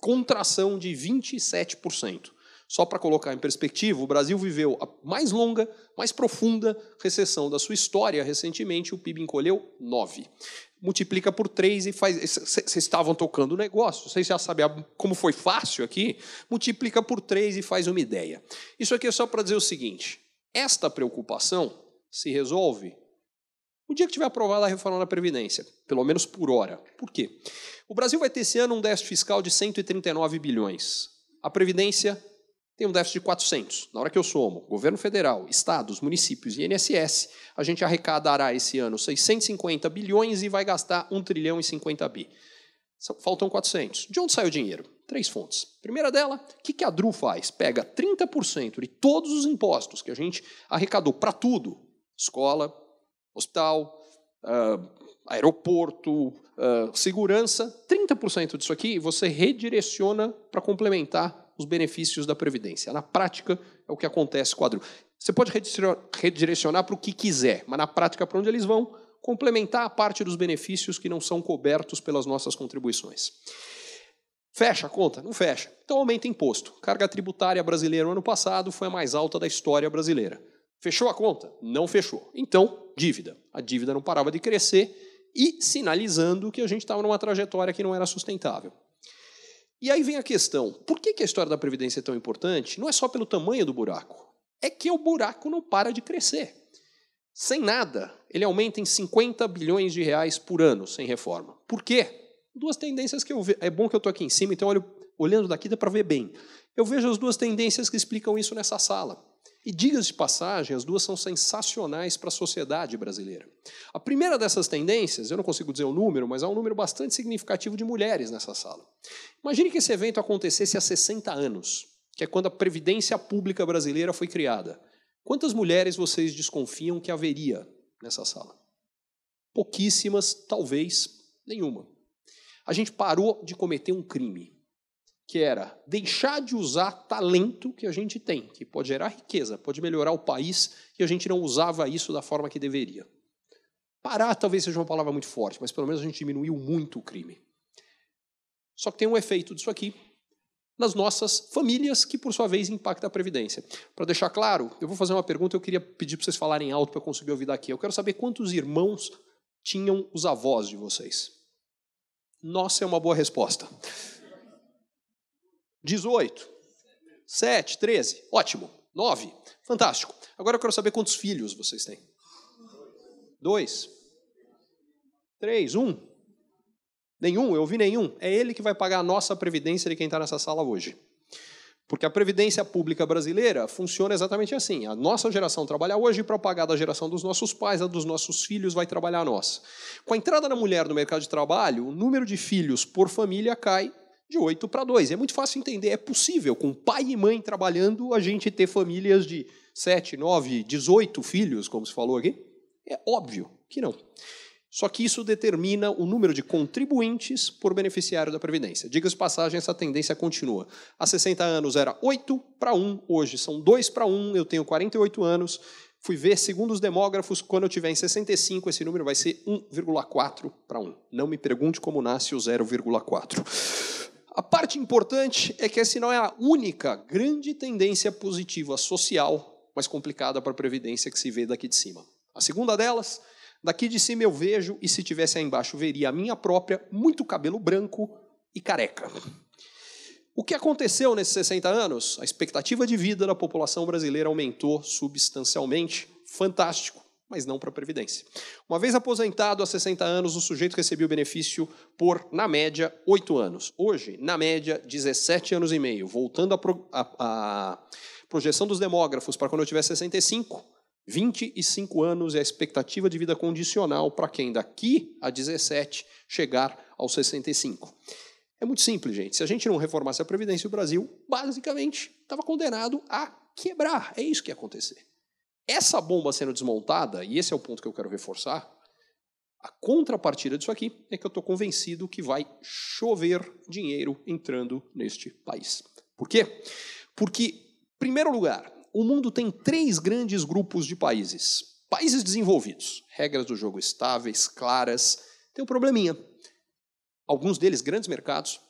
contração de 27%. Só para colocar em perspectiva, o Brasil viveu a mais longa, mais profunda recessão da sua história recentemente, o PIB encolheu 9. Multiplica por 3 e faz. Vocês estavam tocando o negócio, vocês já sabem como foi fácil aqui. Multiplica por 3 e faz uma ideia. Isso aqui é só para dizer o seguinte: esta preocupação se resolve no dia que tiver aprovada a reforma da Previdência, pelo menos por hora. Por quê? O Brasil vai ter esse ano um déficit fiscal de 139 bilhões. A Previdência tem um déficit de 400. Na hora que eu somo governo federal, estados, municípios e INSS, a gente arrecadará esse ano 650 bilhões e vai gastar 1 trilhão e 50 bi. Faltam 400. De onde sai o dinheiro? Três fontes. Primeira dela, o que, que a DRU faz? Pega 30% de todos os impostos que a gente arrecadou para tudo: escola, hospital, uh, aeroporto, uh, segurança. 30% disso aqui você redireciona para complementar os benefícios da Previdência. Na prática, é o que acontece com a DRU. Você pode redirecionar para o que quiser, mas na prática, para onde eles vão? Complementar a parte dos benefícios que não são cobertos pelas nossas contribuições. Fecha a conta? Não fecha. Então aumenta imposto. Carga tributária brasileira no ano passado foi a mais alta da história brasileira. Fechou a conta? Não fechou. Então, dívida. A dívida não parava de crescer e sinalizando que a gente estava numa trajetória que não era sustentável. E aí vem a questão: por que, que a história da Previdência é tão importante? Não é só pelo tamanho do buraco, é que o buraco não para de crescer. Sem nada, ele aumenta em 50 bilhões de reais por ano sem reforma. Por quê? Duas tendências que eu vejo. É bom que eu estou aqui em cima, então olho, olhando daqui dá para ver bem. Eu vejo as duas tendências que explicam isso nessa sala. E diga-se de passagem, as duas são sensacionais para a sociedade brasileira. A primeira dessas tendências, eu não consigo dizer o número, mas há é um número bastante significativo de mulheres nessa sala. Imagine que esse evento acontecesse há 60 anos, que é quando a Previdência Pública Brasileira foi criada. Quantas mulheres vocês desconfiam que haveria nessa sala? Pouquíssimas, talvez nenhuma. A gente parou de cometer um crime que era deixar de usar talento que a gente tem, que pode gerar riqueza, pode melhorar o país, e a gente não usava isso da forma que deveria. Parar talvez seja uma palavra muito forte, mas pelo menos a gente diminuiu muito o crime. Só que tem um efeito disso aqui nas nossas famílias, que por sua vez impacta a previdência. Para deixar claro, eu vou fazer uma pergunta, eu queria pedir para vocês falarem alto para conseguir ouvir daqui. Eu quero saber quantos irmãos tinham os avós de vocês. Nossa, é uma boa resposta. 18. 7, 13. Ótimo. 9. Fantástico. Agora eu quero saber quantos filhos vocês têm. Dois. Três. Um. Nenhum, eu vi nenhum. É ele que vai pagar a nossa previdência de quem está nessa sala hoje. Porque a previdência pública brasileira funciona exatamente assim. A nossa geração trabalha hoje para pagar da geração dos nossos pais, a dos nossos filhos vai trabalhar a nossa. Com a entrada da mulher no mercado de trabalho, o número de filhos por família cai de 8 para 2. É muito fácil entender, é possível, com pai e mãe trabalhando, a gente ter famílias de 7, 9, 18 filhos, como se falou aqui? É óbvio que não. Só que isso determina o número de contribuintes por beneficiário da Previdência. Diga-se passagem, essa tendência continua. Há 60 anos era 8 para 1, hoje são 2 para 1, eu tenho 48 anos. Fui ver, segundo os demógrafos, quando eu tiver em 65, esse número vai ser 1,4 para 1. Não me pergunte como nasce o 0,4. A parte importante é que essa não é a única grande tendência positiva social, mas complicada para a Previdência que se vê daqui de cima. A segunda delas, daqui de cima eu vejo, e se tivesse aí embaixo, veria a minha própria, muito cabelo branco e careca. O que aconteceu nesses 60 anos? A expectativa de vida da população brasileira aumentou substancialmente, fantástico mas não para a Previdência. Uma vez aposentado a 60 anos, o sujeito recebia o benefício por, na média, 8 anos. Hoje, na média, 17 anos e meio. Voltando à pro, projeção dos demógrafos para quando eu tiver 65, 25 anos é a expectativa de vida condicional para quem daqui a 17 chegar aos 65. É muito simples, gente. Se a gente não reformasse a Previdência, o Brasil basicamente estava condenado a quebrar. É isso que ia acontecer. Essa bomba sendo desmontada, e esse é o ponto que eu quero reforçar, a contrapartida disso aqui é que eu estou convencido que vai chover dinheiro entrando neste país. Por quê? Porque, em primeiro lugar, o mundo tem três grandes grupos de países. Países desenvolvidos, regras do jogo estáveis, claras, tem um probleminha. Alguns deles, grandes mercados,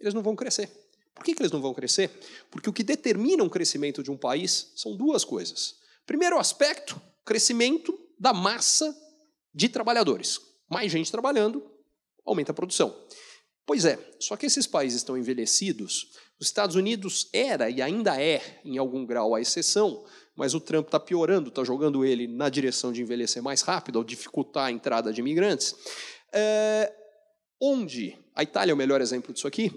eles não vão crescer. Por que, que eles não vão crescer? Porque o que determina o um crescimento de um país são duas coisas Primeiro aspecto, crescimento da massa de trabalhadores. Mais gente trabalhando, aumenta a produção. Pois é, só que esses países estão envelhecidos. Os Estados Unidos era e ainda é, em algum grau, a exceção, mas o Trump está piorando, está jogando ele na direção de envelhecer mais rápido, ao dificultar a entrada de imigrantes. É, onde, a Itália é o melhor exemplo disso aqui,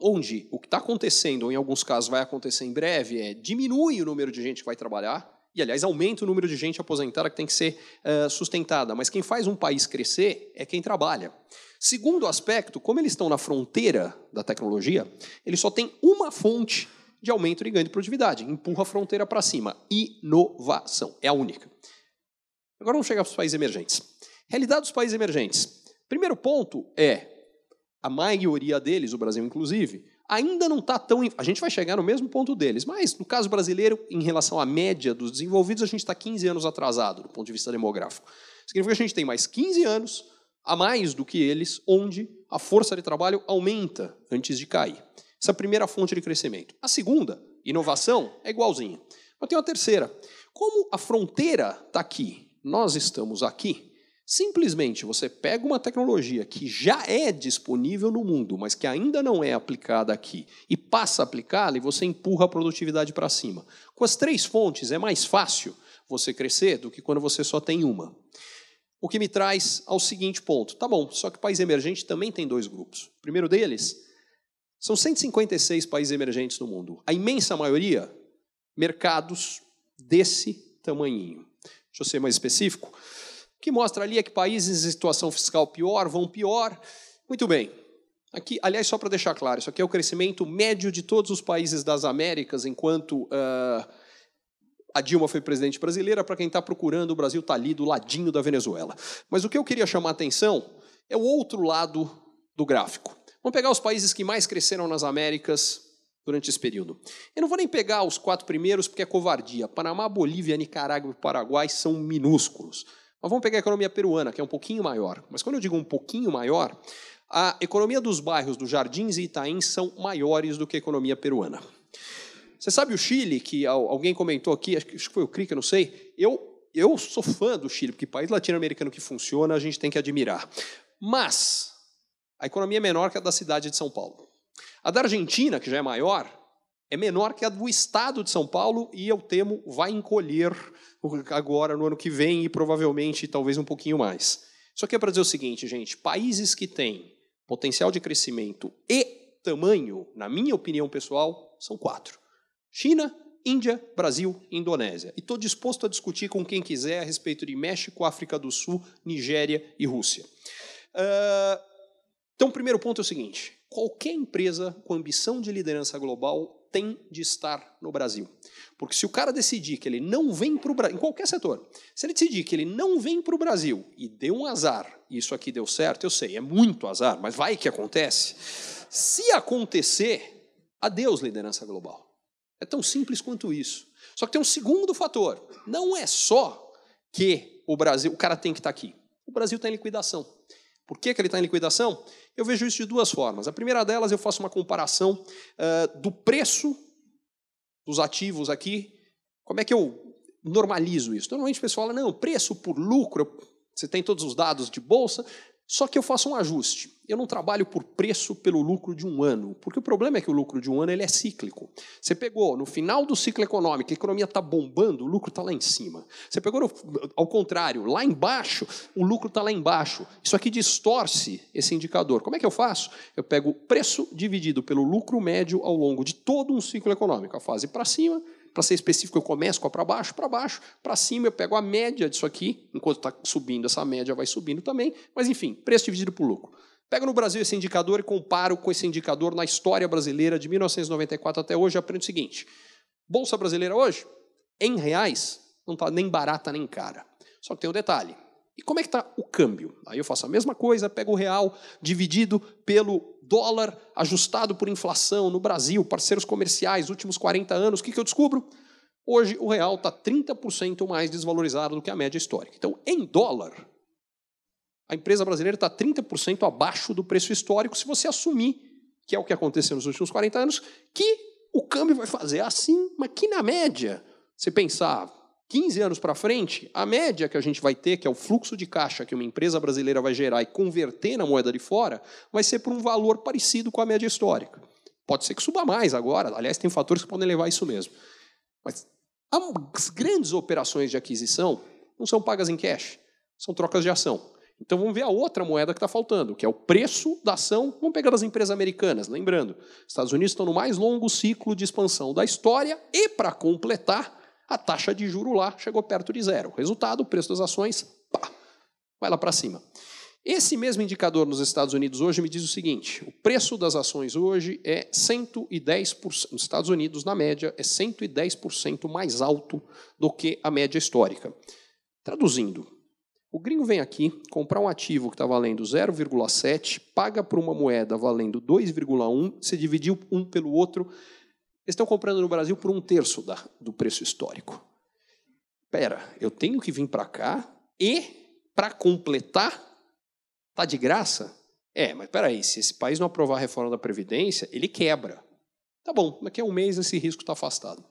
onde o que está acontecendo, ou em alguns casos vai acontecer em breve, é diminui o número de gente que vai trabalhar, e aliás aumenta o número de gente aposentada que tem que ser uh, sustentada. Mas quem faz um país crescer é quem trabalha. Segundo aspecto, como eles estão na fronteira da tecnologia, eles só têm uma fonte de aumento de ganho de produtividade. Empurra a fronteira para cima. Inovação. É a única. Agora vamos chegar para os países emergentes. Realidade dos países emergentes. Primeiro ponto é, a maioria deles, o Brasil inclusive, ainda não está tão. A gente vai chegar no mesmo ponto deles, mas no caso brasileiro, em relação à média dos desenvolvidos, a gente está 15 anos atrasado do ponto de vista demográfico. Significa que a gente tem mais 15 anos a mais do que eles, onde a força de trabalho aumenta antes de cair. Essa é a primeira fonte de crescimento. A segunda, inovação, é igualzinha. Mas tem uma terceira. Como a fronteira está aqui, nós estamos aqui, Simplesmente você pega uma tecnologia que já é disponível no mundo, mas que ainda não é aplicada aqui, e passa a aplicá-la e você empurra a produtividade para cima. Com as três fontes é mais fácil você crescer do que quando você só tem uma. O que me traz ao seguinte ponto: tá bom, só que país emergente também tem dois grupos. O primeiro deles são 156 países emergentes no mundo. A imensa maioria, mercados desse tamanhinho. Deixa eu ser mais específico. O que mostra ali é que países em situação fiscal pior vão pior. Muito bem. Aqui, aliás, só para deixar claro, isso aqui é o crescimento médio de todos os países das Américas, enquanto uh, a Dilma foi presidente brasileira. Para quem está procurando, o Brasil está ali do ladinho da Venezuela. Mas o que eu queria chamar a atenção é o outro lado do gráfico. Vamos pegar os países que mais cresceram nas Américas durante esse período. Eu não vou nem pegar os quatro primeiros, porque é covardia. Panamá, Bolívia, Nicarágua e Paraguai são minúsculos. Mas vamos pegar a economia peruana, que é um pouquinho maior. Mas quando eu digo um pouquinho maior, a economia dos bairros dos Jardins e Itaim são maiores do que a economia peruana. Você sabe o Chile, que alguém comentou aqui, acho que foi o eu não sei. Eu, eu sou fã do Chile, porque país latino-americano que funciona, a gente tem que admirar. Mas a economia é menor que a da cidade de São Paulo. A da Argentina, que já é maior, é menor que a do estado de São Paulo e eu temo vai encolher agora no ano que vem e provavelmente talvez um pouquinho mais. Só que é para dizer o seguinte, gente: países que têm potencial de crescimento e tamanho, na minha opinião pessoal, são quatro: China, Índia, Brasil e Indonésia. E estou disposto a discutir com quem quiser a respeito de México, África do Sul, Nigéria e Rússia. Uh, então, o primeiro ponto é o seguinte: qualquer empresa com ambição de liderança global tem de estar no Brasil. Porque se o cara decidir que ele não vem para o Brasil, em qualquer setor, se ele decidir que ele não vem para o Brasil e deu um azar, isso aqui deu certo, eu sei, é muito azar, mas vai que acontece. Se acontecer, adeus liderança global. É tão simples quanto isso. Só que tem um segundo fator. Não é só que o Brasil, o cara tem que estar tá aqui. O Brasil está em liquidação. Por que, que ele está em liquidação? Eu vejo isso de duas formas. A primeira delas, eu faço uma comparação uh, do preço dos ativos aqui, como é que eu normalizo isso? Normalmente o pessoal fala, não, preço por lucro, você tem todos os dados de bolsa, só que eu faço um ajuste. Eu não trabalho por preço pelo lucro de um ano, porque o problema é que o lucro de um ano ele é cíclico. Você pegou no final do ciclo econômico, a economia está bombando, o lucro está lá em cima. Você pegou no, ao contrário, lá embaixo, o lucro está lá embaixo. Isso aqui distorce esse indicador. Como é que eu faço? Eu pego o preço dividido pelo lucro médio ao longo de todo um ciclo econômico, a fase para cima, para ser específico, eu começo com a para baixo, para baixo, para cima, eu pego a média disso aqui, enquanto está subindo, essa média vai subindo também, mas enfim, preço dividido por lucro. Pega no Brasil esse indicador e comparo com esse indicador na história brasileira de 1994 até hoje, Aprendo o seguinte: Bolsa brasileira hoje, em reais, não está nem barata nem cara. Só que tem um detalhe. E como é que está o câmbio? Aí eu faço a mesma coisa, pego o real dividido pelo dólar ajustado por inflação no Brasil, parceiros comerciais, últimos 40 anos, o que, que eu descubro? Hoje o real está 30% mais desvalorizado do que a média histórica. Então, em dólar, a empresa brasileira está 30% abaixo do preço histórico se você assumir, que é o que aconteceu nos últimos 40 anos, que o câmbio vai fazer assim, mas que na média, você pensar 15 anos para frente, a média que a gente vai ter, que é o fluxo de caixa que uma empresa brasileira vai gerar e converter na moeda de fora, vai ser por um valor parecido com a média histórica. Pode ser que suba mais agora, aliás, tem fatores que podem levar a isso mesmo. Mas as grandes operações de aquisição não são pagas em cash, são trocas de ação. Então vamos ver a outra moeda que está faltando, que é o preço da ação. Vamos pegar das empresas americanas. Lembrando, Estados Unidos estão no mais longo ciclo de expansão da história e, para completar, a taxa de juro lá chegou perto de zero. Resultado, o preço das ações, pá, vai lá para cima. Esse mesmo indicador nos Estados Unidos hoje me diz o seguinte: o preço das ações hoje é 110%, nos Estados Unidos, na média, é 110% mais alto do que a média histórica. Traduzindo, o gringo vem aqui comprar um ativo que está valendo 0,7, paga por uma moeda valendo 2,1, se dividir um pelo outro, eles estão comprando no Brasil por um terço da, do preço histórico. Pera, eu tenho que vir para cá e, para completar, tá de graça? É, mas peraí, se esse país não aprovar a reforma da Previdência, ele quebra. Tá bom, daqui a um mês esse risco está afastado.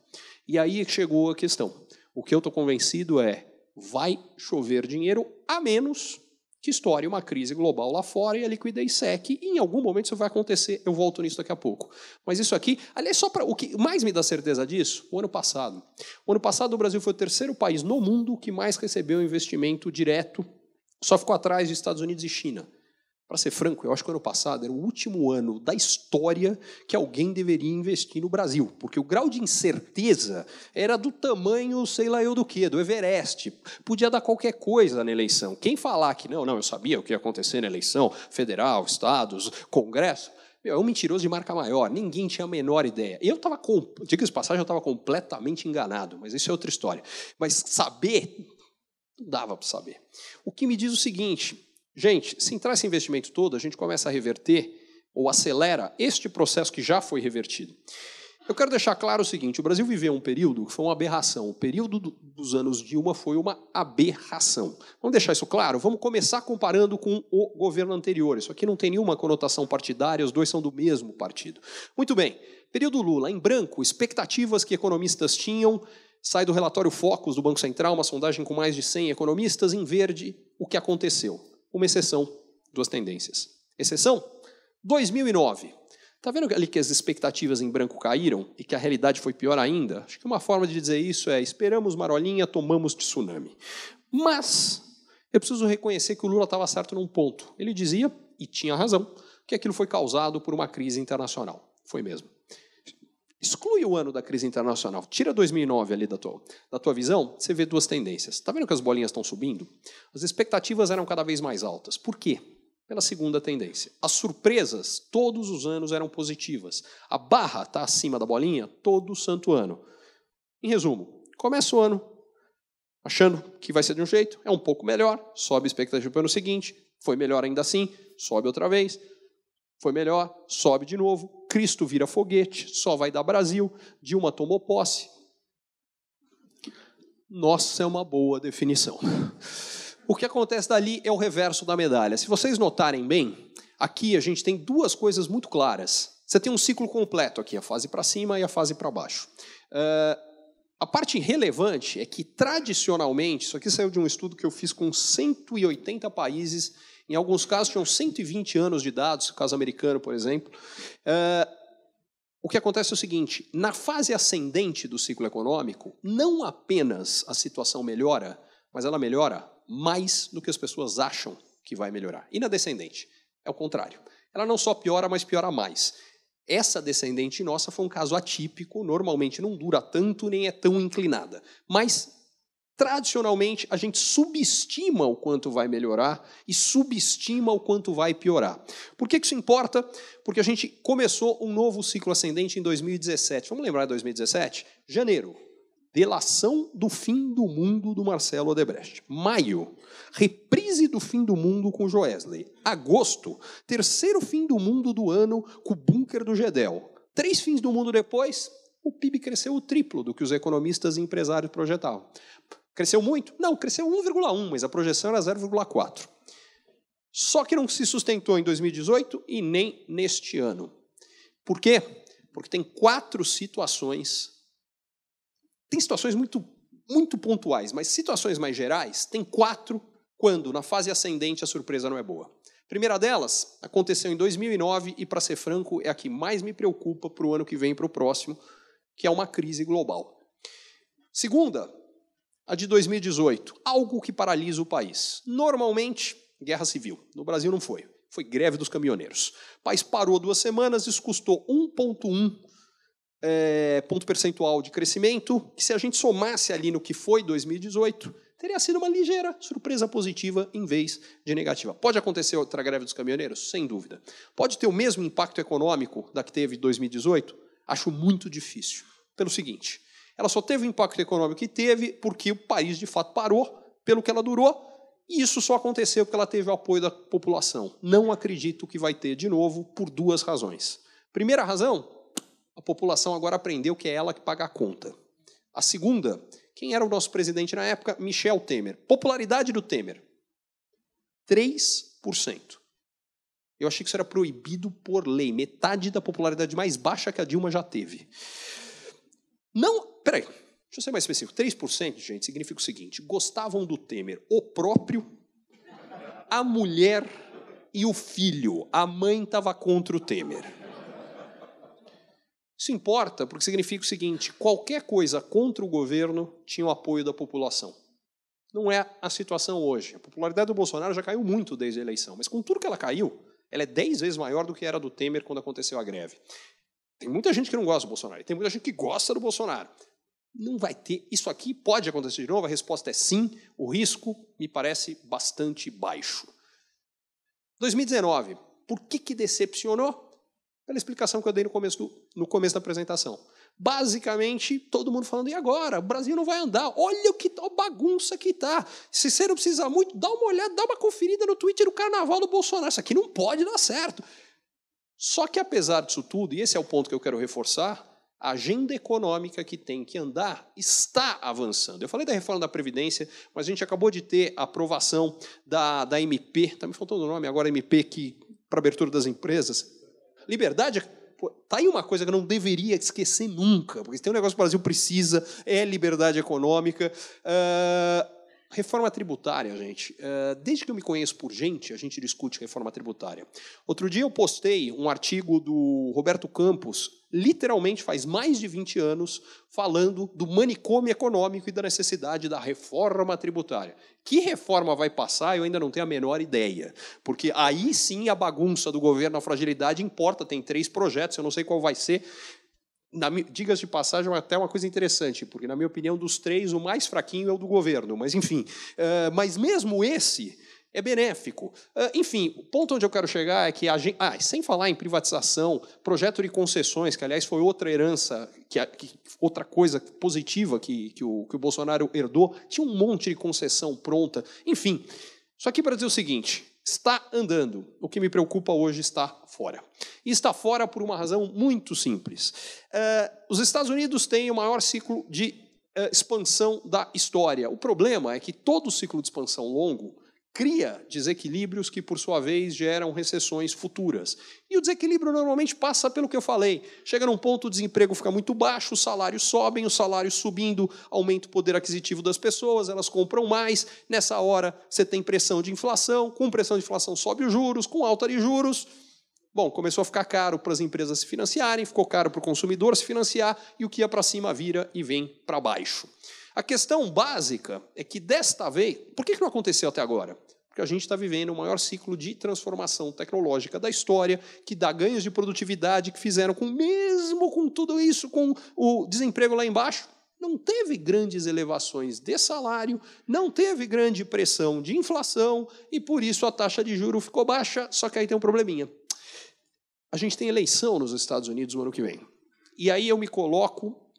E aí chegou a questão. O que eu estou convencido é vai chover dinheiro a menos que estoure uma crise global lá fora e a liquidez seque, e em algum momento isso vai acontecer, eu volto nisso daqui a pouco. Mas isso aqui, aliás, só para o que mais me dá certeza disso, o ano passado. O ano passado o Brasil foi o terceiro país no mundo que mais recebeu investimento direto, só ficou atrás dos Estados Unidos e China. Para ser franco, eu acho que o ano passado era o último ano da história que alguém deveria investir no Brasil, porque o grau de incerteza era do tamanho, sei lá eu do que, do Everest. Podia dar qualquer coisa na eleição. Quem falar que não, não, eu sabia o que ia acontecer na eleição, federal, estados, congresso, é um mentiroso de marca maior, ninguém tinha a menor ideia. Eu estava, diga-se passagem, eu estava completamente enganado, mas isso é outra história. Mas saber, não dava para saber. O que me diz o seguinte, Gente, se entrar esse investimento todo, a gente começa a reverter ou acelera este processo que já foi revertido. Eu quero deixar claro o seguinte: o Brasil viveu um período que foi uma aberração. O período do, dos anos Dilma foi uma aberração. Vamos deixar isso claro? Vamos começar comparando com o governo anterior. Isso aqui não tem nenhuma conotação partidária, os dois são do mesmo partido. Muito bem. Período Lula, em branco, expectativas que economistas tinham. Sai do relatório Focus do Banco Central, uma sondagem com mais de 100 economistas. Em verde, o que aconteceu? uma exceção, duas tendências. Exceção, 2009. Está vendo ali que as expectativas em branco caíram e que a realidade foi pior ainda? Acho que uma forma de dizer isso é esperamos marolinha, tomamos tsunami. Mas eu preciso reconhecer que o Lula estava certo num ponto. Ele dizia, e tinha razão, que aquilo foi causado por uma crise internacional. Foi mesmo. Exclui o ano da crise internacional, tira 2009 ali da tua, da tua visão, você vê duas tendências. Está vendo que as bolinhas estão subindo? As expectativas eram cada vez mais altas. Por quê? Pela segunda tendência. As surpresas todos os anos eram positivas. A barra está acima da bolinha todo santo ano. Em resumo, começa o ano achando que vai ser de um jeito, é um pouco melhor, sobe a expectativa para o ano seguinte, foi melhor ainda assim, sobe outra vez, foi melhor, sobe de novo, Cristo vira foguete, só vai dar Brasil, Dilma tomou posse. Nossa, é uma boa definição. O que acontece dali é o reverso da medalha. Se vocês notarem bem, aqui a gente tem duas coisas muito claras. Você tem um ciclo completo aqui, a fase para cima e a fase para baixo. Uh, a parte relevante é que, tradicionalmente, isso aqui saiu de um estudo que eu fiz com 180 países em alguns casos, tinham 120 anos de dados, caso americano, por exemplo. Eh, o que acontece é o seguinte: na fase ascendente do ciclo econômico, não apenas a situação melhora, mas ela melhora mais do que as pessoas acham que vai melhorar. E na descendente, é o contrário. Ela não só piora, mas piora mais. Essa descendente nossa foi um caso atípico, normalmente não dura tanto nem é tão inclinada, mas Tradicionalmente, a gente subestima o quanto vai melhorar e subestima o quanto vai piorar. Por que isso importa? Porque a gente começou um novo ciclo ascendente em 2017. Vamos lembrar de 2017? Janeiro, delação do fim do mundo do Marcelo Odebrecht. Maio, reprise do fim do mundo com Joesley. Agosto, terceiro fim do mundo do ano com o bunker do Gedel. Três fins do mundo depois, o PIB cresceu o triplo do que os economistas e empresários projetavam. Cresceu muito? Não, cresceu 1,1, mas a projeção era 0,4. Só que não se sustentou em 2018 e nem neste ano. Por quê? Porque tem quatro situações. Tem situações muito, muito pontuais, mas situações mais gerais, tem quatro quando, na fase ascendente, a surpresa não é boa. primeira delas aconteceu em 2009 e, para ser franco, é a que mais me preocupa para o ano que vem e para o próximo, que é uma crise global. Segunda, a de 2018, algo que paralisa o país. Normalmente, guerra civil. No Brasil não foi. Foi greve dos caminhoneiros. O país parou duas semanas, isso custou 1,1 é, ponto percentual de crescimento, que se a gente somasse ali no que foi 2018, teria sido uma ligeira surpresa positiva em vez de negativa. Pode acontecer outra greve dos caminhoneiros? Sem dúvida. Pode ter o mesmo impacto econômico da que teve 2018? Acho muito difícil. Pelo seguinte, ela só teve o impacto econômico que teve porque o país de fato parou pelo que ela durou, e isso só aconteceu porque ela teve o apoio da população. Não acredito que vai ter de novo por duas razões. Primeira razão, a população agora aprendeu que é ela que paga a conta. A segunda, quem era o nosso presidente na época? Michel Temer. Popularidade do Temer: 3%. Eu achei que isso era proibido por lei, metade da popularidade mais baixa que a Dilma já teve. Não, peraí, deixa eu ser mais específico. 3%, gente, significa o seguinte: gostavam do Temer o próprio, a mulher e o filho. A mãe estava contra o Temer. Isso importa porque significa o seguinte: qualquer coisa contra o governo tinha o apoio da população. Não é a situação hoje. A popularidade do Bolsonaro já caiu muito desde a eleição, mas com tudo que ela caiu, ela é 10 vezes maior do que era do Temer quando aconteceu a greve. Tem muita gente que não gosta do Bolsonaro, e tem muita gente que gosta do Bolsonaro. Não vai ter. Isso aqui pode acontecer de novo? A resposta é sim. O risco me parece bastante baixo. 2019. Por que, que decepcionou? Pela explicação que eu dei no começo, do, no começo da apresentação. Basicamente, todo mundo falando, e agora? O Brasil não vai andar. Olha o que a bagunça que tá. Se você não precisa muito, dá uma olhada, dá uma conferida no Twitter do carnaval do Bolsonaro. Isso aqui não pode dar certo. Só que apesar disso tudo, e esse é o ponto que eu quero reforçar, a agenda econômica que tem que andar está avançando. Eu falei da reforma da Previdência, mas a gente acabou de ter a aprovação da, da MP, está me faltando o nome agora, MP, que para abertura das empresas. Liberdade Está é, aí uma coisa que eu não deveria esquecer nunca, porque tem um negócio que o Brasil precisa, é liberdade econômica. Uh, Reforma tributária, gente. Eh, desde que eu me conheço por gente, a gente discute reforma tributária. Outro dia eu postei um artigo do Roberto Campos, literalmente faz mais de 20 anos, falando do manicômio econômico e da necessidade da reforma tributária. Que reforma vai passar, eu ainda não tenho a menor ideia. Porque aí sim a bagunça do governo, a fragilidade importa. Tem três projetos, eu não sei qual vai ser digas de passagem, é até uma coisa interessante, porque, na minha opinião, dos três, o mais fraquinho é o do governo, mas enfim. Uh, mas mesmo esse é benéfico. Uh, enfim, o ponto onde eu quero chegar é que a gente. Ah, sem falar em privatização, projeto de concessões, que, aliás, foi outra herança, que, que outra coisa positiva que, que, o, que o Bolsonaro herdou, tinha um monte de concessão pronta. Enfim, só aqui para dizer o seguinte: está andando. O que me preocupa hoje está fora. E está fora por uma razão muito simples. Uh, os Estados Unidos têm o maior ciclo de uh, expansão da história. O problema é que todo ciclo de expansão longo cria desequilíbrios que, por sua vez, geram recessões futuras. E o desequilíbrio normalmente passa pelo que eu falei. Chega num ponto, o desemprego fica muito baixo, os salários sobem, os salários subindo, aumenta o poder aquisitivo das pessoas, elas compram mais. Nessa hora, você tem pressão de inflação, com pressão de inflação sobe os juros, com alta de juros. Bom, começou a ficar caro para as empresas se financiarem, ficou caro para o consumidor se financiar, e o que ia para cima vira e vem para baixo. A questão básica é que desta vez, por que não aconteceu até agora? Porque a gente está vivendo o maior ciclo de transformação tecnológica da história, que dá ganhos de produtividade que fizeram com mesmo com tudo isso, com o desemprego lá embaixo, não teve grandes elevações de salário, não teve grande pressão de inflação e por isso a taxa de juro ficou baixa, só que aí tem um probleminha. A gente tem eleição nos Estados Unidos no ano que vem. E aí eu me coloco,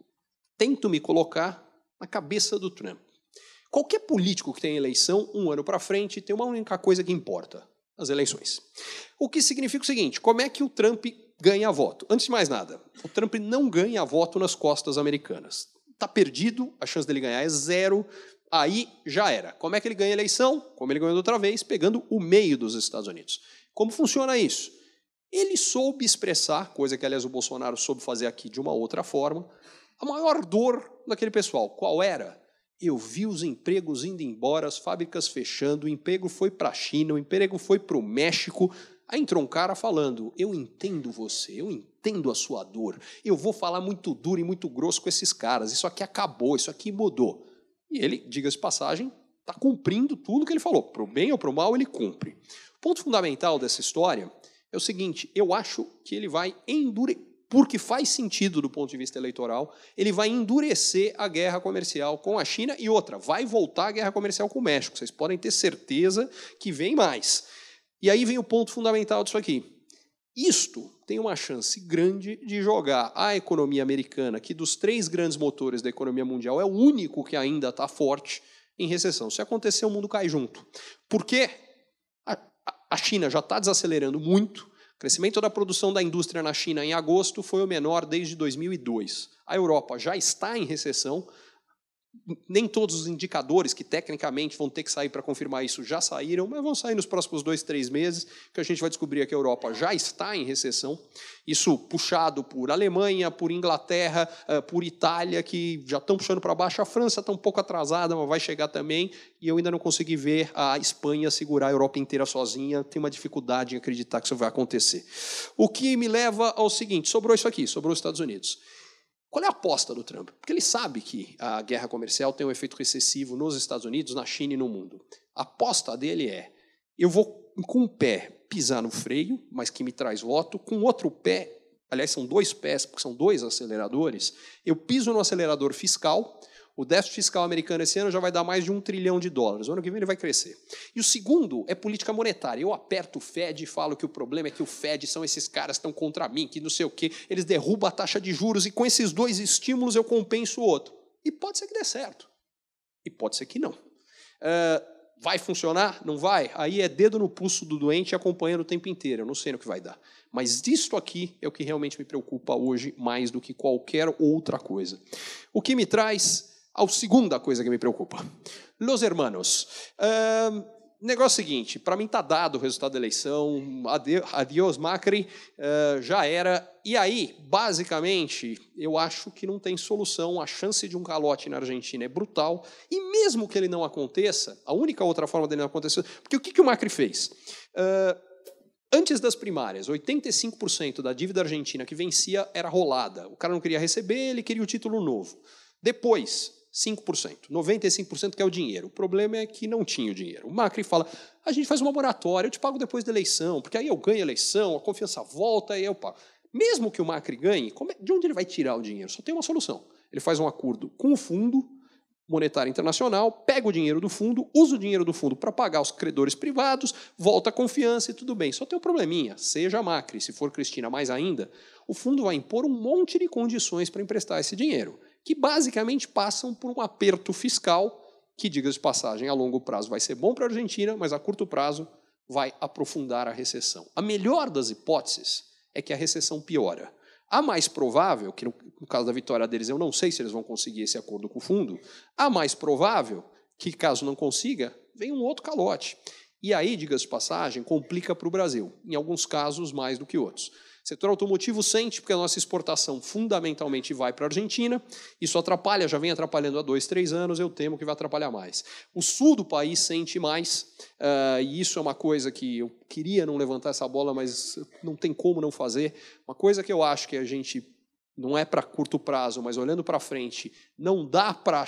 tento me colocar na cabeça do Trump. Qualquer político que tem eleição um ano para frente tem uma única coisa que importa: as eleições. O que significa o seguinte: como é que o Trump ganha voto? Antes de mais nada, o Trump não ganha voto nas costas americanas. Está perdido, a chance dele ganhar é zero. Aí já era. Como é que ele ganha a eleição? Como ele ganhou outra vez, pegando o meio dos Estados Unidos. Como funciona isso? Ele soube expressar, coisa que aliás o Bolsonaro soube fazer aqui de uma outra forma, a maior dor daquele pessoal. Qual era? Eu vi os empregos indo embora, as fábricas fechando, o emprego foi para a China, o emprego foi para o México. Aí entrou um cara falando: Eu entendo você, eu entendo a sua dor, eu vou falar muito duro e muito grosso com esses caras, isso aqui acabou, isso aqui mudou. E ele, diga-se passagem, está cumprindo tudo que ele falou, para o bem ou para o mal, ele cumpre. O ponto fundamental dessa história é o seguinte: eu acho que ele vai endurecer porque faz sentido do ponto de vista eleitoral, ele vai endurecer a guerra comercial com a China e outra, vai voltar a guerra comercial com o México. Vocês podem ter certeza que vem mais. E aí vem o ponto fundamental disso aqui. Isto tem uma chance grande de jogar a economia americana, que dos três grandes motores da economia mundial é o único que ainda está forte, em recessão. Se acontecer, o mundo cai junto. Porque a China já está desacelerando muito, o crescimento da produção da indústria na China em agosto foi o menor desde 2002. A Europa já está em recessão, nem todos os indicadores que tecnicamente vão ter que sair para confirmar isso já saíram, mas vão sair nos próximos dois, três meses, que a gente vai descobrir que a Europa já está em recessão. Isso puxado por Alemanha, por Inglaterra, eh, por Itália, que já estão puxando para baixo. A França está um pouco atrasada, mas vai chegar também. E eu ainda não consegui ver a Espanha segurar a Europa inteira sozinha. Tem uma dificuldade em acreditar que isso vai acontecer. O que me leva ao seguinte: sobrou isso aqui, sobrou os Estados Unidos. Qual é a aposta do Trump? Porque ele sabe que a guerra comercial tem um efeito recessivo nos Estados Unidos, na China e no mundo. A aposta dele é: eu vou com um pé pisar no freio, mas que me traz voto, com outro pé, aliás, são dois pés, porque são dois aceleradores, eu piso no acelerador fiscal o déficit fiscal americano esse ano já vai dar mais de um trilhão de dólares. O ano que vem ele vai crescer. E o segundo é política monetária. Eu aperto o Fed e falo que o problema é que o Fed são esses caras que estão contra mim, que não sei o quê. Eles derrubam a taxa de juros e com esses dois estímulos eu compenso o outro. E pode ser que dê certo. E pode ser que não. Uh, vai funcionar? Não vai? Aí é dedo no pulso do doente acompanhando o tempo inteiro. Eu não sei no que vai dar. Mas isto aqui é o que realmente me preocupa hoje mais do que qualquer outra coisa. O que me traz a segunda coisa que me preocupa. Los hermanos, uh, negócio seguinte, para mim tá dado o resultado da eleição, adiós Macri, uh, já era. E aí, basicamente, eu acho que não tem solução, a chance de um calote na Argentina é brutal, e mesmo que ele não aconteça, a única outra forma dele não acontecer, porque o que, que o Macri fez? Uh, Antes das primárias, 85% da dívida argentina que vencia era rolada. O cara não queria receber, ele queria o título novo. Depois, 5%. 95% é o dinheiro. O problema é que não tinha o dinheiro. O Macri fala: a gente faz uma moratória, eu te pago depois da eleição, porque aí eu ganho a eleição, a confiança volta e eu pago. Mesmo que o Macri ganhe, é, de onde ele vai tirar o dinheiro? Só tem uma solução. Ele faz um acordo com o fundo monetário internacional, pega o dinheiro do fundo, usa o dinheiro do fundo para pagar os credores privados, volta a confiança e tudo bem. Só tem um probleminha, seja Macri, se for Cristina mais ainda, o fundo vai impor um monte de condições para emprestar esse dinheiro que basicamente passam por um aperto fiscal que, diga de passagem, a longo prazo vai ser bom para a Argentina, mas a curto prazo vai aprofundar a recessão. A melhor das hipóteses é que a recessão piora. A mais provável, que no caso da vitória deles eu não sei se eles vão conseguir esse acordo com o fundo, a mais provável, que caso não consiga, vem um outro calote. E aí, diga-se de passagem, complica para o Brasil, em alguns casos mais do que outros. O setor automotivo sente, porque a nossa exportação fundamentalmente vai para a Argentina, isso atrapalha, já vem atrapalhando há dois, três anos, eu temo que vai atrapalhar mais. O sul do país sente mais, uh, e isso é uma coisa que eu queria não levantar essa bola, mas não tem como não fazer. Uma coisa que eu acho que a gente, não é para curto prazo, mas olhando para frente, não dá para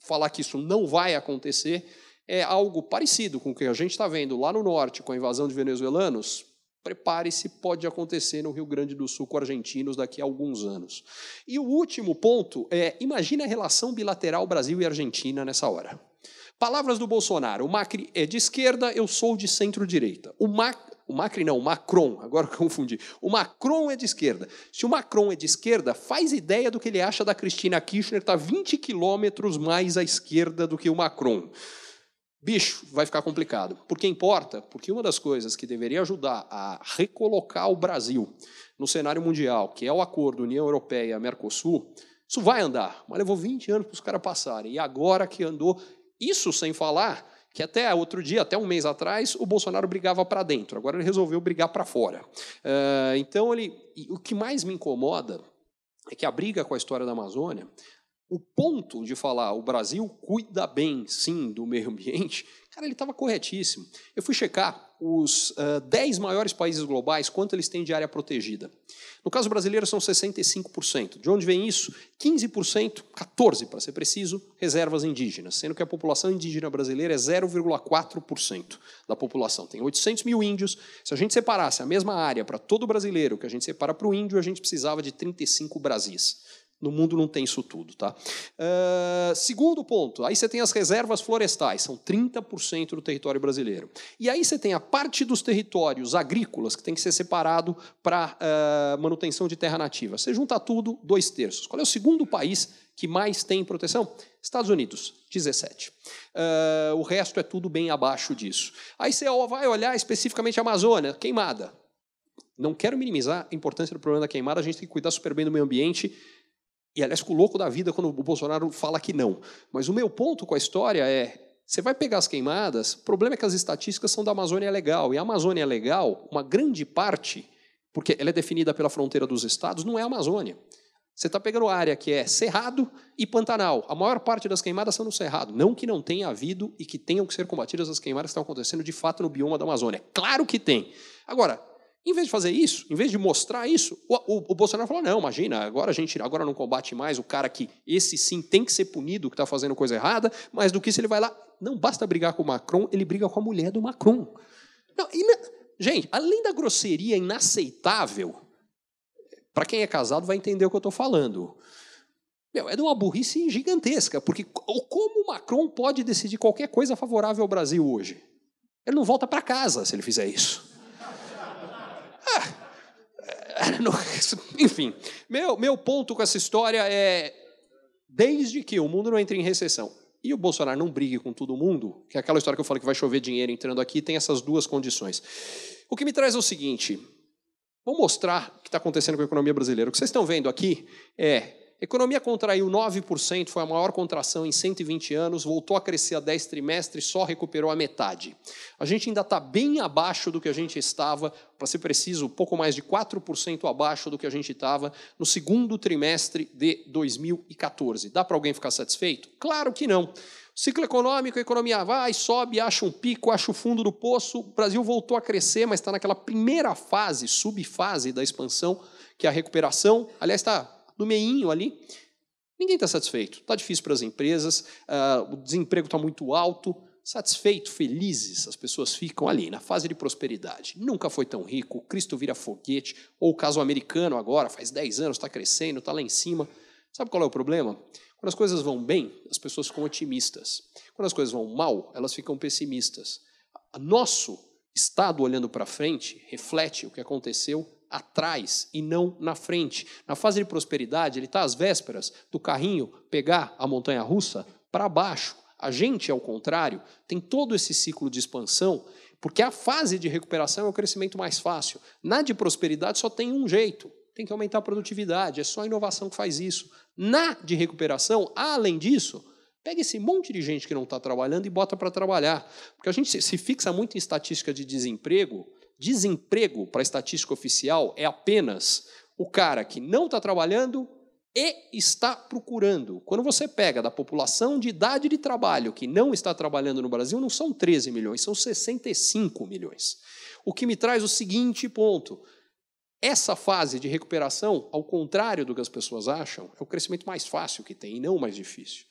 falar que isso não vai acontecer, é algo parecido com o que a gente está vendo lá no norte com a invasão de venezuelanos Prepare-se, pode acontecer no Rio Grande do Sul com argentinos daqui a alguns anos. E o último ponto é: imagina a relação bilateral Brasil e Argentina nessa hora. Palavras do Bolsonaro: o Macri é de esquerda, eu sou de centro-direita. O, Mac... o Macri não, o Macron, agora confundi. O Macron é de esquerda. Se o Macron é de esquerda, faz ideia do que ele acha da Cristina Kirchner, que está 20 quilômetros mais à esquerda do que o Macron bicho, vai ficar complicado. Por que importa? Porque uma das coisas que deveria ajudar a recolocar o Brasil no cenário mundial, que é o acordo União Europeia-Mercosul, isso vai andar, mas levou 20 anos para os caras passarem. E agora que andou, isso sem falar que até outro dia, até um mês atrás, o Bolsonaro brigava para dentro, agora ele resolveu brigar para fora. Uh, então, ele, o que mais me incomoda é que a briga com a história da Amazônia o ponto de falar o Brasil cuida bem, sim, do meio ambiente, cara, ele estava corretíssimo. Eu fui checar os uh, eh, 10 maiores países globais, quanto eles têm de área protegida. No caso brasileiro, são 65%. De onde vem isso? 15%, 14% para ser preciso, reservas indígenas, sendo que a população indígena brasileira é 0,4% da população. Tem 800 mil índios. Se a gente separasse a mesma área para todo brasileiro que a gente separa para o índio, a gente precisava de 35 Brasis. No mundo não tem isso tudo. Tá? Uh, segundo ponto, aí você tem as reservas florestais, são 30% do território brasileiro. E aí você tem a parte dos territórios agrícolas que tem que ser separado para uh, eh, manutenção de terra nativa. Você junta tudo, dois terços. Qual é o segundo país que mais tem proteção? Estados Unidos, 17. Uh, eh, o resto é tudo bem abaixo disso. Aí você vai olhar especificamente a Amazônia, queimada. Não quero minimizar a importância do problema da queimada, a gente tem que cuidar super bem do meio ambiente, e aliás, com o louco da vida quando o Bolsonaro fala que não. Mas o meu ponto com a história é: você vai pegar as queimadas, o problema é que as estatísticas são da Amazônia Legal. E a Amazônia Legal, uma grande parte, porque ela é definida pela fronteira dos estados, não é a Amazônia. Você está pegando área que é Cerrado e Pantanal. A maior parte das queimadas são no Cerrado. Não que não tenha havido e que tenham que ser combatidas as queimadas que estão acontecendo de fato no bioma da Amazônia. Claro que tem. Agora, em vez de fazer isso, em vez de mostrar isso, o, o, o, Bolsonaro falou: não, imagina, agora a gente agora não combate mais o cara que esse sim tem que ser punido, que está fazendo coisa errada, mas do que se ele vai lá. Não basta brigar com o Macron, ele briga com a mulher do Macron. Não, gente, além da grosseria inaceitável, para quem é casado vai entender o que eu estou falando. Meu, é de uma burrice gigantesca, porque como o Macron pode decidir qualquer coisa favorável ao Brasil hoje? Ele não volta para casa se ele fizer isso. Ah, enfim, meu, meu ponto com essa história é: desde que o mundo não entre em recessão e o Bolsonaro não brigue com todo mundo, que é aquela história que eu falei que vai chover dinheiro entrando aqui, tem essas duas condições. O que me traz é o seguinte: vou mostrar o que está acontecendo com a economia brasileira. O que vocês estão vendo aqui é economia contraiu 9%, foi a maior contração em 120 anos, voltou a crescer a 10 trimestres, só recuperou a metade. A gente ainda está bem abaixo do que a gente estava, para ser preciso, pouco mais de 4% abaixo do que a gente estava no segundo trimestre de 2014. Dá para alguém ficar satisfeito? Claro que não. Ciclo econômico, a economia vai, sobe, acha um pico, acha o fundo do poço. O Brasil voltou a crescer, mas está naquela primeira fase, subfase da expansão, que é a recuperação. Aliás, está no meinho ali, ninguém está satisfeito. Está difícil para as empresas, uh, o desemprego está muito alto. Satisfeito, felizes, as pessoas ficam ali, na fase de prosperidade. Nunca foi tão rico, Cristo vira foguete, ou o caso americano agora, faz 10 anos, está crescendo, está lá em cima. Sabe qual é o problema? Quando as coisas vão bem, as pessoas ficam otimistas. Quando as coisas vão mal, elas ficam pessimistas. Nosso estado olhando para frente reflete o que aconteceu atrás e não na frente. Na fase de prosperidade, ele está às vésperas do carrinho pegar a montanha russa para baixo. A gente, ao contrário, tem todo esse ciclo de expansão, porque a fase de recuperação é o crescimento mais fácil. Na de prosperidade só tem um jeito, tem que aumentar a produtividade, é só a inovação que faz isso. Na de recuperação, além disso, pega esse monte de gente que não está trabalhando e bota para trabalhar. Porque a gente se fixa muito em estatística de desemprego Desemprego, para a estatística oficial, é apenas o cara que não está trabalhando e está procurando. Quando você pega da população de idade de trabalho que não está trabalhando no Brasil, não são 13 milhões, são 65 milhões. O que me traz o seguinte ponto: essa fase de recuperação, ao contrário do que as pessoas acham, é o crescimento mais fácil que tem e não o mais difícil.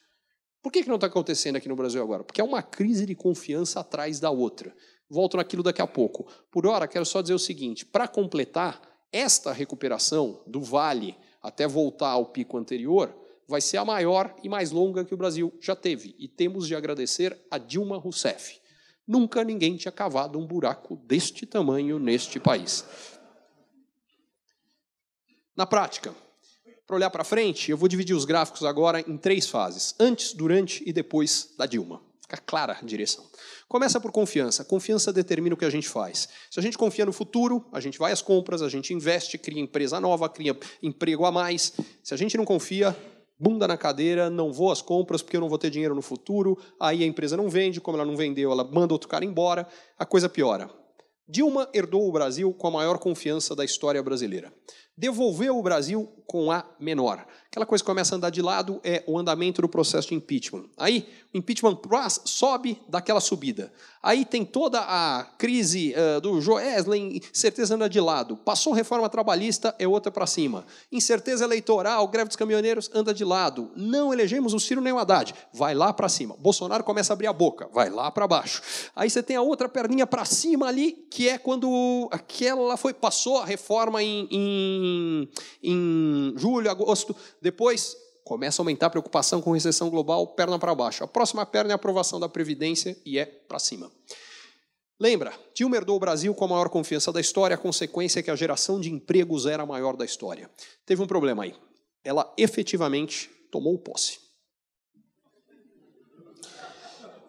Por que, que não está acontecendo aqui no Brasil agora? Porque é uma crise de confiança atrás da outra. Volto naquilo daqui a pouco. Por hora, quero só dizer o seguinte: para completar, esta recuperação do vale até voltar ao pico anterior vai ser a maior e mais longa que o Brasil já teve. E temos de agradecer a Dilma Rousseff. Nunca ninguém tinha cavado um buraco deste tamanho neste país. Na prática, para olhar para frente, eu vou dividir os gráficos agora em três fases: antes, durante e depois da Dilma. Fica clara a direção. Começa por confiança. Confiança determina o que a gente faz. Se a gente confia no futuro, a gente vai às compras, a gente investe, cria empresa nova, cria emprego a mais. Se a gente não confia, bunda na cadeira, não vou às compras porque eu não vou ter dinheiro no futuro. Aí a empresa não vende, como ela não vendeu, ela manda outro cara embora, a coisa piora. Dilma herdou o Brasil com a maior confiança da história brasileira. Devolveu o Brasil com a menor. Aquela coisa que começa a andar de lado é o andamento do processo de impeachment. Aí, o impeachment sobe daquela subida. Aí tem toda a crise uh, do Joesley, incerteza anda de lado. Passou reforma trabalhista, é outra para cima. Incerteza eleitoral, greve dos caminhoneiros, anda de lado. Não elegemos o Ciro nem o Haddad, vai lá para cima. Bolsonaro começa a abrir a boca, vai lá para baixo. Aí você tem a outra perninha para cima ali, que é quando aquela foi passou a reforma em, em, em julho, agosto, depois começa a aumentar a preocupação com recessão global, perna para baixo. A próxima perna é a aprovação da Previdência e é para cima. Lembra, Dilma herdou o Brasil com a maior confiança da história, a consequência é que a geração de empregos era a maior da história. Teve um problema aí. Ela efetivamente tomou posse.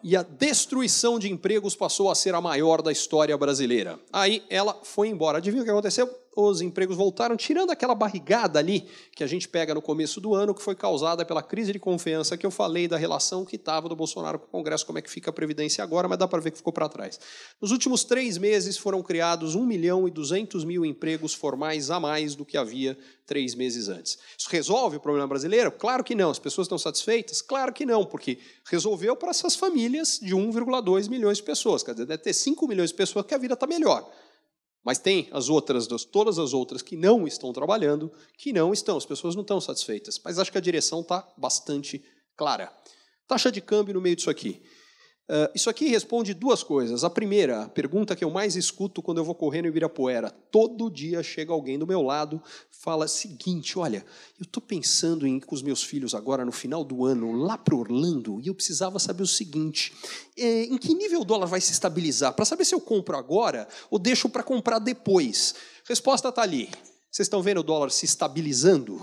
E a destruição de empregos passou a ser a maior da história brasileira. Aí ela foi embora. Adivinha o que aconteceu? os empregos voltaram, tirando aquela barrigada ali que a gente pega no começo do ano, que foi causada pela crise de confiança que eu falei da relação que estava do Bolsonaro com o Congresso, como é que fica a Previdência agora, mas dá para ver que ficou para trás. Nos últimos três meses foram criados 1 milhão e 200 mil empregos formais a mais do que havia três meses antes. Isso resolve o problema brasileiro? Claro que não. As pessoas estão satisfeitas? Claro que não, porque resolveu para essas famílias de 1,2 milhões de pessoas. Quer dizer, deve ter 5 milhões de pessoas que a vida está melhor. Mas tem as outras, todas as outras que não estão trabalhando, que não estão, as pessoas não estão satisfeitas. Mas acho que a direção está bastante clara. Taxa de câmbio no meio disso aqui. Uh, isso aqui responde duas coisas. A primeira, a pergunta que eu mais escuto quando eu vou correr no Ibirapuera. Todo dia chega alguém do meu lado, fala seguinte: olha, eu estou pensando em ir com os meus filhos agora no final do ano lá para Orlando e eu precisava saber o seguinte: é, em que nível o dólar vai se estabilizar? Para saber se eu compro agora ou deixo para comprar depois. Resposta está ali. Vocês estão vendo o dólar se estabilizando?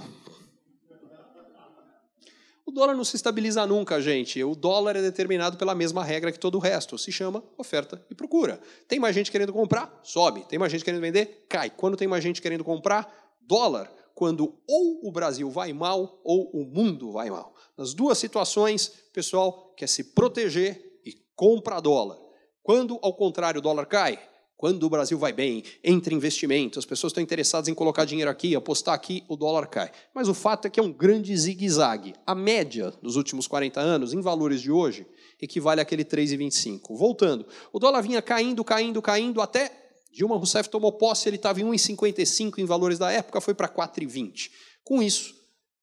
O dólar não se estabiliza nunca, gente. O dólar é determinado pela mesma regra que todo o resto. Se chama oferta e procura. Tem mais gente querendo comprar? Sobe. Tem mais gente querendo vender? Cai. Quando tem mais gente querendo comprar? Dólar. Quando ou o Brasil vai mal ou o mundo vai mal. Nas duas situações, o pessoal quer se proteger e compra dólar. Quando, ao contrário, o dólar cai, quando o Brasil vai bem, entra investimento, as pessoas estão interessadas em colocar dinheiro aqui, apostar aqui, o dólar cai. Mas o fato é que é um grande zigue-zague. A média dos últimos 40 anos, em valores de hoje, equivale àquele 3,25. Voltando, o dólar vinha caindo, caindo, caindo, até Dilma Rousseff tomou posse, ele estava em 1,55 em valores da época, foi para 4,20. Com isso,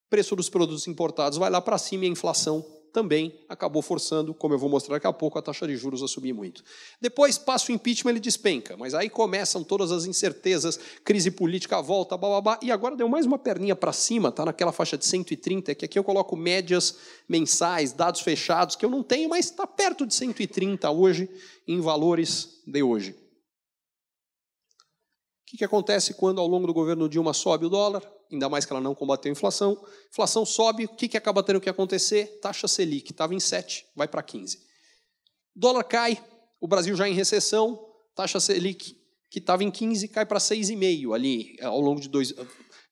preço dos produtos importados vai lá para cima e a inflação também acabou forçando, como eu vou mostrar daqui a pouco, a taxa de juros a subir muito. Depois passa o impeachment, ele despenca, mas aí começam todas as incertezas, crise política volta, babá. e agora deu mais uma perninha para cima, tá naquela faixa de 130, que aqui eu coloco médias mensais, dados fechados, que eu não tenho, mas está perto de 130 hoje, em valores de hoje. O que, que acontece quando ao longo do governo Dilma sobe o dólar? ainda mais que ela não combateu a inflação. Inflação sobe, o que, que acaba tendo que acontecer? Taxa Selic, estava em 7, vai para 15. Dólar cai, o Brasil já em recessão, taxa Selic que estava em 15 cai para 6,5 ali eh, ao longo de dois,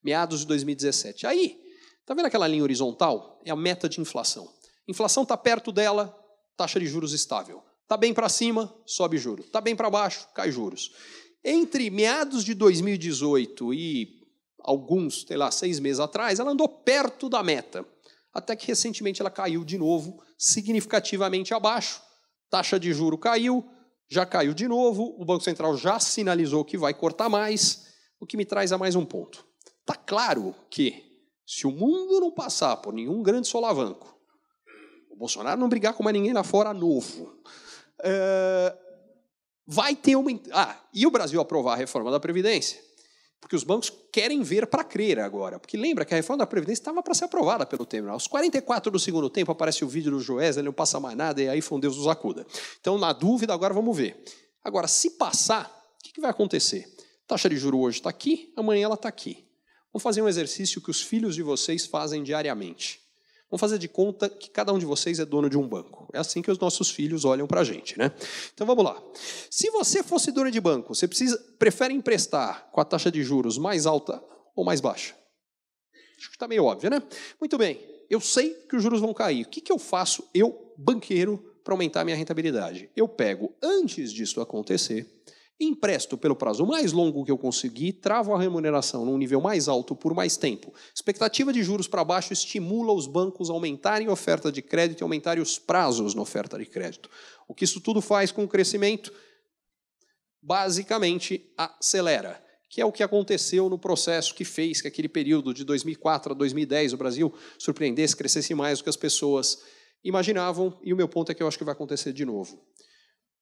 meados de 2017. Aí, tá vendo aquela linha horizontal? É a meta de inflação. Inflação está perto dela, taxa de juros estável. Está bem para cima, sobe juro. Está bem para baixo, cai juros. Entre meados de 2018 e alguns, sei lá, seis meses atrás, ela andou perto da meta. Até que recentemente ela caiu de novo, significativamente abaixo. Taxa de juro caiu, já caiu de novo, o Banco Central já sinalizou que vai cortar mais, o que me traz a mais um ponto. Está claro que, se o mundo não passar por nenhum grande solavanco, o Bolsonaro não brigar com mais ninguém lá fora novo, é... vai ter uma. Ah, e o Brasil aprovar a reforma da Previdência? Porque os bancos querem ver para crer agora. Porque lembra que a reforma da Previdência estava para ser aprovada pelo Temer. Aos 44 do segundo tempo aparece o vídeo do Joés, ele não passa mais nada, e aí foi um Deus nos acuda. Então, na dúvida, agora vamos ver. Agora, se passar, o que, que vai acontecer? A taxa de juro hoje está aqui, amanhã ela está aqui. Vamos fazer um exercício que os filhos de vocês fazem diariamente. Vamos fazer de conta que cada um de vocês é dono de um banco. É assim que os nossos filhos olham para a gente, né? Então vamos lá. Se você fosse dono de banco, você precisa, prefere emprestar com a taxa de juros mais alta ou mais baixa? Acho que está meio óbvio, né? Muito bem. Eu sei que os juros vão cair. O que, que eu faço, eu, banqueiro, para aumentar a minha rentabilidade? Eu pego, antes disso acontecer, Empresto pelo prazo mais longo que eu conseguir, travo a remuneração num nível mais alto por mais tempo. Expectativa de juros para baixo estimula os bancos a aumentarem a oferta de crédito e aumentarem os prazos na oferta de crédito. O que isso tudo faz com o crescimento? Basicamente, acelera que é o que aconteceu no processo que fez que aquele período de 2004 a 2010 o Brasil surpreendesse, crescesse mais do que as pessoas imaginavam, e o meu ponto é que eu acho que vai acontecer de novo.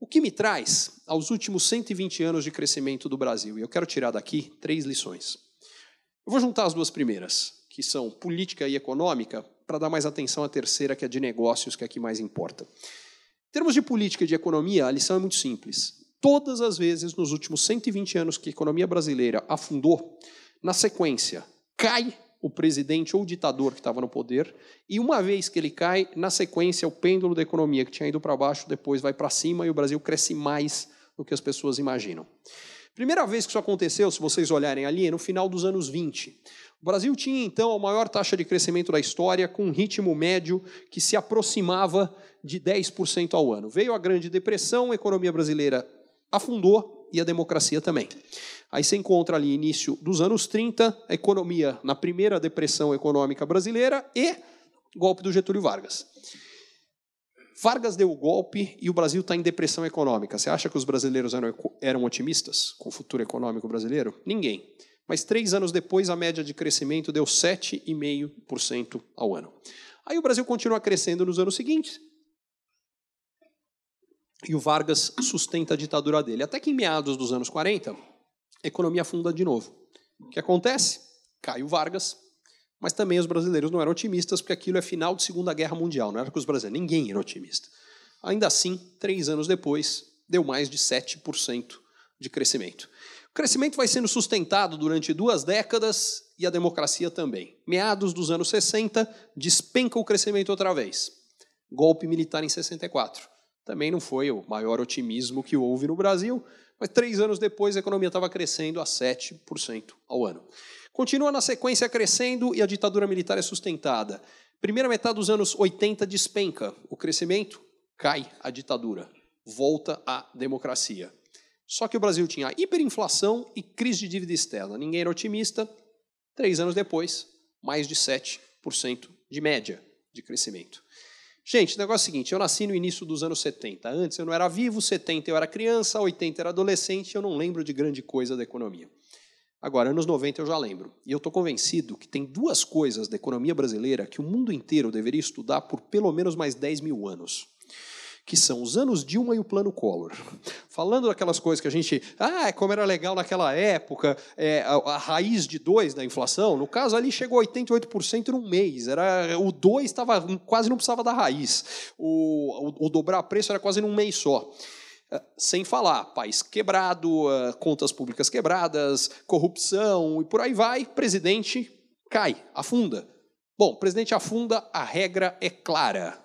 O que me traz aos últimos 120 anos de crescimento do Brasil? E eu quero tirar daqui três lições. Eu vou juntar as duas primeiras, que são política e econômica, para dar mais atenção à terceira, que é de negócios, que é a que mais importa. Em termos de política e de economia, a lição é muito simples. Todas as vezes nos últimos 120 anos que a economia brasileira afundou, na sequência, cai o presidente ou o ditador que estava no poder, e uma vez que ele cai, na sequência, o pêndulo da economia que tinha ido para baixo, depois vai para cima e o Brasil cresce mais do que as pessoas imaginam. Primeira vez que isso aconteceu, se vocês olharem ali, é no final dos anos 20. O Brasil tinha então a maior taxa de crescimento da história, com um ritmo médio que se aproximava de 10% ao ano. Veio a Grande Depressão, a economia brasileira afundou, e a democracia também. Aí você encontra ali início dos anos 30, a economia na primeira depressão econômica brasileira e golpe do Getúlio Vargas. Vargas deu o golpe e o Brasil está em depressão econômica. Você acha que os brasileiros eram, eram otimistas com o futuro econômico brasileiro? Ninguém. Mas três anos depois, a média de crescimento deu 7,5% ao ano. Aí o Brasil continua crescendo nos anos seguintes, e o Vargas sustenta a ditadura dele. Até que em meados dos anos 40, a economia afunda de novo. O que acontece? Cai o Vargas, mas também os brasileiros não eram otimistas, porque aquilo é final de Segunda Guerra Mundial, não era que os brasileiros, ninguém era otimista. Ainda assim, três anos depois, deu mais de 7% de crescimento. O crescimento vai sendo sustentado durante duas décadas e a democracia também. Meados dos anos 60, despenca o crescimento outra vez. Golpe militar em 64 também não foi o maior otimismo que houve no Brasil, mas três anos depois a economia estava crescendo a 7% ao ano. Continua na sequência crescendo e a ditadura militar é sustentada. Primeira metade dos anos 80 despenca o crescimento, cai a ditadura, volta a democracia. Só que o Brasil tinha hiperinflação e crise de dívida externa. Ninguém era otimista. Três anos depois, mais de 7% de média de crescimento. Gente, o negócio é o seguinte: eu nasci no início dos anos 70. Antes eu não era vivo, 70 eu era criança, 80 eu era adolescente, eu não lembro de grande coisa da economia. Agora, anos 90 eu já lembro. E eu estou convencido que tem duas coisas da economia brasileira que o mundo inteiro deveria estudar por pelo menos mais 10 mil anos que são os anos Dilma e o Plano Collor. Falando daquelas coisas que a gente. Ah, como era legal naquela época, é, a, a, raiz de 2 da inflação, no caso ali chegou a 88% um mês. Era O 2 estava quase não precisava da raiz. O, o, o dobrar preço era quase num mês só ah, sem falar país quebrado, ah, contas públicas quebradas, corrupção e por aí vai, presidente cai, afunda. Bom, presidente afunda, a regra é clara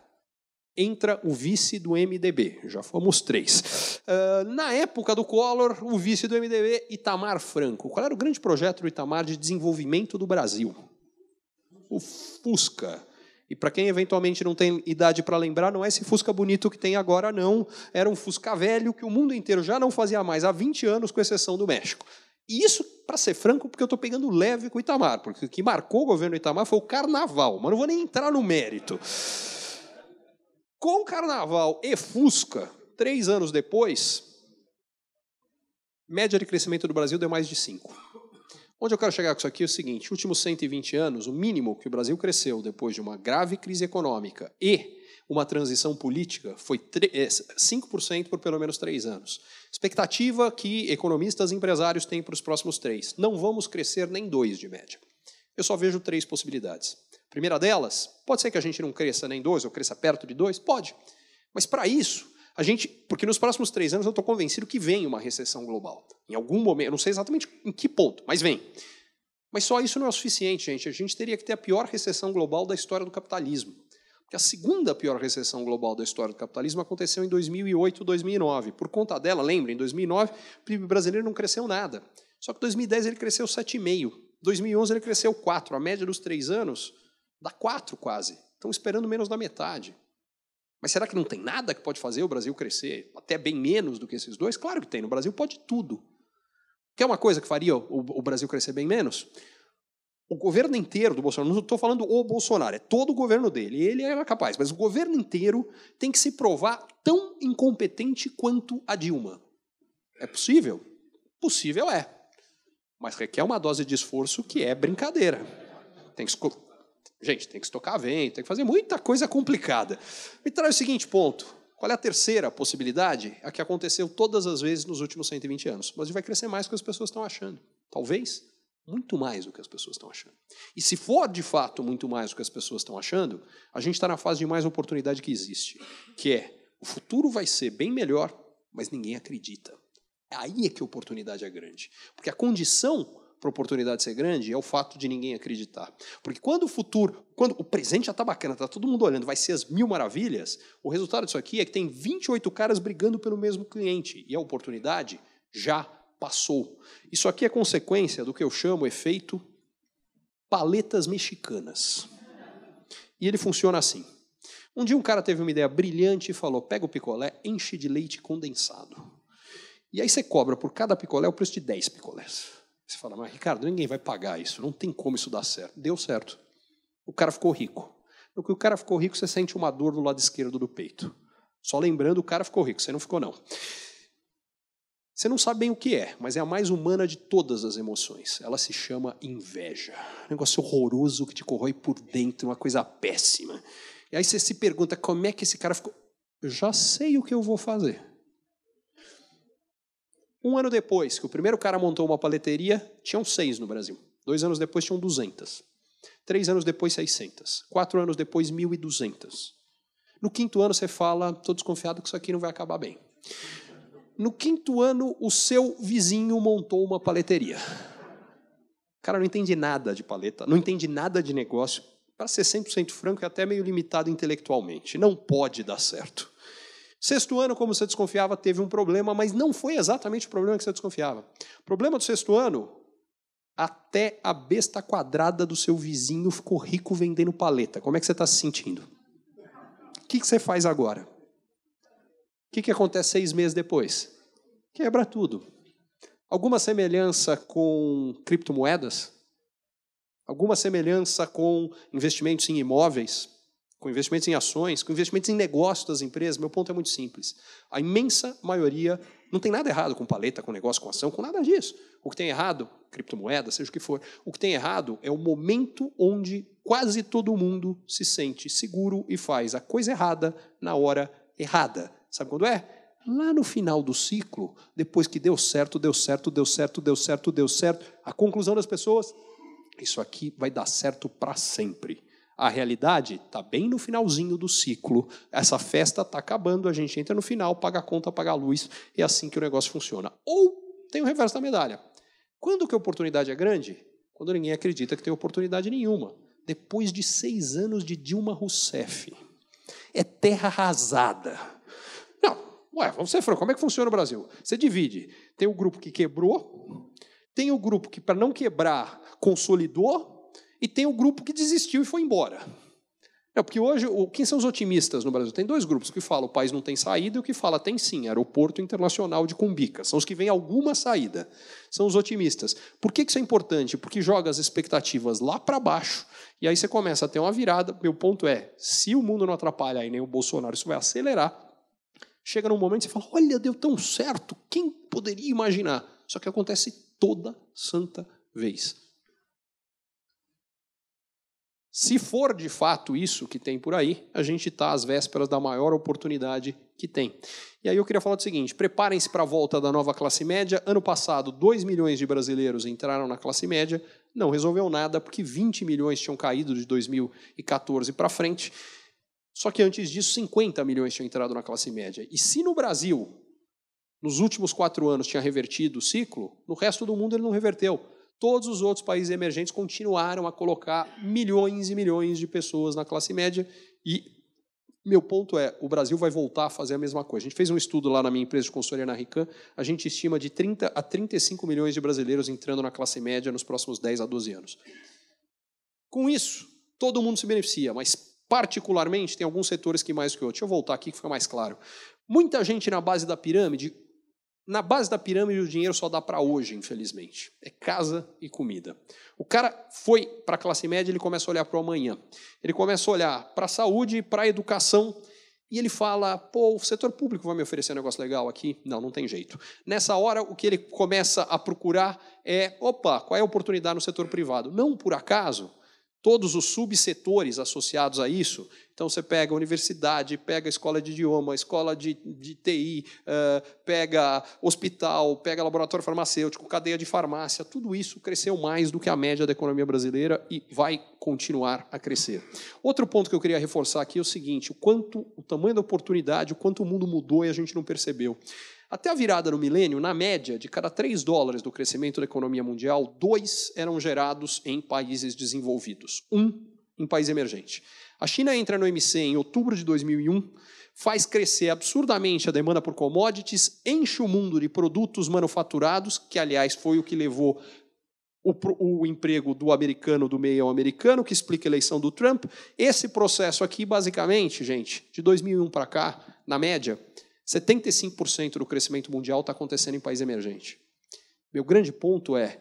entra o vice do MDB. Já fomos três. Uh, na época do Collor, o vice do MDB, Itamar Franco. Qual era o grande projeto do Itamar de desenvolvimento do Brasil? O Fusca. E para quem eventualmente não tem idade para lembrar, não é esse Fusca bonito que tem agora, não. Era um Fusca velho que o mundo inteiro já não fazia mais há 20 anos, com exceção do México. E isso, para ser franco, porque eu estou pegando leve com o Itamar, porque o que marcou o governo Itamar foi o carnaval, mas não vou nem entrar no mérito. Com o Carnaval e Fusca, três anos depois, média de crescimento do Brasil deu mais de 5. Onde eu quero chegar com isso aqui é o seguinte: últimos 120 anos, o mínimo que o Brasil cresceu depois de uma grave crise econômica e uma transição política foi 5% é, por pelo menos três anos. Expectativa que economistas e empresários têm para os próximos três. Não vamos crescer nem dois de média. Eu só vejo três possibilidades. Primeira delas, pode ser que a gente não cresça nem dois, ou cresça perto de dois, pode. Mas para isso, a gente, porque nos próximos três anos eu estou convencido que vem uma recessão global. Em algum momento, não sei exatamente em que ponto, mas vem. Mas só isso não é o suficiente, gente. A gente teria que ter a pior recessão global da história do capitalismo. Porque a segunda pior recessão global da história do capitalismo aconteceu em 2008, 2009. Por conta dela, lembrem, em 2009 o PIB brasileiro não cresceu nada. Só que em 2010 ele cresceu 7,5. 2011 ele cresceu 4. A média dos três anos Dá quatro quase. Estão esperando menos da metade. Mas será que não tem nada que pode fazer o Brasil crescer até bem menos do que esses dois? Claro que tem. No Brasil pode tudo. Quer uma coisa que faria o Brasil crescer bem menos? O governo inteiro do Bolsonaro, não estou falando o Bolsonaro, é todo o governo dele, ele é capaz, mas o governo inteiro tem que se provar tão incompetente quanto a Dilma. É possível? Possível é. Mas requer uma dose de esforço que é brincadeira. Tem que Gente, tem que estocar vento, tem que fazer muita coisa complicada. Me traz o seguinte ponto. Qual é a terceira possibilidade? A que aconteceu todas as vezes nos últimos 120 anos. Mas vai crescer mais do que as pessoas estão achando. Talvez muito mais do que as pessoas estão achando. E se for de fato muito mais do que as pessoas estão achando, a gente está na fase de mais oportunidade que existe, que é o futuro vai ser bem melhor, mas ninguém acredita. É aí é que a oportunidade é grande. Porque a condição para a oportunidade ser grande é o fato de ninguém acreditar. Porque quando o futuro, quando o presente já está bacana, está todo mundo olhando, vai ser as mil maravilhas, o resultado disso aqui é que tem 28 caras brigando pelo mesmo cliente e a oportunidade já passou. Isso aqui é consequência do que eu chamo efeito paletas mexicanas. E ele funciona assim. Um dia um cara teve uma ideia brilhante e falou: pega o picolé, enche de leite condensado. E aí você cobra por cada picolé o preço de 10 picolés. Você fala, mas Ricardo, ninguém vai pagar isso, não tem como isso dar certo. Deu certo. O cara ficou rico. No que o cara ficou rico, você sente uma dor do lado esquerdo do peito. Só lembrando, o cara ficou rico, você não ficou, não. Você não sabe bem o que é, mas é a mais humana de todas as emoções. Ela se chama inveja. Um negócio horroroso que te corrói por dentro, uma coisa péssima. E aí você se pergunta como é que esse cara ficou. Eu já sei o que eu vou fazer. Um ano depois, que o primeiro cara montou uma paleteria, tinham seis no Brasil. Dois anos depois, tinham 200. Três anos depois, 600. Quatro anos depois, 1.200. No quinto ano, você fala: estou desconfiado que isso aqui não vai acabar bem. No quinto ano, o seu vizinho montou uma paleteria. O cara não entende nada de paleta, não entende nada de negócio. Para ser 100% franco, é até meio limitado intelectualmente. Não pode dar certo. Sexto ano, como você desconfiava, teve um problema, mas não foi exatamente o problema que você desconfiava. O problema do sexto ano, até a besta quadrada do seu vizinho ficou rico vendendo paleta. Como é que você está se sentindo? O que, que você faz agora? O que, que acontece seis meses depois? Quebra tudo. Alguma semelhança com criptomoedas? Alguma semelhança com investimentos em imóveis? com investimentos em ações, com investimentos em negócios das empresas, meu ponto é muito simples. A imensa maioria não tem nada errado com paleta, com negócio, com ação, com nada disso. O que tem errado, criptomoeda, seja o que for, o que tem errado é o momento onde quase todo mundo se sente seguro e faz a coisa errada na hora errada. Sabe quando é? lá no final do ciclo, depois que deu certo, deu certo, deu certo, deu certo, deu certo, a conclusão das pessoas, isso aqui vai dar certo para sempre. A realidade está bem no finalzinho do ciclo. Essa festa está acabando, a gente entra no final, paga a conta, paga a luz, é assim que o negócio funciona. Ou tem o reverso da medalha. Quando que a oportunidade é grande? Quando ninguém acredita que tem oportunidade nenhuma. Depois de seis anos de Dilma Rousseff. É terra arrasada. Não, ué, vamos ser franco, como é que funciona o Brasil? Você divide. Tem o grupo que quebrou, tem o grupo que, para não quebrar, consolidou, e tem o grupo que desistiu e foi embora. É, porque hoje, o, quem são os otimistas no Brasil? Tem dois grupos, o que fala o país não tem saída e o que fala tem sim, aeroporto internacional de Cumbica. São os que vêm alguma saída, são os otimistas. Por que isso é importante? Porque joga as expectativas lá para baixo e aí você começa a ter uma virada. Meu ponto é, se o mundo não atrapalha e nem o Bolsonaro, isso vai acelerar. Chega num momento e você fala, olha, deu tão certo, quem poderia imaginar? Só que acontece toda santa vez. Se for de fato isso que tem por aí, a gente está às vésperas da maior oportunidade que tem. E aí eu queria falar o seguinte: preparem-se para a volta da nova classe média. Ano passado, 2 milhões de brasileiros entraram na classe média, não resolveu nada, porque 20 milhões tinham caído de 2014 para frente. Só que antes disso, 50 milhões tinham entrado na classe média. E se no Brasil, nos últimos quatro anos, tinha revertido o ciclo, no resto do mundo ele não reverteu. Todos os outros países emergentes continuaram a colocar milhões e milhões de pessoas na classe média e meu ponto é, o Brasil vai voltar a fazer a mesma coisa. A gente fez um estudo lá na minha empresa de consultoria na Rican, a gente estima de 30 a 35 milhões de brasileiros entrando na classe média nos próximos 10 a 12 anos. Com isso, todo mundo se beneficia, mas particularmente tem alguns setores que mais que outros. Deixa eu voltar aqui que fica mais claro. Muita gente na base da pirâmide na base da pirâmide, o dinheiro só dá para hoje, infelizmente. É casa e comida. O cara foi para a classe média, ele começa a olhar para o amanhã. Ele começa a olhar para a saúde, para a educação, e ele fala: pô, o setor público vai me oferecer um negócio legal aqui? Não, não tem jeito. Nessa hora, o que ele começa a procurar é: opa, qual é a oportunidade no setor privado? Não por acaso, todos os subsetores associados a isso então você pega a universidade, pega a escola de idioma, escola de, de TI, pega hospital, pega laboratório farmacêutico, cadeia de farmácia, tudo isso cresceu mais do que a média da economia brasileira e vai continuar a crescer. Outro ponto que eu queria reforçar aqui é o seguinte: o quanto o tamanho da oportunidade, o quanto o mundo mudou e a gente não percebeu. Até a virada no milênio, na média, de cada 3 dólares do crescimento da economia mundial, dois eram gerados em países desenvolvidos, um em país emergente. A China entra no OMC em outubro de 2001, faz crescer absurdamente a demanda por commodities, enche o mundo de produtos manufaturados, que, aliás, foi o que levou o, o, emprego do americano do meio ao americano, que explica a eleição do Trump. Esse processo aqui, basicamente, gente, de 2001 para cá, na média, 75% do crescimento mundial está acontecendo em país emergente. Meu grande ponto é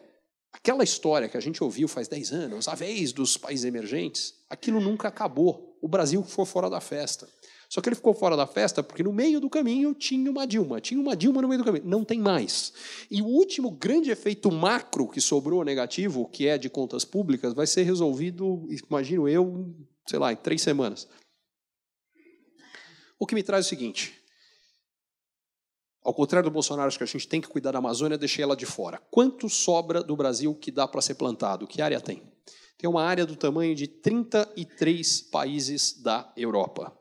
Aquela história que a gente ouviu faz 10 anos, a vez dos países emergentes, aquilo nunca acabou. O Brasil ficou fora da festa. Só que ele ficou fora da festa porque no meio do caminho tinha uma Dilma, tinha uma Dilma no meio do caminho, não tem mais. E o último grande efeito macro que sobrou negativo, que é de contas públicas, vai ser resolvido, imagino eu, sei lá, em três semanas. O que me traz é o seguinte: ao contrário do Bolsonaro, acho que a gente tem que cuidar da Amazônia, deixei ela de fora. Quanto sobra do Brasil que dá para ser plantado? Que área tem? Tem uma área do tamanho de 33 países da Europa.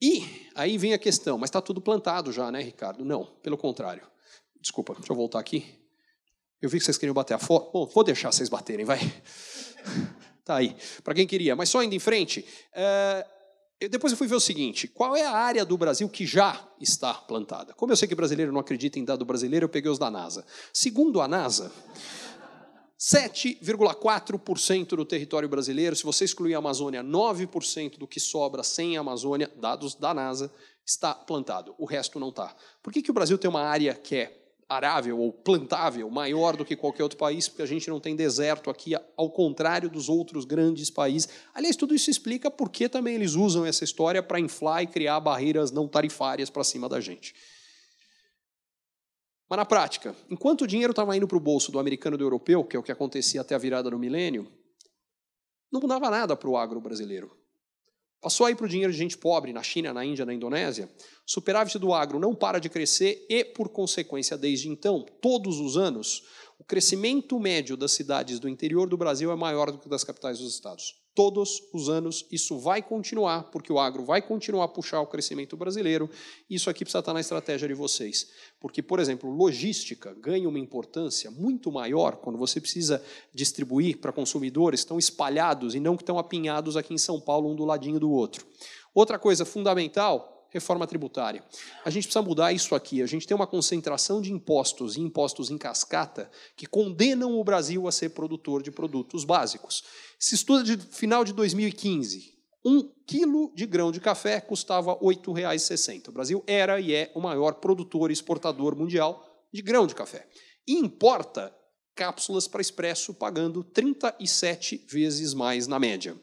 E aí vem a questão, mas está tudo plantado já, né, Ricardo? Não, pelo contrário. Desculpa, deixa eu voltar aqui. Eu vi que vocês queriam bater a foto. Bom, vou deixar vocês baterem, vai. Tá aí. Para quem queria, mas só indo em frente. É eu depois eu fui ver o seguinte: qual é a área do Brasil que já está plantada? Como eu sei que brasileiro não acredita em dado brasileiro, eu peguei os da NASA. Segundo a NASA, 7,4% do território brasileiro, se você excluir a Amazônia, 9% do que sobra sem a Amazônia, dados da NASA, está plantado. O resto não está. Por que, que o Brasil tem uma área que é arável ou plantável maior do que qualquer outro país, porque a gente não tem deserto aqui, ao contrário dos outros grandes países. Aliás, tudo isso explica por que também eles usam essa história para inflar e criar barreiras não tarifárias para cima da gente. Mas na prática, enquanto o dinheiro estava indo para o bolso do americano e do europeu, que é o que acontecia até a virada do milênio, não mudava nada para o agro brasileiro. Passou aí para o dinheiro de gente pobre na China, na Índia, na Indonésia. Superávit do agro não para de crescer e, por consequência, desde então, todos os anos, o crescimento médio das cidades do interior do Brasil é maior do que das capitais dos estados todos os anos. Isso vai continuar, porque o agro vai continuar a puxar o crescimento brasileiro. Isso aqui precisa estar na estratégia de vocês. Porque, por exemplo, logística ganha uma importância muito maior quando você precisa distribuir para consumidores que estão espalhados e não que estão apinhados aqui em São Paulo, um do ladinho do outro. Outra coisa fundamental reforma tributária. A gente precisa mudar isso aqui. A gente tem uma concentração de impostos e impostos em cascata que condenam o Brasil a ser produtor de produtos básicos. Se estuda de final de 2015, um quilo de grão de café custava R$ 8,60. O Brasil era e é o maior produtor e exportador mundial de grão de café. E importa cápsulas para expresso pagando 37 vezes mais na média.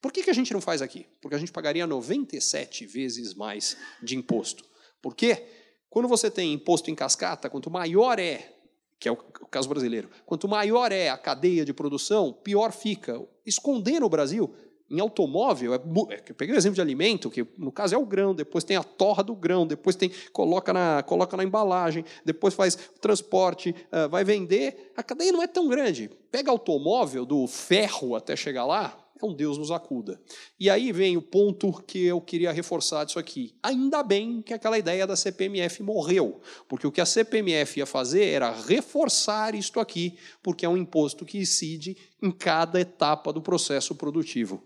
Por que, que a gente não faz aqui? Porque a gente pagaria 97 vezes mais de imposto. Por quê? Quando você tem imposto em cascata, quanto maior é, que é o caso brasileiro, quanto maior é a cadeia de produção, pior fica. Esconder no Brasil, em automóvel, é, é eu peguei o exemplo de alimento, que no caso é o grão, depois tem a torra do grão, depois tem coloca na, coloca na embalagem, depois faz transporte, ah, vai vender. A cadeia não é tão grande. Pega automóvel, do ferro até chegar lá, então Deus nos acuda. E aí vem o ponto que eu queria reforçar disso aqui. Ainda bem que aquela ideia da CPMF morreu, porque o que a CPMF ia fazer era reforçar isto aqui, porque é um imposto que incide em cada etapa do processo produtivo.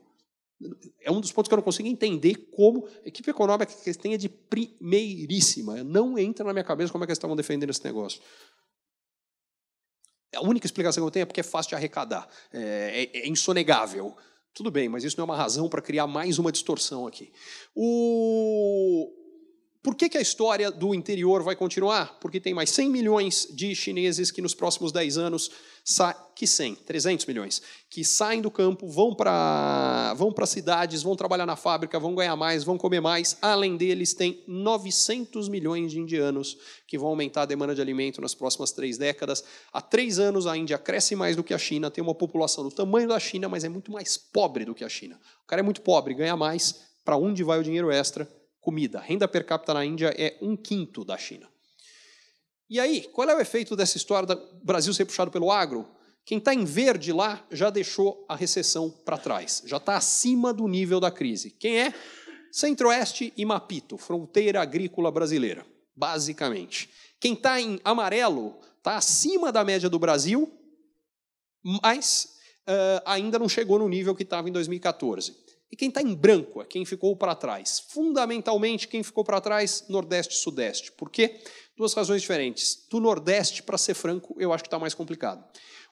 É um dos pontos que eu não consigo entender como a equipe econômica que tem é de primeiríssima. Não entra na minha cabeça como é que eles estavam defendendo esse negócio. A única explicação que eu tenho é porque é fácil de arrecadar, é, é, é insonegável. Tudo bem, mas isso não é uma razão para criar mais uma distorção aqui. O, por que, que a história do interior vai continuar? Porque tem mais 100 milhões de chineses que nos próximos 10 anos, que 100, 300 milhões, que saem do campo, vão para vão para cidades, vão trabalhar na fábrica, vão ganhar mais, vão comer mais. Além deles, tem 900 milhões de indianos que vão aumentar a demanda de alimento nas próximas três décadas. Há três anos, a Índia cresce mais do que a China, tem uma população do tamanho da China, mas é muito mais pobre do que a China. O cara é muito pobre, ganha mais, para onde vai o dinheiro extra? comida. A renda per capita na Índia é um quinto da China. E aí, qual é o efeito dessa história do Brasil ser puxado pelo agro? Quem está em verde lá já deixou a recessão para trás, já está acima do nível da crise. Quem é? Centro-Oeste e Mapito, fronteira agrícola brasileira, basicamente. Quem está em amarelo está acima da média do Brasil, mas uh, ainda não chegou no nível que estava em 2014. E quem está em branco é quem ficou para trás. Fundamentalmente, quem ficou para trás, Nordeste e Sudeste. Por quê? Duas razões diferentes. Do Nordeste, para ser franco, eu acho que está mais complicado.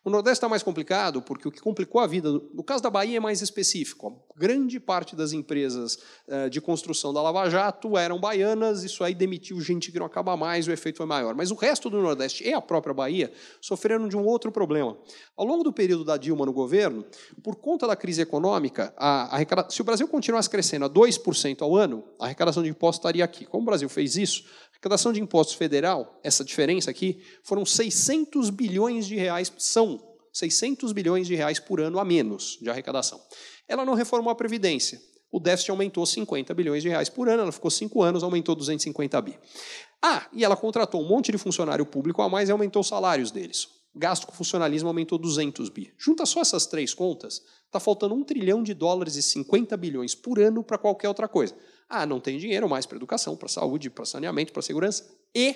O Nordeste está mais complicado porque o que complicou a vida, no caso da Bahia é mais específico. A grande parte das empresas eh, de construção da Lava Jato eram baianas, isso aí demitiu gente que não acaba mais, o efeito foi maior. Mas o resto do Nordeste e a própria Bahia sofreram de um outro problema. Ao longo do período da Dilma no governo, por conta da crise econômica, a, se o Brasil continuasse crescendo a 2% ao ano, a arrecadação de impostos estaria aqui. Como o Brasil fez isso, Arrecadação de impostos federal, essa diferença aqui, foram 600 bilhões de reais, são 600 bilhões de reais por ano a menos de arrecadação. Ela não reformou a Previdência. O déficit aumentou 50 bilhões de reais por ano, ela ficou 5 anos, aumentou 250 bi. Ah, e ela contratou um monte de funcionário público a mais e aumentou os salários deles. Gasto com funcionalismo aumentou 200 bi. Junta só essas três contas, está faltando 1 trilhão de dólares e 50 bilhões por ano para qualquer outra coisa. Ah, não tem dinheiro mais para educação, para saúde, para saneamento, para segurança e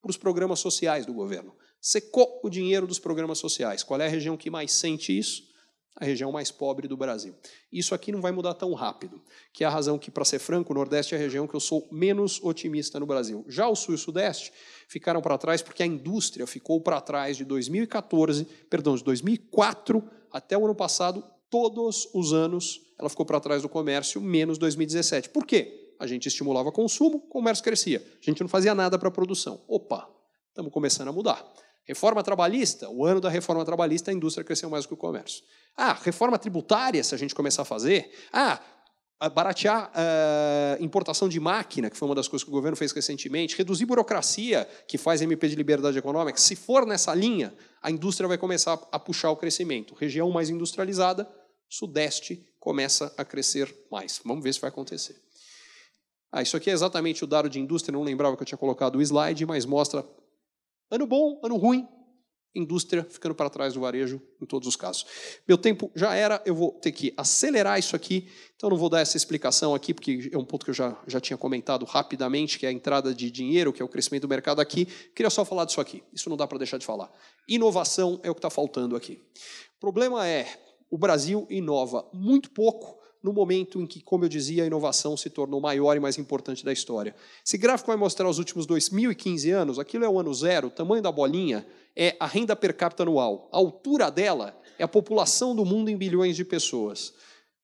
para os programas sociais do governo. Secou o dinheiro dos programas sociais. Qual é a região que mais sente isso? a região mais pobre do Brasil. Isso aqui não vai mudar tão rápido, que é a razão que, para ser franco, o Nordeste é a região que eu sou menos otimista no Brasil. Já o Sul e o Sudeste ficaram para trás porque a indústria ficou para trás de 2014, perdão, de 2004 até o ano passado, todos os anos ela ficou para trás do comércio, menos 2017. Por quê? A gente estimulava consumo, o comércio crescia. A gente não fazia nada para a produção. Opa, estamos começando a mudar. Reforma trabalhista, o ano da reforma trabalhista, a indústria cresceu mais do que o comércio. Ah, reforma tributária, se a gente começar a fazer. Ah, baratear uh, importação de máquina, que foi uma das coisas que o governo fez recentemente, reduzir burocracia, que faz MP de liberdade econômica. Se for nessa linha, a indústria vai começar a puxar o crescimento. Região mais industrializada, Sudeste começa a crescer mais. Vamos ver se vai acontecer. Ah, isso aqui é exatamente o dado de indústria, não lembrava que eu tinha colocado o slide, mas mostra ano bom, ano ruim, indústria ficando para trás do varejo em todos os casos. Meu tempo já era, eu vou ter que acelerar isso aqui, então não vou dar essa explicação aqui, porque é um ponto que eu já, já tinha comentado rapidamente, que é a entrada de dinheiro, que é o crescimento do mercado aqui. Queria só falar disso aqui, isso não dá para deixar de falar. Inovação é o que está faltando aqui. O problema é, o Brasil inova muito pouco no momento em que, como eu dizia, a inovação se tornou maior e mais importante da história. Esse gráfico vai mostrar os últimos 2015 anos, aquilo é o ano zero, o tamanho da bolinha é a renda per capita anual. A altura dela é a população do mundo em bilhões de pessoas.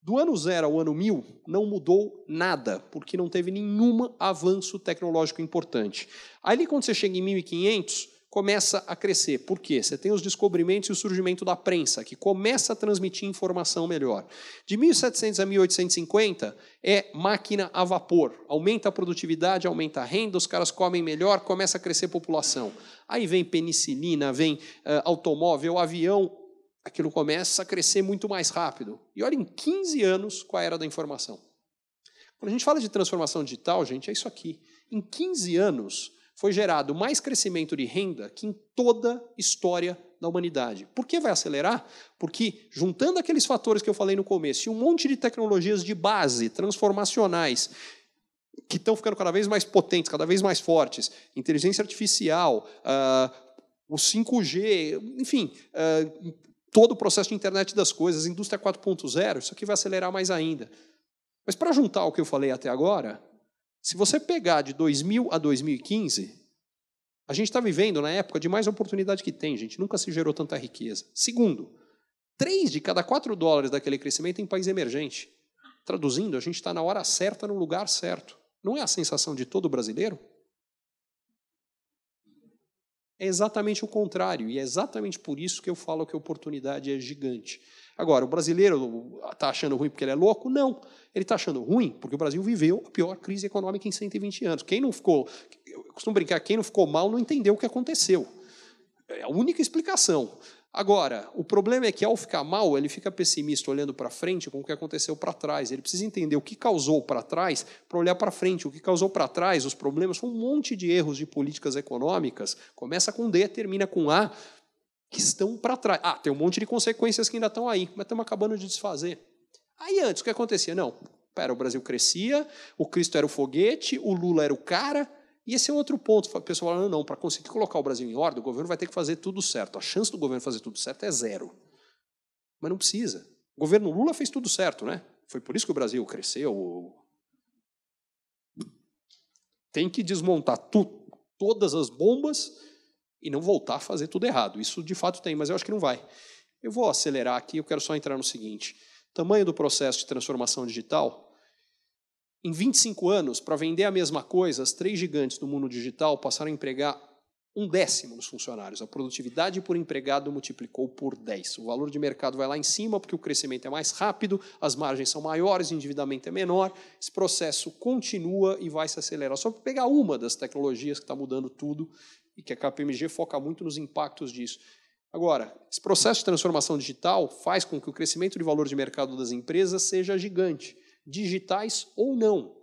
Do ano zero ao ano mil, não mudou nada, porque não teve nenhum avanço tecnológico importante. Ali, quando você chega em 1500, começa a crescer. Por quê? Você tem os descobrimentos e o surgimento da prensa, que começa a transmitir informação melhor. De 1700 a 1850 é máquina a vapor. Aumenta a produtividade, aumenta a renda, os caras comem melhor, começa a crescer a população. Aí vem penicilina, vem uh, automóvel, avião, aquilo começa a crescer muito mais rápido. E olha, em 15 anos, com a era da informação. Quando a gente fala de transformação digital, gente, é isso aqui. Em 15 anos, foi gerado mais crescimento de renda que em toda história da humanidade. Por que vai acelerar? Porque, juntando aqueles fatores que eu falei no começo, e um monte de tecnologias de base, transformacionais, que estão ficando cada vez mais potentes, cada vez mais fortes, inteligência artificial, uh, o 5G, enfim, uh, todo o processo de internet das coisas, indústria 4.0, isso aqui vai acelerar mais ainda. Mas para juntar o que eu falei até agora, se você pegar de 2000 a 2015, a gente está vivendo na época de mais oportunidade que tem, gente. Nunca se gerou tanta riqueza. Segundo, três de cada quatro dólares daquele crescimento é em país emergente. Traduzindo, a gente está na hora certa, no lugar certo. Não é a sensação de todo brasileiro? É exatamente o contrário, e é exatamente por isso que eu falo que a oportunidade é gigante. Agora, o brasileiro está achando ruim porque ele é louco? Não. Ele está achando ruim porque o Brasil viveu a pior crise econômica em 120 anos. Quem não ficou. Eu costumo brincar, quem não ficou mal não entendeu o que aconteceu. É a única explicação. Agora, o problema é que ao ficar mal, ele fica pessimista olhando para frente com o que aconteceu para trás. Ele precisa entender o que causou para trás para olhar para frente. O que causou para trás, os problemas, foi um monte de erros de políticas econômicas. Começa com D, termina com A, que estão para trás. Ah, tem um monte de consequências que ainda estão aí, mas estamos acabando de desfazer. Aí antes, o que acontecia? Não, pera, o Brasil crescia, o Cristo era o foguete, o Lula era o cara, e esse é outro ponto. O pessoal fala, não, para conseguir colocar o Brasil em ordem, o governo vai ter que fazer tudo certo. A chance do governo fazer tudo certo é zero. Mas não precisa. O governo Lula fez tudo certo, né? Foi por isso que o Brasil cresceu. Tem que desmontar tu, todas as bombas e não voltar a fazer tudo errado. Isso de fato tem, mas eu acho que não vai. Eu vou acelerar aqui, eu quero só entrar no seguinte: tamanho do processo de transformação digital. Em 25 anos, para vender a mesma coisa, as três gigantes do mundo digital passaram a empregar um décimo nos funcionários. A produtividade por empregado multiplicou por 10. O valor de mercado vai lá em cima porque o crescimento é mais rápido, as margens são maiores, o endividamento é menor. Esse processo continua e vai se acelerar. Só para pegar uma das tecnologias que está mudando tudo e que a KPMG foca muito nos impactos disso. Agora, esse processo de transformação digital faz com que o crescimento de valor de mercado das empresas seja gigante, digitais ou não.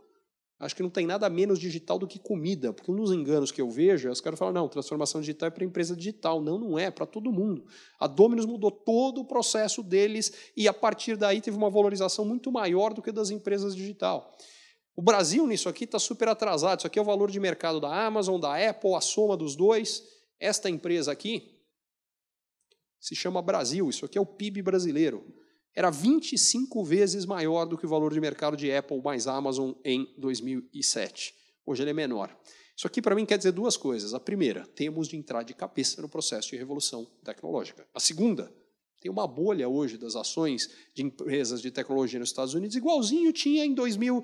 Acho que não tem nada menos digital do que comida, porque dos enganos que eu vejo, os caras falam, não, transformação digital é para empresa digital. Não, não é, é para todo mundo. A Dominus mudou todo o processo deles e, a partir daí, teve uma valorização muito maior do que das empresas digital. O Brasil nisso aqui está super atrasado. Isso aqui é o valor de mercado da Amazon, da Apple, a soma dos dois. Esta empresa aqui se chama Brasil. Isso aqui é o PIB brasileiro era 25 vezes maior do que o valor de mercado de Apple mais Amazon em 2007. Hoje ele é menor. Isso aqui para mim quer dizer duas coisas. A primeira, temos de entrar de cabeça no processo de revolução tecnológica. A segunda, tem uma bolha hoje das ações de empresas de tecnologia nos Estados Unidos, igualzinho tinha em 2000,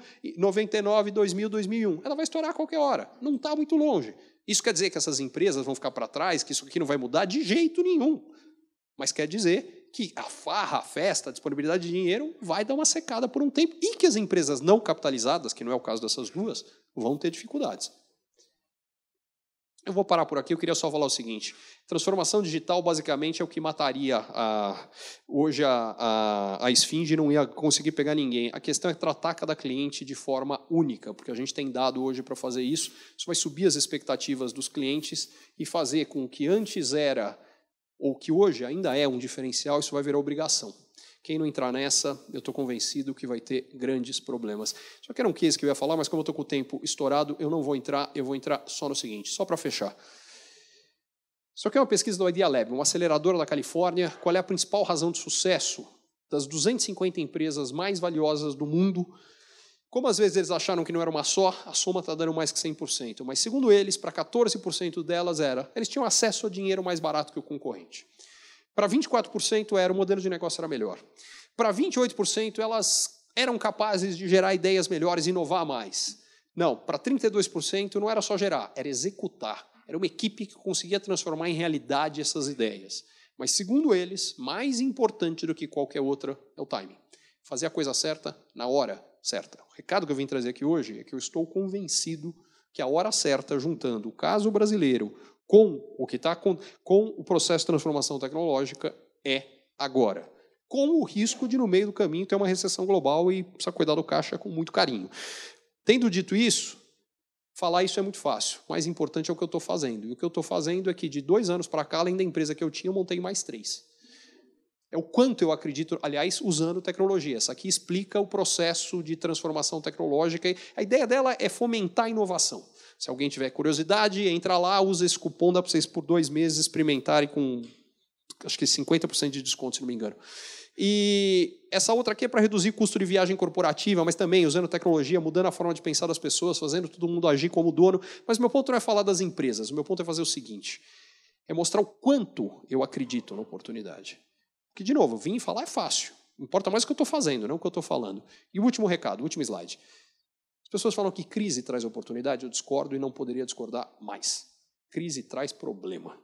2000, 2001. Ela vai estourar a qualquer hora, não está muito longe. Isso quer dizer que essas empresas vão ficar para trás, que isso aqui não vai mudar de jeito nenhum. Mas quer dizer que a farra, a festa, a disponibilidade de dinheiro vai dar uma secada por um tempo e que as empresas não capitalizadas, que não é o caso dessas duas, vão ter dificuldades. Eu vou parar por aqui, eu queria só falar o seguinte: transformação digital basicamente é o que mataria a, hoje a, a, a esfinge não ia conseguir pegar ninguém. A questão é tratar cada cliente de forma única, porque a gente tem dado hoje para fazer isso. Isso vai subir as expectativas dos clientes e fazer com que antes era ou que hoje ainda é um diferencial, isso vai virar obrigação. Quem não entrar nessa, eu estou convencido que vai ter grandes problemas. Só que era um case que eu ia falar, mas como eu estou com o tempo estourado, eu não vou entrar, eu vou entrar só no seguinte, só para fechar. Só que é uma pesquisa do Idea Lab, uma aceleradora da Califórnia. Qual é a principal razão de sucesso das 250 empresas mais valiosas do mundo como às vezes eles acharam que não era uma só, a soma está dando mais que 100%. Mas segundo eles, para 14% delas era, eles tinham acesso a dinheiro mais barato que o concorrente. Para 24% era o modelo de negócio era melhor. Para 28% elas eram capazes de gerar ideias melhores, inovar mais. Não, para 32% não era só gerar, era executar. Era uma equipe que conseguia transformar em realidade essas ideias. Mas segundo eles, mais importante do que qualquer outra é o timing. Fazer a coisa certa na hora, certa. O recado que eu vim trazer aqui hoje é que eu estou convencido que a hora certa, juntando o caso brasileiro com o que está com, com o processo de transformação tecnológica, é agora. Com o risco de, no meio do caminho, ter uma recessão global e precisa cuidar do caixa com muito carinho. Tendo dito isso, falar isso é muito fácil. O mais importante é o que eu estou fazendo. E o que eu estou fazendo é que, de dois anos para cá, além da empresa que eu tinha, eu montei mais três é o quanto eu acredito, aliás, usando tecnologia. Essa aqui explica o processo de transformação tecnológica. A ideia dela é fomentar a inovação. Se alguém tiver curiosidade, entra lá, usa esse cupom, dá para vocês por dois meses experimentarem com acho que 50% de desconto, se não me engano. E essa outra aqui é para reduzir o custo de viagem corporativa, mas também usando tecnologia, mudando a forma de pensar das pessoas, fazendo todo mundo agir como dono. Mas meu ponto não é falar das empresas, o meu ponto é fazer o seguinte: é mostrar o quanto eu acredito na oportunidade. Porque, de novo, vir e falar é fácil. Importa mais o que eu estou fazendo, não o que eu estou falando. E o último recado, o último slide. As pessoas falam que crise traz oportunidade, eu discordo e não poderia discordar mais. Crise traz problema.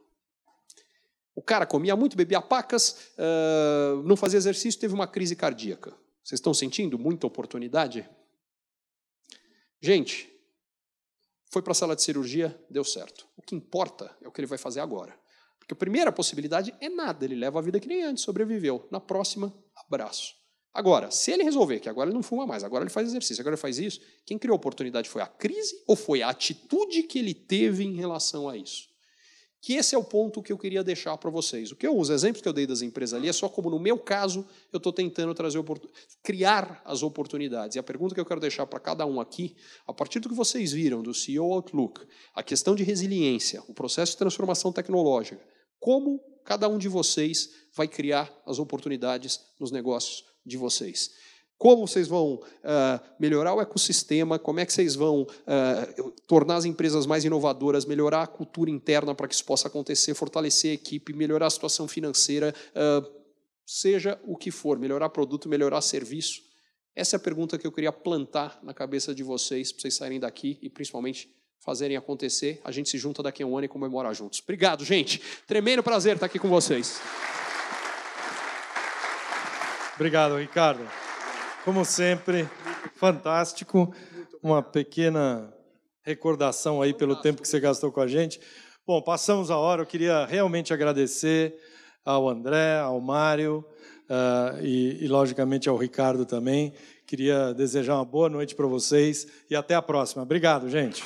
O cara comia muito, bebia pacas, uh, não fazia exercício, teve uma crise cardíaca. Vocês estão sentindo muita oportunidade? Gente, foi para a sala de cirurgia, deu certo. O que importa é o que ele vai fazer agora. Porque a primeira possibilidade é nada, ele leva a vida que nem antes, sobreviveu. Na próxima, abraço. Agora, se ele resolver que agora ele não fuma mais, agora ele faz exercício, agora ele faz isso, quem criou a oportunidade foi a crise ou foi a atitude que ele teve em relação a isso? Que esse é o ponto que eu queria deixar para vocês. O que eu, os exemplos que eu dei das empresas ali é só como no meu caso eu estou tentando trazer criar as oportunidades. E a pergunta que eu quero deixar para cada um aqui, a partir do que vocês viram do CEO Outlook, a questão de resiliência, o processo de transformação tecnológica, como cada um de vocês vai criar as oportunidades nos negócios de vocês? Como vocês vão uh, melhorar o ecossistema? Como é que vocês vão uh, tornar as empresas mais inovadoras, melhorar a cultura interna para que isso possa acontecer, fortalecer a equipe, melhorar a situação financeira, uh, seja o que for, melhorar produto, melhorar serviço? Essa é a pergunta que eu queria plantar na cabeça de vocês para vocês saírem daqui e principalmente fazerem acontecer. A gente se junta daqui a um ano e comemora juntos. Obrigado, gente. Tremendo prazer estar aqui com vocês. Obrigado, Ricardo. Como sempre, fantástico. Uma pequena recordação aí pelo tempo que você gastou com a gente. Bom, passamos a hora. Eu queria realmente agradecer ao André, ao Mário uh, e, e, logicamente, ao Ricardo também. Queria desejar uma boa noite para vocês e até a próxima. Obrigado, gente.